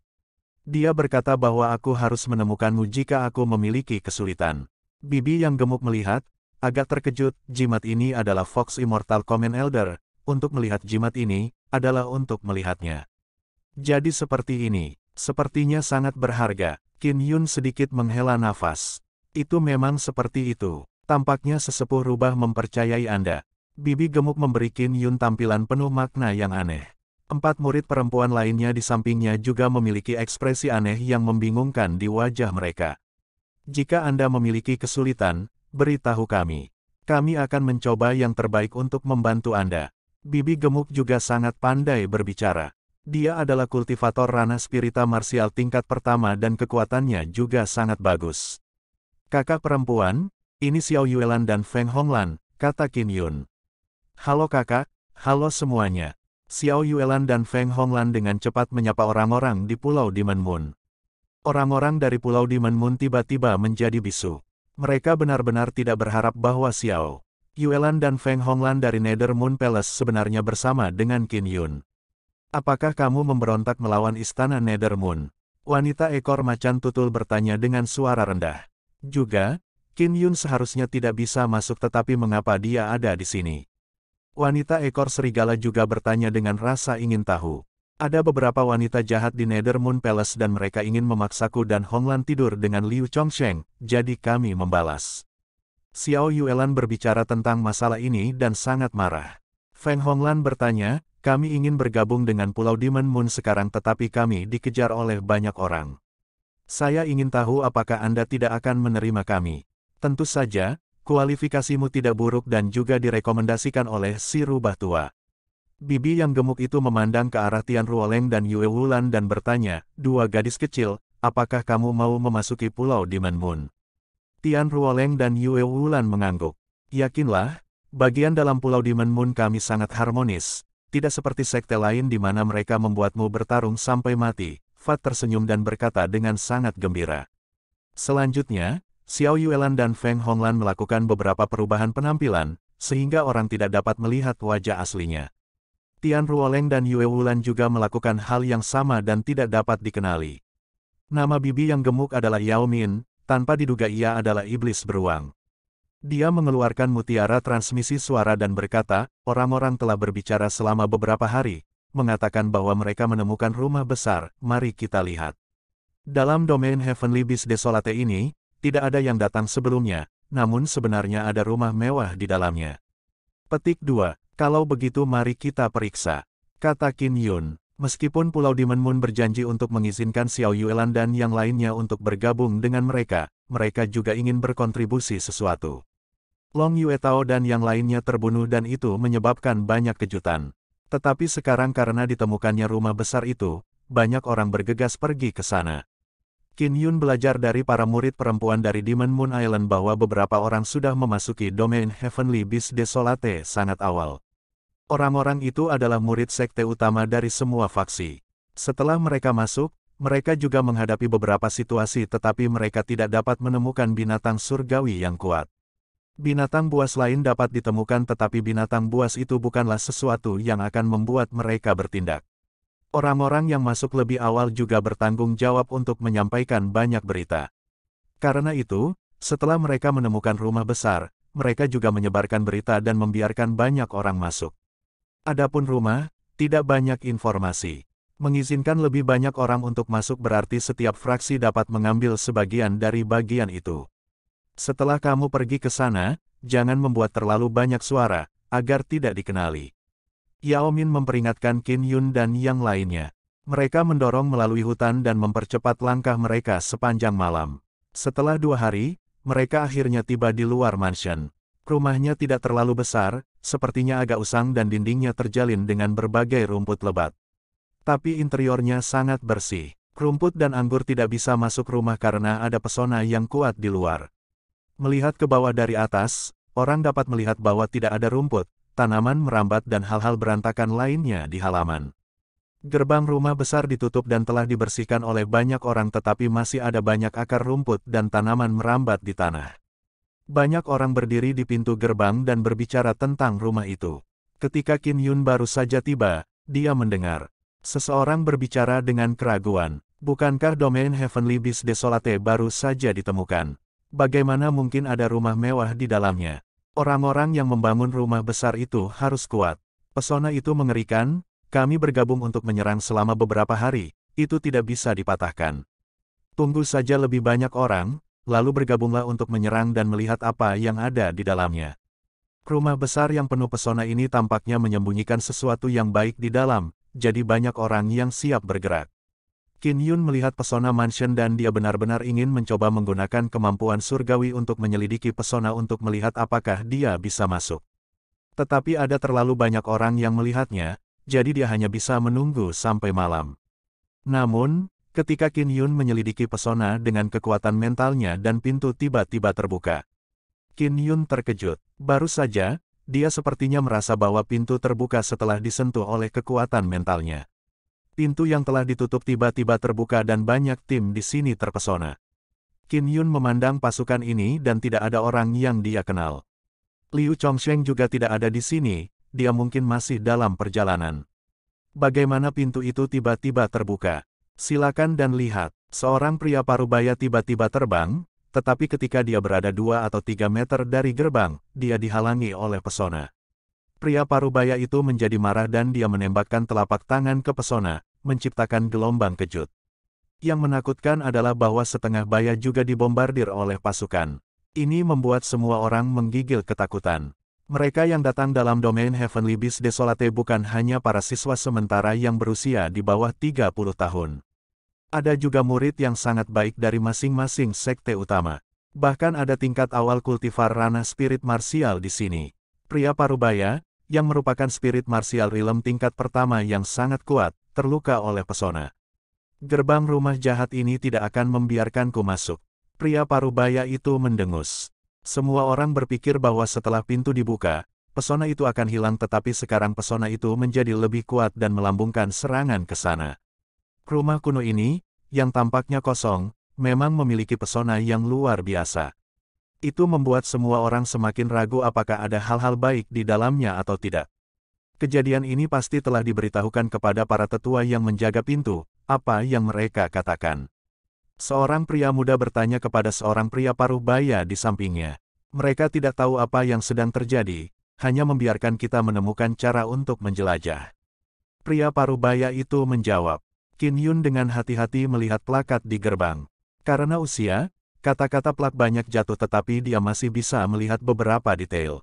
Speaker 1: Dia berkata bahwa aku harus menemukanmu jika aku memiliki kesulitan. Bibi yang gemuk melihat, agak terkejut, jimat ini adalah Fox Immortal Common Elder, untuk melihat jimat ini, adalah untuk melihatnya. Jadi seperti ini, sepertinya sangat berharga, Qin Yun sedikit menghela nafas. Itu memang seperti itu, tampaknya sesepuh rubah mempercayai Anda. Bibi gemuk memberi Qin Yun tampilan penuh makna yang aneh. Empat murid perempuan lainnya di sampingnya juga memiliki ekspresi aneh yang membingungkan di wajah mereka. Jika Anda memiliki kesulitan, beritahu kami. Kami akan mencoba yang terbaik untuk membantu Anda. Bibi gemuk juga sangat pandai berbicara. Dia adalah kultivator ranah spirita marsial tingkat pertama dan kekuatannya juga sangat bagus. Kakak perempuan, ini Xiao Yuelan dan Feng Honglan, kata Kim Yun. Halo kakak, halo semuanya. Xiao Yuelan dan Feng Honglan dengan cepat menyapa orang-orang di Pulau Demon Moon. Orang-orang dari Pulau Demon Moon tiba-tiba menjadi bisu. Mereka benar-benar tidak berharap bahwa Xiao Yuelan dan Feng Honglan dari Nether Moon Palace sebenarnya bersama dengan Qin Yun. Apakah kamu memberontak melawan istana Nether Moon? Wanita ekor macan tutul bertanya dengan suara rendah. Juga, Qin Yun seharusnya tidak bisa masuk tetapi mengapa dia ada di sini? Wanita ekor serigala juga bertanya dengan rasa ingin tahu. Ada beberapa wanita jahat di Nether Moon Palace dan mereka ingin memaksaku dan Honglan tidur dengan Liu Chongsheng, jadi kami membalas. Xiao Yuelan berbicara tentang masalah ini dan sangat marah. Feng Honglan bertanya, kami ingin bergabung dengan Pulau Demon Moon sekarang tetapi kami dikejar oleh banyak orang. Saya ingin tahu apakah Anda tidak akan menerima kami. Tentu saja, kualifikasimu tidak buruk dan juga direkomendasikan oleh si rubah tua. Bibi yang gemuk itu memandang ke arah Tian Ruoleng dan Yue Wulan dan bertanya, dua gadis kecil, apakah kamu mau memasuki pulau di Manmun? Tian Ruoleng dan Yue Wulan mengangguk. Yakinlah, bagian dalam pulau di Manmun kami sangat harmonis, tidak seperti sekte lain di mana mereka membuatmu bertarung sampai mati. Fat tersenyum dan berkata dengan sangat gembira. Selanjutnya, Xiao Yuelan dan Feng Honglan melakukan beberapa perubahan penampilan, sehingga orang tidak dapat melihat wajah aslinya. Tian Ruoleng dan Yue Wulan juga melakukan hal yang sama dan tidak dapat dikenali. Nama bibi yang gemuk adalah Yao Min, tanpa diduga ia adalah iblis beruang. Dia mengeluarkan mutiara transmisi suara dan berkata, orang-orang telah berbicara selama beberapa hari, mengatakan bahwa mereka menemukan rumah besar, mari kita lihat. Dalam domain Heavenly Beast Desolate ini, tidak ada yang datang sebelumnya, namun sebenarnya ada rumah mewah di dalamnya. Petik 2. Kalau begitu mari kita periksa. Kata Kin Yun. Meskipun Pulau Demon Moon berjanji untuk mengizinkan Xiao Yuelan dan yang lainnya untuk bergabung dengan mereka, mereka juga ingin berkontribusi sesuatu. Long Yue Tao dan yang lainnya terbunuh dan itu menyebabkan banyak kejutan. Tetapi sekarang karena ditemukannya rumah besar itu, banyak orang bergegas pergi ke sana. Qin Yun belajar dari para murid perempuan dari Demon Moon Island bahwa beberapa orang sudah memasuki domain Heavenly Beast Desolate sangat awal. Orang-orang itu adalah murid sekte utama dari semua faksi. Setelah mereka masuk, mereka juga menghadapi beberapa situasi tetapi mereka tidak dapat menemukan binatang surgawi yang kuat. Binatang buas lain dapat ditemukan tetapi binatang buas itu bukanlah sesuatu yang akan membuat mereka bertindak. Orang-orang yang masuk lebih awal juga bertanggung jawab untuk menyampaikan banyak berita. Karena itu, setelah mereka menemukan rumah besar, mereka juga menyebarkan berita dan membiarkan banyak orang masuk. Adapun rumah, tidak banyak informasi. Mengizinkan lebih banyak orang untuk masuk berarti setiap fraksi dapat mengambil sebagian dari bagian itu. Setelah kamu pergi ke sana, jangan membuat terlalu banyak suara, agar tidak dikenali. Yao Min memperingatkan Qin Yun dan yang lainnya. Mereka mendorong melalui hutan dan mempercepat langkah mereka sepanjang malam. Setelah dua hari, mereka akhirnya tiba di luar mansion. Rumahnya tidak terlalu besar, sepertinya agak usang dan dindingnya terjalin dengan berbagai rumput lebat. Tapi interiornya sangat bersih. Rumput dan anggur tidak bisa masuk rumah karena ada pesona yang kuat di luar. Melihat ke bawah dari atas, orang dapat melihat bahwa tidak ada rumput, tanaman merambat dan hal-hal berantakan lainnya di halaman. Gerbang rumah besar ditutup dan telah dibersihkan oleh banyak orang tetapi masih ada banyak akar rumput dan tanaman merambat di tanah. Banyak orang berdiri di pintu gerbang dan berbicara tentang rumah itu. Ketika Kim Yun baru saja tiba, dia mendengar. Seseorang berbicara dengan keraguan. Bukankah domain Heavenly Beast Desolate baru saja ditemukan? Bagaimana mungkin ada rumah mewah di dalamnya? Orang-orang yang membangun rumah besar itu harus kuat. Pesona itu mengerikan, kami bergabung untuk menyerang selama beberapa hari, itu tidak bisa dipatahkan. Tunggu saja lebih banyak orang, lalu bergabunglah untuk menyerang dan melihat apa yang ada di dalamnya. Rumah besar yang penuh pesona ini tampaknya menyembunyikan sesuatu yang baik di dalam, jadi banyak orang yang siap bergerak. Qin Yun melihat pesona mansion dan dia benar-benar ingin mencoba menggunakan kemampuan surgawi untuk menyelidiki pesona untuk melihat apakah dia bisa masuk. Tetapi ada terlalu banyak orang yang melihatnya, jadi dia hanya bisa menunggu sampai malam. Namun, ketika Qin Yun menyelidiki pesona dengan kekuatan mentalnya dan pintu tiba-tiba terbuka. Qin Yun terkejut. Baru saja, dia sepertinya merasa bahwa pintu terbuka setelah disentuh oleh kekuatan mentalnya. Pintu yang telah ditutup tiba-tiba terbuka dan banyak tim di sini terpesona. Qin Yun memandang pasukan ini dan tidak ada orang yang dia kenal. Liu Chongsheng juga tidak ada di sini, dia mungkin masih dalam perjalanan. Bagaimana pintu itu tiba-tiba terbuka? Silakan dan lihat, seorang pria parubaya tiba-tiba terbang, tetapi ketika dia berada dua atau tiga meter dari gerbang, dia dihalangi oleh pesona. Pria parubaya itu menjadi marah dan dia menembakkan telapak tangan ke pesona, menciptakan gelombang kejut. Yang menakutkan adalah bahwa setengah baya juga dibombardir oleh pasukan. Ini membuat semua orang menggigil ketakutan. Mereka yang datang dalam domain Heavenly Beast Desolate bukan hanya para siswa sementara yang berusia di bawah 30 tahun. Ada juga murid yang sangat baik dari masing-masing sekte utama. Bahkan ada tingkat awal kultivar ranah spirit marsial di sini. Pria parubaya, yang merupakan spirit martial realm tingkat pertama yang sangat kuat, terluka oleh pesona. Gerbang rumah jahat ini tidak akan membiarkanku masuk. Pria parubaya itu mendengus. Semua orang berpikir bahwa setelah pintu dibuka, pesona itu akan hilang tetapi sekarang pesona itu menjadi lebih kuat dan melambungkan serangan ke sana. Rumah kuno ini, yang tampaknya kosong, memang memiliki pesona yang luar biasa. Itu membuat semua orang semakin ragu apakah ada hal-hal baik di dalamnya atau tidak. Kejadian ini pasti telah diberitahukan kepada para tetua yang menjaga pintu, apa yang mereka katakan. Seorang pria muda bertanya kepada seorang pria paruh baya di sampingnya. Mereka tidak tahu apa yang sedang terjadi, hanya membiarkan kita menemukan cara untuk menjelajah. Pria paruh baya itu menjawab. Kin Yun dengan hati-hati melihat plakat di gerbang. Karena usia, Kata-kata plak banyak jatuh tetapi dia masih bisa melihat beberapa detail.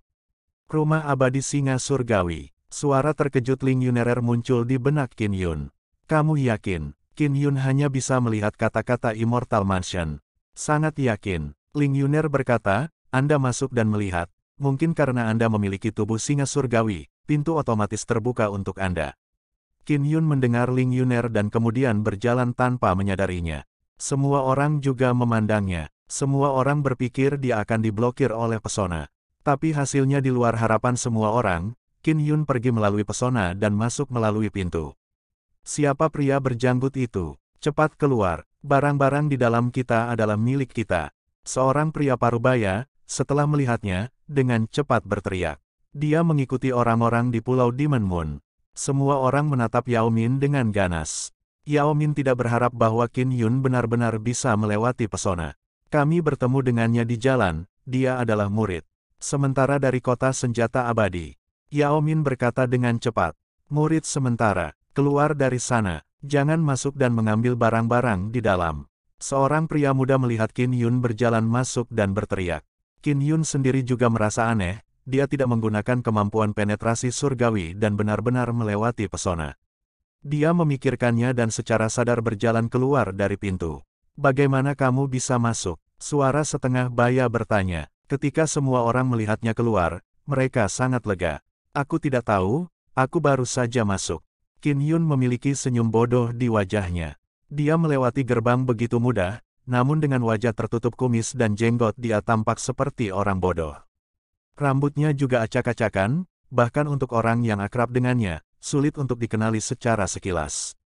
Speaker 1: Rumah abadi singa surgawi. Suara terkejut Ling Yunerer muncul di benak Qin Yun. Kamu yakin, Qin Yun hanya bisa melihat kata-kata Immortal Mansion. Sangat yakin, Ling Yuner berkata, Anda masuk dan melihat. Mungkin karena Anda memiliki tubuh singa surgawi, pintu otomatis terbuka untuk Anda. Qin Yun mendengar Ling Yuner dan kemudian berjalan tanpa menyadarinya. Semua orang juga memandangnya. Semua orang berpikir dia akan diblokir oleh pesona. Tapi hasilnya di luar harapan semua orang, Qin Yun pergi melalui pesona dan masuk melalui pintu. Siapa pria berjanggut itu? Cepat keluar, barang-barang di dalam kita adalah milik kita. Seorang pria parubaya, setelah melihatnya, dengan cepat berteriak. Dia mengikuti orang-orang di pulau Demon Moon. Semua orang menatap Yao Min dengan ganas. Yao Min tidak berharap bahwa Qin Yun benar-benar bisa melewati pesona. Kami bertemu dengannya di jalan, dia adalah murid. Sementara dari kota senjata abadi. Yao Min berkata dengan cepat. Murid sementara, keluar dari sana, jangan masuk dan mengambil barang-barang di dalam. Seorang pria muda melihat Qin Yun berjalan masuk dan berteriak. Qin Yun sendiri juga merasa aneh, dia tidak menggunakan kemampuan penetrasi surgawi dan benar-benar melewati pesona. Dia memikirkannya dan secara sadar berjalan keluar dari pintu. Bagaimana kamu bisa masuk? Suara setengah baya bertanya. Ketika semua orang melihatnya keluar, mereka sangat lega. Aku tidak tahu, aku baru saja masuk. Kin Yun memiliki senyum bodoh di wajahnya. Dia melewati gerbang begitu mudah, namun dengan wajah tertutup kumis dan jenggot dia tampak seperti orang bodoh. Rambutnya juga acak-acakan, bahkan untuk orang yang akrab dengannya, sulit untuk dikenali secara sekilas.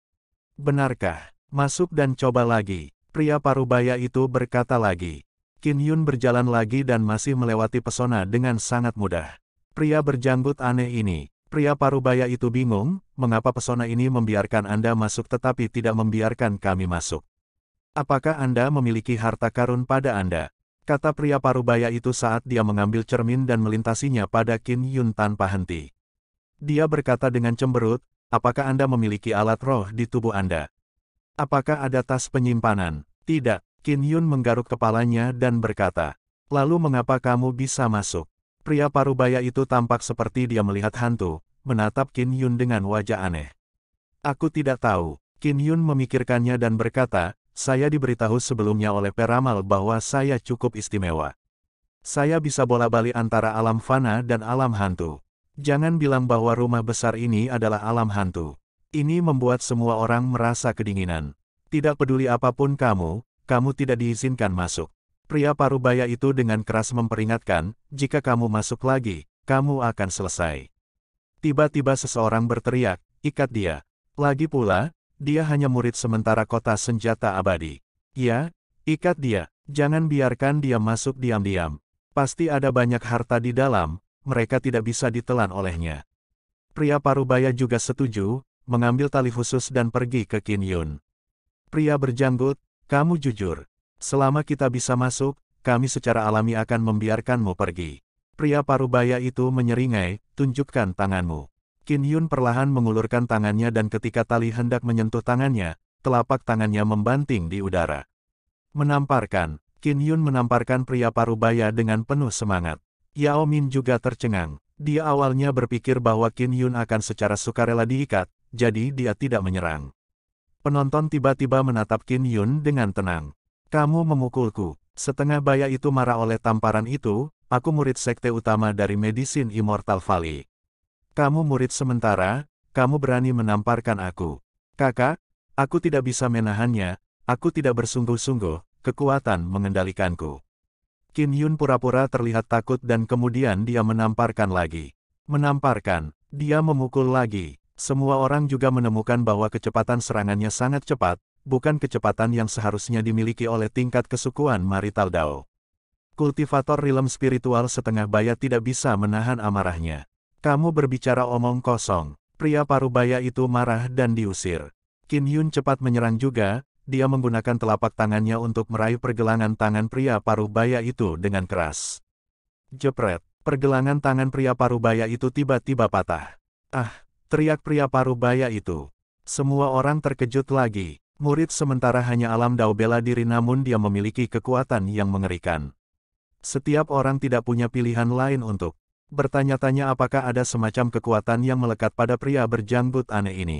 Speaker 1: Benarkah? Masuk dan coba lagi. Pria parubaya itu berkata lagi. Kin Yun berjalan lagi dan masih melewati pesona dengan sangat mudah. Pria berjanggut aneh ini. Pria parubaya itu bingung, mengapa pesona ini membiarkan Anda masuk tetapi tidak membiarkan kami masuk. Apakah Anda memiliki harta karun pada Anda? Kata pria parubaya itu saat dia mengambil cermin dan melintasinya pada Kin Yun tanpa henti. Dia berkata dengan cemberut, apakah Anda memiliki alat roh di tubuh Anda? Apakah ada tas penyimpanan? Tidak, Kin Yun menggaruk kepalanya dan berkata, lalu mengapa kamu bisa masuk? Pria parubaya itu tampak seperti dia melihat hantu, menatap Kin Yun dengan wajah aneh. Aku tidak tahu, Kin Yun memikirkannya dan berkata, saya diberitahu sebelumnya oleh Peramal bahwa saya cukup istimewa. Saya bisa bola-bali antara alam fana dan alam hantu. Jangan bilang bahwa rumah besar ini adalah alam hantu. Ini membuat semua orang merasa kedinginan. Tidak peduli apapun kamu, kamu tidak diizinkan masuk. Pria parubaya itu dengan keras memperingatkan, jika kamu masuk lagi, kamu akan selesai. Tiba-tiba seseorang berteriak, ikat dia. Lagi pula, dia hanya murid sementara kota senjata abadi. Ya, ikat dia. Jangan biarkan dia masuk diam-diam. Pasti ada banyak harta di dalam, mereka tidak bisa ditelan olehnya. Pria Parubaya juga setuju, mengambil tali khusus dan pergi ke Kin Yun. Pria berjanggut, kamu jujur. Selama kita bisa masuk, kami secara alami akan membiarkanmu pergi. Pria Parubaya itu menyeringai, tunjukkan tanganmu. Kin Yun perlahan mengulurkan tangannya dan ketika tali hendak menyentuh tangannya, telapak tangannya membanting di udara. Menamparkan, Kin Yun menamparkan pria Parubaya dengan penuh semangat. Yao Min juga tercengang. Dia awalnya berpikir bahwa Qin Yun akan secara sukarela diikat, jadi dia tidak menyerang. Penonton tiba-tiba menatap Qin Yun dengan tenang. Kamu memukulku. Setengah baya itu marah oleh tamparan itu, aku murid sekte utama dari Medicine Immortal Valley. Kamu murid sementara, kamu berani menamparkan aku. Kakak, aku tidak bisa menahannya, aku tidak bersungguh-sungguh, kekuatan mengendalikanku. Kin Hyun pura-pura terlihat takut dan kemudian dia menamparkan lagi. Menamparkan, dia memukul lagi. Semua orang juga menemukan bahwa kecepatan serangannya sangat cepat, bukan kecepatan yang seharusnya dimiliki oleh tingkat kesukuan Marital Dao. Kultivator rilem spiritual setengah baya tidak bisa menahan amarahnya. Kamu berbicara omong kosong. Pria parubaya itu marah dan diusir. Kin Hyun cepat menyerang juga, dia menggunakan telapak tangannya untuk meraih pergelangan tangan pria paruh baya itu dengan keras. Jepret, pergelangan tangan pria paruh baya itu tiba-tiba patah. Ah, teriak pria paruh baya itu. Semua orang terkejut lagi. Murid sementara hanya alam dao bela diri namun dia memiliki kekuatan yang mengerikan. Setiap orang tidak punya pilihan lain untuk bertanya-tanya apakah ada semacam kekuatan yang melekat pada pria berjanggut aneh ini.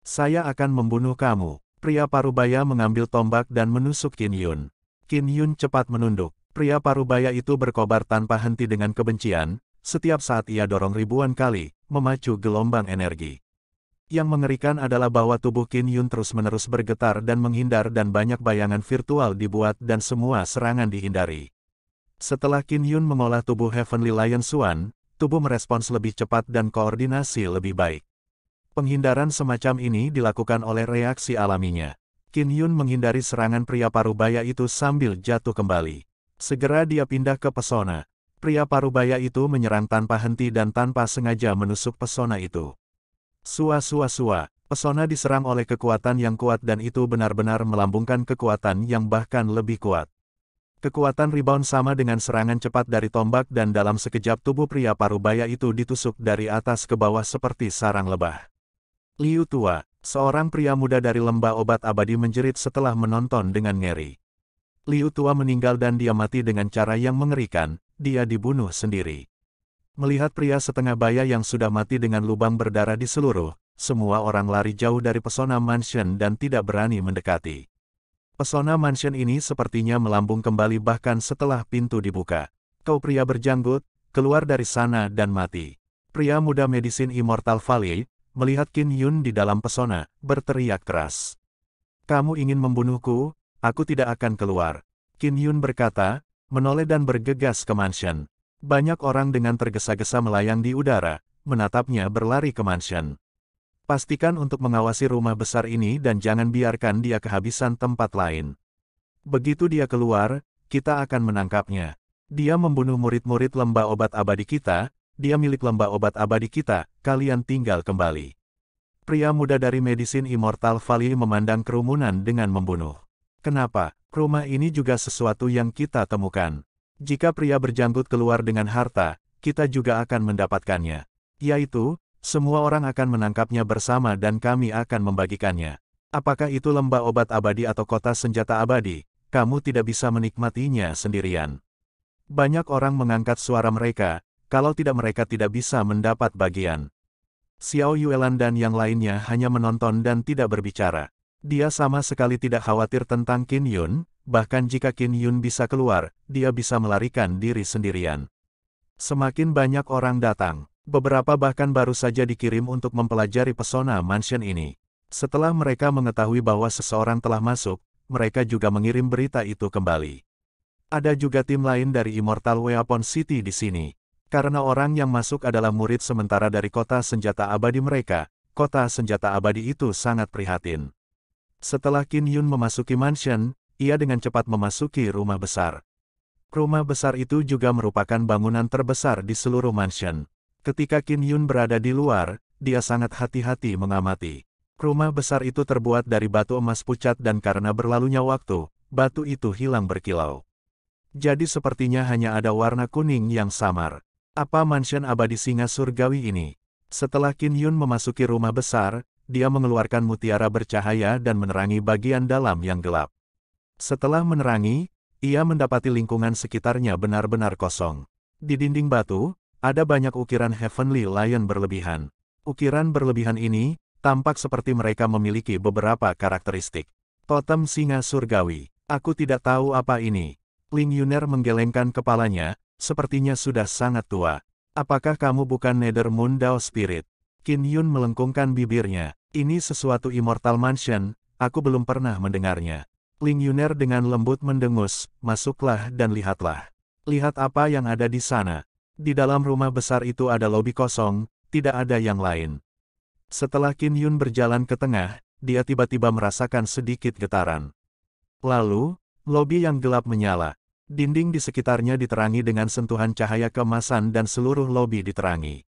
Speaker 1: Saya akan membunuh kamu. Pria parubaya mengambil tombak dan menusuk Qin Yun. Qin Yun cepat menunduk. Pria parubaya itu berkobar tanpa henti dengan kebencian, setiap saat ia dorong ribuan kali, memacu gelombang energi. Yang mengerikan adalah bahwa tubuh Qin Yun terus-menerus bergetar dan menghindar dan banyak bayangan virtual dibuat dan semua serangan dihindari. Setelah Qin Yun mengolah tubuh Heavenly Lion Swan, tubuh merespons lebih cepat dan koordinasi lebih baik. Penghindaran semacam ini dilakukan oleh reaksi alaminya. Qin Yun menghindari serangan pria parubaya itu sambil jatuh kembali. Segera dia pindah ke pesona. Pria parubaya itu menyerang tanpa henti dan tanpa sengaja menusuk pesona itu. Sua sua sua, pesona diserang oleh kekuatan yang kuat dan itu benar-benar melambungkan kekuatan yang bahkan lebih kuat. Kekuatan rebound sama dengan serangan cepat dari tombak dan dalam sekejap tubuh pria parubaya itu ditusuk dari atas ke bawah seperti sarang lebah. Liu Tua, seorang pria muda dari lembah obat abadi menjerit setelah menonton dengan ngeri. Liu Tua meninggal dan dia mati dengan cara yang mengerikan, dia dibunuh sendiri. Melihat pria setengah baya yang sudah mati dengan lubang berdarah di seluruh, semua orang lari jauh dari pesona mansion dan tidak berani mendekati. Pesona mansion ini sepertinya melambung kembali bahkan setelah pintu dibuka. Kau pria berjanggut, keluar dari sana dan mati. Pria muda medisin Immortal Valley, melihat Qin Yun di dalam pesona, berteriak keras. Kamu ingin membunuhku? Aku tidak akan keluar. Qin Yun berkata, menoleh dan bergegas ke mansion. Banyak orang dengan tergesa-gesa melayang di udara, menatapnya berlari ke mansion. Pastikan untuk mengawasi rumah besar ini dan jangan biarkan dia kehabisan tempat lain. Begitu dia keluar, kita akan menangkapnya. Dia membunuh murid-murid lembah obat abadi kita, dia milik lembah obat abadi kita, kalian tinggal kembali. Pria muda dari medisin Immortal Valley memandang kerumunan dengan membunuh. Kenapa? Rumah ini juga sesuatu yang kita temukan. Jika pria berjanggut keluar dengan harta, kita juga akan mendapatkannya. Yaitu, semua orang akan menangkapnya bersama dan kami akan membagikannya. Apakah itu lembah obat abadi atau kota senjata abadi? Kamu tidak bisa menikmatinya sendirian. Banyak orang mengangkat suara mereka, kalau tidak mereka tidak bisa mendapat bagian. Xiao Yuelan dan yang lainnya hanya menonton dan tidak berbicara. Dia sama sekali tidak khawatir tentang Qin Yun, bahkan jika Qin Yun bisa keluar, dia bisa melarikan diri sendirian. Semakin banyak orang datang, beberapa bahkan baru saja dikirim untuk mempelajari pesona mansion ini. Setelah mereka mengetahui bahwa seseorang telah masuk, mereka juga mengirim berita itu kembali. Ada juga tim lain dari Immortal Weapon City di sini. Karena orang yang masuk adalah murid sementara dari kota senjata abadi mereka, kota senjata abadi itu sangat prihatin. Setelah Kin Yun memasuki mansion, ia dengan cepat memasuki rumah besar. Rumah besar itu juga merupakan bangunan terbesar di seluruh mansion. Ketika Kin Yun berada di luar, dia sangat hati-hati mengamati. Rumah besar itu terbuat dari batu emas pucat dan karena berlalunya waktu, batu itu hilang berkilau. Jadi sepertinya hanya ada warna kuning yang samar. Apa mansion abadi singa surgawi ini? Setelah Kin Yun memasuki rumah besar, dia mengeluarkan mutiara bercahaya dan menerangi bagian dalam yang gelap. Setelah menerangi, ia mendapati lingkungan sekitarnya benar-benar kosong. Di dinding batu, ada banyak ukiran Heavenly Lion berlebihan. Ukiran berlebihan ini, tampak seperti mereka memiliki beberapa karakteristik. Totem Singa Surgawi, aku tidak tahu apa ini. Ling Yuner menggelengkan kepalanya, Sepertinya sudah sangat tua. Apakah kamu bukan Nether Moon Dao Spirit? Qin Yun melengkungkan bibirnya. Ini sesuatu Immortal Mansion, aku belum pernah mendengarnya. Ling Yuner dengan lembut mendengus, masuklah dan lihatlah. Lihat apa yang ada di sana. Di dalam rumah besar itu ada lobi kosong, tidak ada yang lain. Setelah Qin Yun berjalan ke tengah, dia tiba-tiba merasakan sedikit getaran. Lalu, lobi yang gelap menyala. Dinding di sekitarnya diterangi dengan sentuhan cahaya kemasan dan seluruh lobi diterangi.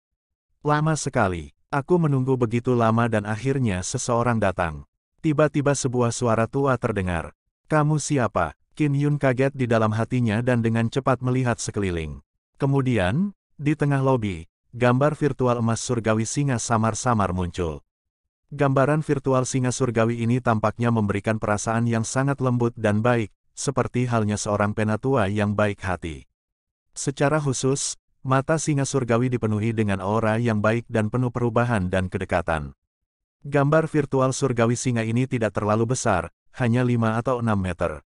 Speaker 1: Lama sekali, aku menunggu begitu lama dan akhirnya seseorang datang. Tiba-tiba sebuah suara tua terdengar. Kamu siapa? Kin Yun kaget di dalam hatinya dan dengan cepat melihat sekeliling. Kemudian, di tengah lobi, gambar virtual emas surgawi singa samar-samar muncul. Gambaran virtual singa surgawi ini tampaknya memberikan perasaan yang sangat lembut dan baik, seperti halnya seorang penatua yang baik hati. Secara khusus, mata singa surgawi dipenuhi dengan aura yang baik dan penuh perubahan dan kedekatan. Gambar virtual surgawi singa ini tidak terlalu besar, hanya 5 atau 6 meter.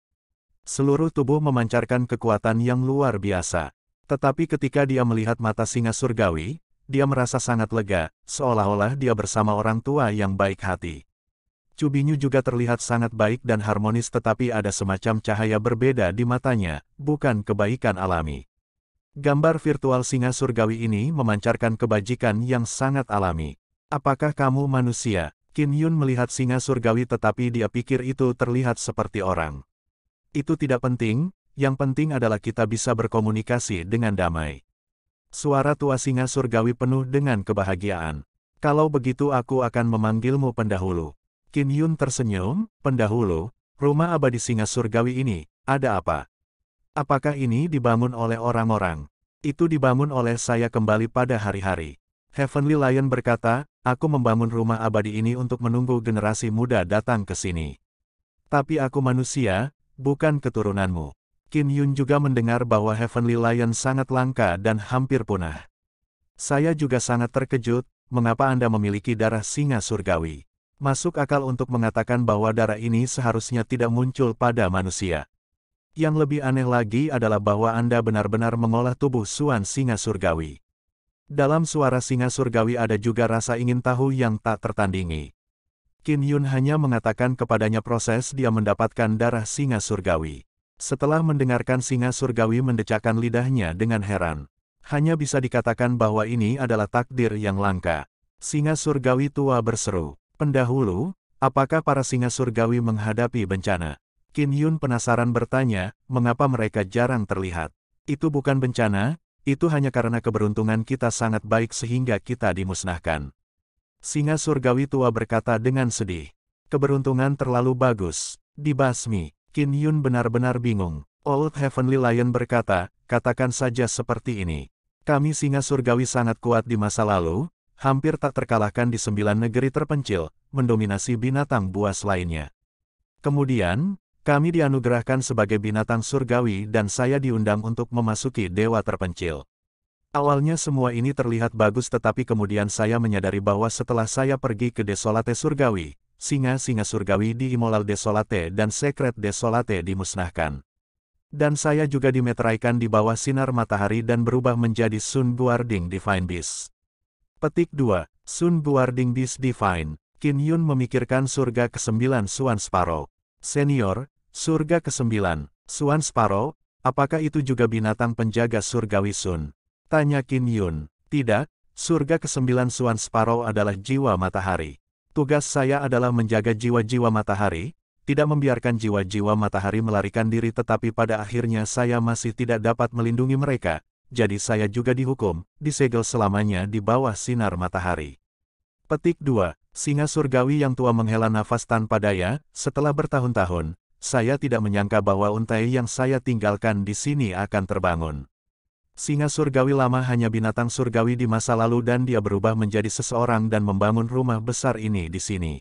Speaker 1: Seluruh tubuh memancarkan kekuatan yang luar biasa. Tetapi ketika dia melihat mata singa surgawi, dia merasa sangat lega, seolah-olah dia bersama orang tua yang baik hati. Cubinyu juga terlihat sangat baik dan harmonis tetapi ada semacam cahaya berbeda di matanya, bukan kebaikan alami. Gambar virtual singa surgawi ini memancarkan kebajikan yang sangat alami. Apakah kamu manusia? Qin Yun melihat singa surgawi tetapi dia pikir itu terlihat seperti orang. Itu tidak penting, yang penting adalah kita bisa berkomunikasi dengan damai. Suara tua singa surgawi penuh dengan kebahagiaan. Kalau begitu aku akan memanggilmu pendahulu. Kin Yun tersenyum, pendahulu, rumah abadi singa surgawi ini, ada apa? Apakah ini dibangun oleh orang-orang? Itu dibangun oleh saya kembali pada hari-hari. Heavenly Lion berkata, aku membangun rumah abadi ini untuk menunggu generasi muda datang ke sini. Tapi aku manusia, bukan keturunanmu. Kin Yun juga mendengar bahwa Heavenly Lion sangat langka dan hampir punah. Saya juga sangat terkejut, mengapa Anda memiliki darah singa surgawi. Masuk akal untuk mengatakan bahwa darah ini seharusnya tidak muncul pada manusia. Yang lebih aneh lagi adalah bahwa Anda benar-benar mengolah tubuh suan singa surgawi. Dalam suara singa surgawi ada juga rasa ingin tahu yang tak tertandingi. Qin Yun hanya mengatakan kepadanya proses dia mendapatkan darah singa surgawi. Setelah mendengarkan singa surgawi mendecakkan lidahnya dengan heran. Hanya bisa dikatakan bahwa ini adalah takdir yang langka. Singa surgawi tua berseru pendahulu, apakah para singa surgawi menghadapi bencana? Qin Yun penasaran bertanya, mengapa mereka jarang terlihat? Itu bukan bencana, itu hanya karena keberuntungan kita sangat baik sehingga kita dimusnahkan. Singa surgawi tua berkata dengan sedih. Keberuntungan terlalu bagus. Dibasmi, Qin Yun benar-benar bingung. Old Heavenly Lion berkata, katakan saja seperti ini. Kami singa surgawi sangat kuat di masa lalu, hampir tak terkalahkan di sembilan negeri terpencil, mendominasi binatang buas lainnya. Kemudian, kami dianugerahkan sebagai binatang surgawi dan saya diundang untuk memasuki dewa terpencil. Awalnya semua ini terlihat bagus tetapi kemudian saya menyadari bahwa setelah saya pergi ke Desolate Surgawi, singa-singa surgawi di Imolal Desolate dan Sekret Desolate dimusnahkan. Dan saya juga dimeteraikan di bawah sinar matahari dan berubah menjadi Sun Guarding Divine Beast. Petik 2. Sun Guarding This Divine, Qin Yun memikirkan surga ke-9 Suan Sparrow. Senior, surga ke-9, Suan Sparrow, apakah itu juga binatang penjaga surgawi Sun? Tanya Qin Yun. Tidak, surga ke-9 Suan Sparrow adalah jiwa matahari. Tugas saya adalah menjaga jiwa-jiwa matahari, tidak membiarkan jiwa-jiwa matahari melarikan diri tetapi pada akhirnya saya masih tidak dapat melindungi mereka, jadi saya juga dihukum, disegel selamanya di bawah sinar matahari. Petik 2. Singa surgawi yang tua menghela nafas tanpa daya, setelah bertahun-tahun, saya tidak menyangka bahwa untai yang saya tinggalkan di sini akan terbangun. Singa surgawi lama hanya binatang surgawi di masa lalu dan dia berubah menjadi seseorang dan membangun rumah besar ini di sini.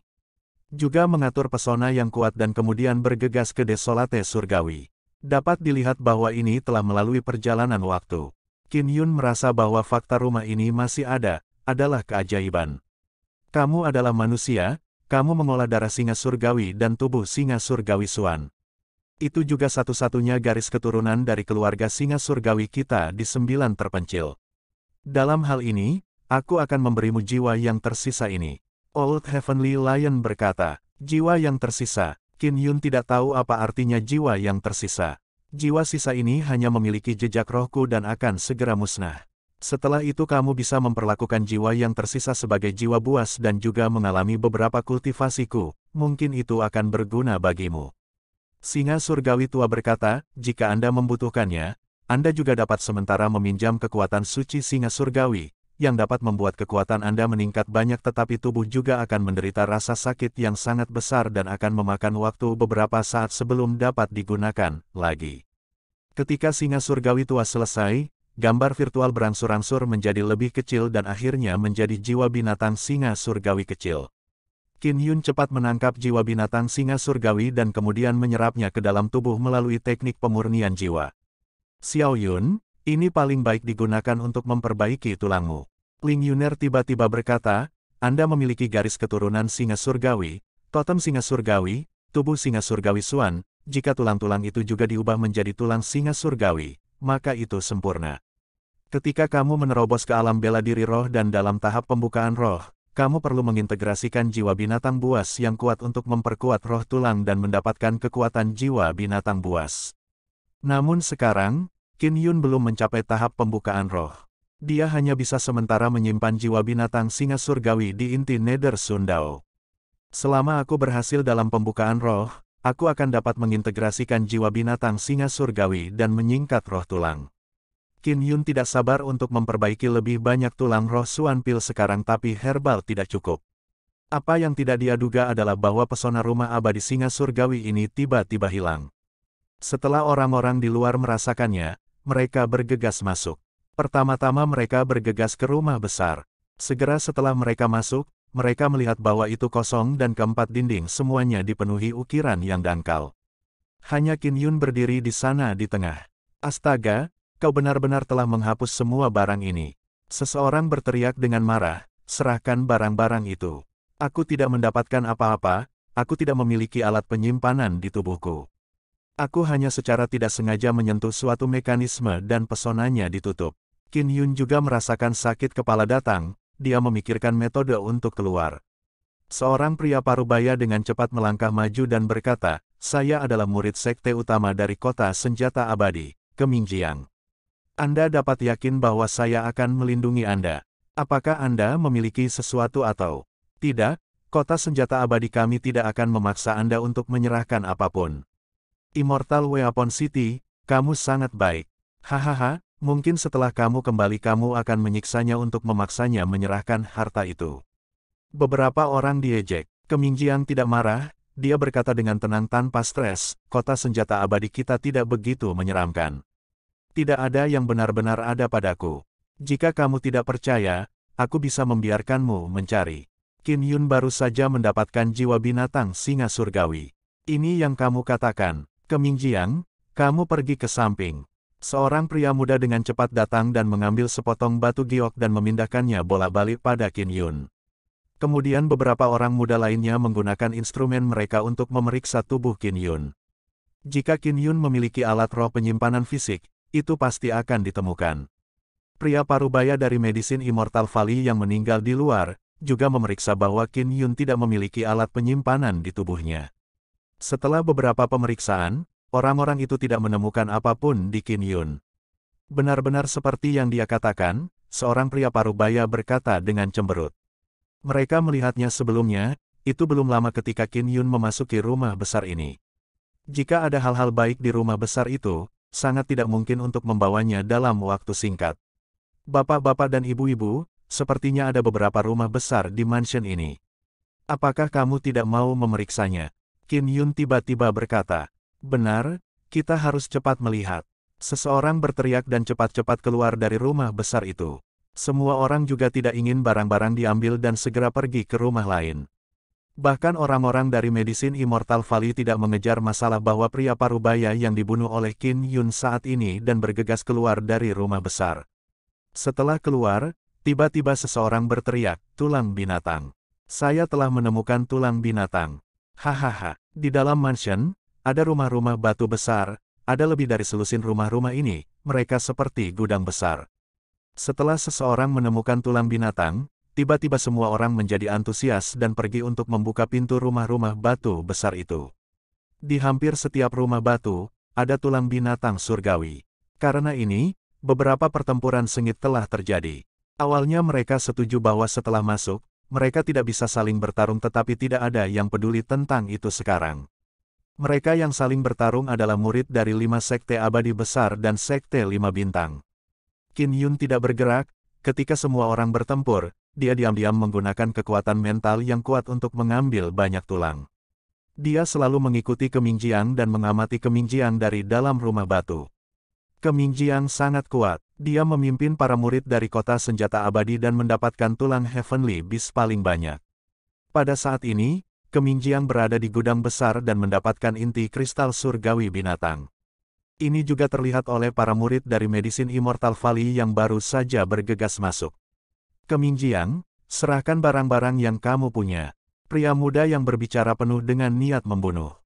Speaker 1: Juga mengatur pesona yang kuat dan kemudian bergegas ke desolate surgawi. Dapat dilihat bahwa ini telah melalui perjalanan waktu. Kin Yun merasa bahwa fakta rumah ini masih ada, adalah keajaiban. Kamu adalah manusia, kamu mengolah darah singa surgawi dan tubuh singa surgawi Suan. Itu juga satu-satunya garis keturunan dari keluarga singa surgawi kita di sembilan terpencil. Dalam hal ini, aku akan memberimu jiwa yang tersisa ini. Old Heavenly Lion berkata, jiwa yang tersisa, Kin Yun tidak tahu apa artinya jiwa yang tersisa. Jiwa sisa ini hanya memiliki jejak rohku dan akan segera musnah. Setelah itu kamu bisa memperlakukan jiwa yang tersisa sebagai jiwa buas dan juga mengalami beberapa kultivasiku, mungkin itu akan berguna bagimu. Singa surgawi tua berkata, jika Anda membutuhkannya, Anda juga dapat sementara meminjam kekuatan suci singa surgawi, yang dapat membuat kekuatan Anda meningkat banyak tetapi tubuh juga akan menderita rasa sakit yang sangat besar dan akan memakan waktu beberapa saat sebelum dapat digunakan lagi. Ketika singa surgawi tua selesai, gambar virtual berangsur-angsur menjadi lebih kecil dan akhirnya menjadi jiwa binatang singa surgawi kecil. Qin Yun cepat menangkap jiwa binatang singa surgawi dan kemudian menyerapnya ke dalam tubuh melalui teknik pemurnian jiwa. Xiao Yun, ini paling baik digunakan untuk memperbaiki tulangmu. Ling Yuner tiba-tiba berkata, Anda memiliki garis keturunan singa surgawi, totem singa surgawi, tubuh singa surgawi suan, jika tulang-tulang itu juga diubah menjadi tulang singa surgawi, maka itu sempurna. Ketika kamu menerobos ke alam bela diri roh dan dalam tahap pembukaan roh, kamu perlu mengintegrasikan jiwa binatang buas yang kuat untuk memperkuat roh tulang dan mendapatkan kekuatan jiwa binatang buas. Namun sekarang, Kin Yun belum mencapai tahap pembukaan roh. Dia hanya bisa sementara menyimpan jiwa binatang singa surgawi di inti Nether Sundao. Selama aku berhasil dalam pembukaan roh, aku akan dapat mengintegrasikan jiwa binatang singa surgawi dan menyingkat roh tulang. Kin Yun tidak sabar untuk memperbaiki lebih banyak tulang roh Suan Pil sekarang tapi herbal tidak cukup. Apa yang tidak dia duga adalah bahwa pesona rumah abadi singa surgawi ini tiba-tiba hilang. Setelah orang-orang di luar merasakannya, mereka bergegas masuk. Pertama-tama mereka bergegas ke rumah besar. Segera setelah mereka masuk, mereka melihat bahwa itu kosong dan keempat dinding semuanya dipenuhi ukiran yang dangkal. Hanya Kin Yun berdiri di sana di tengah. Astaga, kau benar-benar telah menghapus semua barang ini. Seseorang berteriak dengan marah, serahkan barang-barang itu. Aku tidak mendapatkan apa-apa, aku tidak memiliki alat penyimpanan di tubuhku. Aku hanya secara tidak sengaja menyentuh suatu mekanisme dan pesonanya ditutup. Qin Yun juga merasakan sakit kepala datang, dia memikirkan metode untuk keluar. Seorang pria parubaya dengan cepat melangkah maju dan berkata, saya adalah murid sekte utama dari kota senjata abadi, Kemingjiang. Anda dapat yakin bahwa saya akan melindungi Anda. Apakah Anda memiliki sesuatu atau tidak? Kota senjata abadi kami tidak akan memaksa Anda untuk menyerahkan apapun. Immortal Weapon City, kamu sangat baik. Hahaha, mungkin setelah kamu kembali kamu akan menyiksanya untuk memaksanya menyerahkan harta itu. Beberapa orang diejek. Kemingjiang tidak marah, dia berkata dengan tenang tanpa stres, kota senjata abadi kita tidak begitu menyeramkan. Tidak ada yang benar-benar ada padaku. Jika kamu tidak percaya, aku bisa membiarkanmu mencari. Qin Yun baru saja mendapatkan jiwa binatang singa surgawi. Ini yang kamu katakan, ke Mingjiang, kamu pergi ke samping. Seorang pria muda dengan cepat datang dan mengambil sepotong batu giok dan memindahkannya bola-balik pada Qin Yun. Kemudian beberapa orang muda lainnya menggunakan instrumen mereka untuk memeriksa tubuh Qin Yun. Jika Qin Yun memiliki alat roh penyimpanan fisik, itu pasti akan ditemukan. Pria parubaya dari Medisin Immortal Valley yang meninggal di luar, juga memeriksa bahwa Qin Yun tidak memiliki alat penyimpanan di tubuhnya. Setelah beberapa pemeriksaan, orang-orang itu tidak menemukan apapun di Kin Yun. Benar-benar seperti yang dia katakan, seorang pria parubaya berkata dengan cemberut. Mereka melihatnya sebelumnya, itu belum lama ketika Kin Yun memasuki rumah besar ini. Jika ada hal-hal baik di rumah besar itu, sangat tidak mungkin untuk membawanya dalam waktu singkat. Bapak-bapak dan ibu-ibu, sepertinya ada beberapa rumah besar di mansion ini. Apakah kamu tidak mau memeriksanya? Qin Yun tiba-tiba berkata, Benar, kita harus cepat melihat. Seseorang berteriak dan cepat-cepat keluar dari rumah besar itu. Semua orang juga tidak ingin barang-barang diambil dan segera pergi ke rumah lain. Bahkan orang-orang dari Medisin Immortal Valley tidak mengejar masalah bahwa pria parubaya yang dibunuh oleh Qin Yun saat ini dan bergegas keluar dari rumah besar. Setelah keluar, tiba-tiba seseorang berteriak, tulang binatang. Saya telah menemukan tulang binatang. Hahaha, di dalam mansion, ada rumah-rumah batu besar, ada lebih dari selusin rumah-rumah ini, mereka seperti gudang besar. Setelah seseorang menemukan tulang binatang, tiba-tiba semua orang menjadi antusias dan pergi untuk membuka pintu rumah-rumah batu besar itu. Di hampir setiap rumah batu, ada tulang binatang surgawi. Karena ini, beberapa pertempuran sengit telah terjadi. Awalnya mereka setuju bahwa setelah masuk, mereka tidak bisa saling bertarung tetapi tidak ada yang peduli tentang itu sekarang. Mereka yang saling bertarung adalah murid dari lima sekte abadi besar dan sekte lima bintang. Qin Yun tidak bergerak, ketika semua orang bertempur, dia diam-diam menggunakan kekuatan mental yang kuat untuk mengambil banyak tulang. Dia selalu mengikuti Kemingjiang dan mengamati Kemingjiang dari dalam rumah batu. Kemingjiang sangat kuat. Dia memimpin para murid dari kota senjata abadi dan mendapatkan tulang Heavenly Beast paling banyak. Pada saat ini, Kemingjiang berada di gudang besar dan mendapatkan inti kristal surgawi binatang. Ini juga terlihat oleh para murid dari Medicine Immortal Valley yang baru saja bergegas masuk. Kemingjiang, serahkan barang-barang yang kamu punya. Pria muda yang berbicara penuh dengan niat membunuh.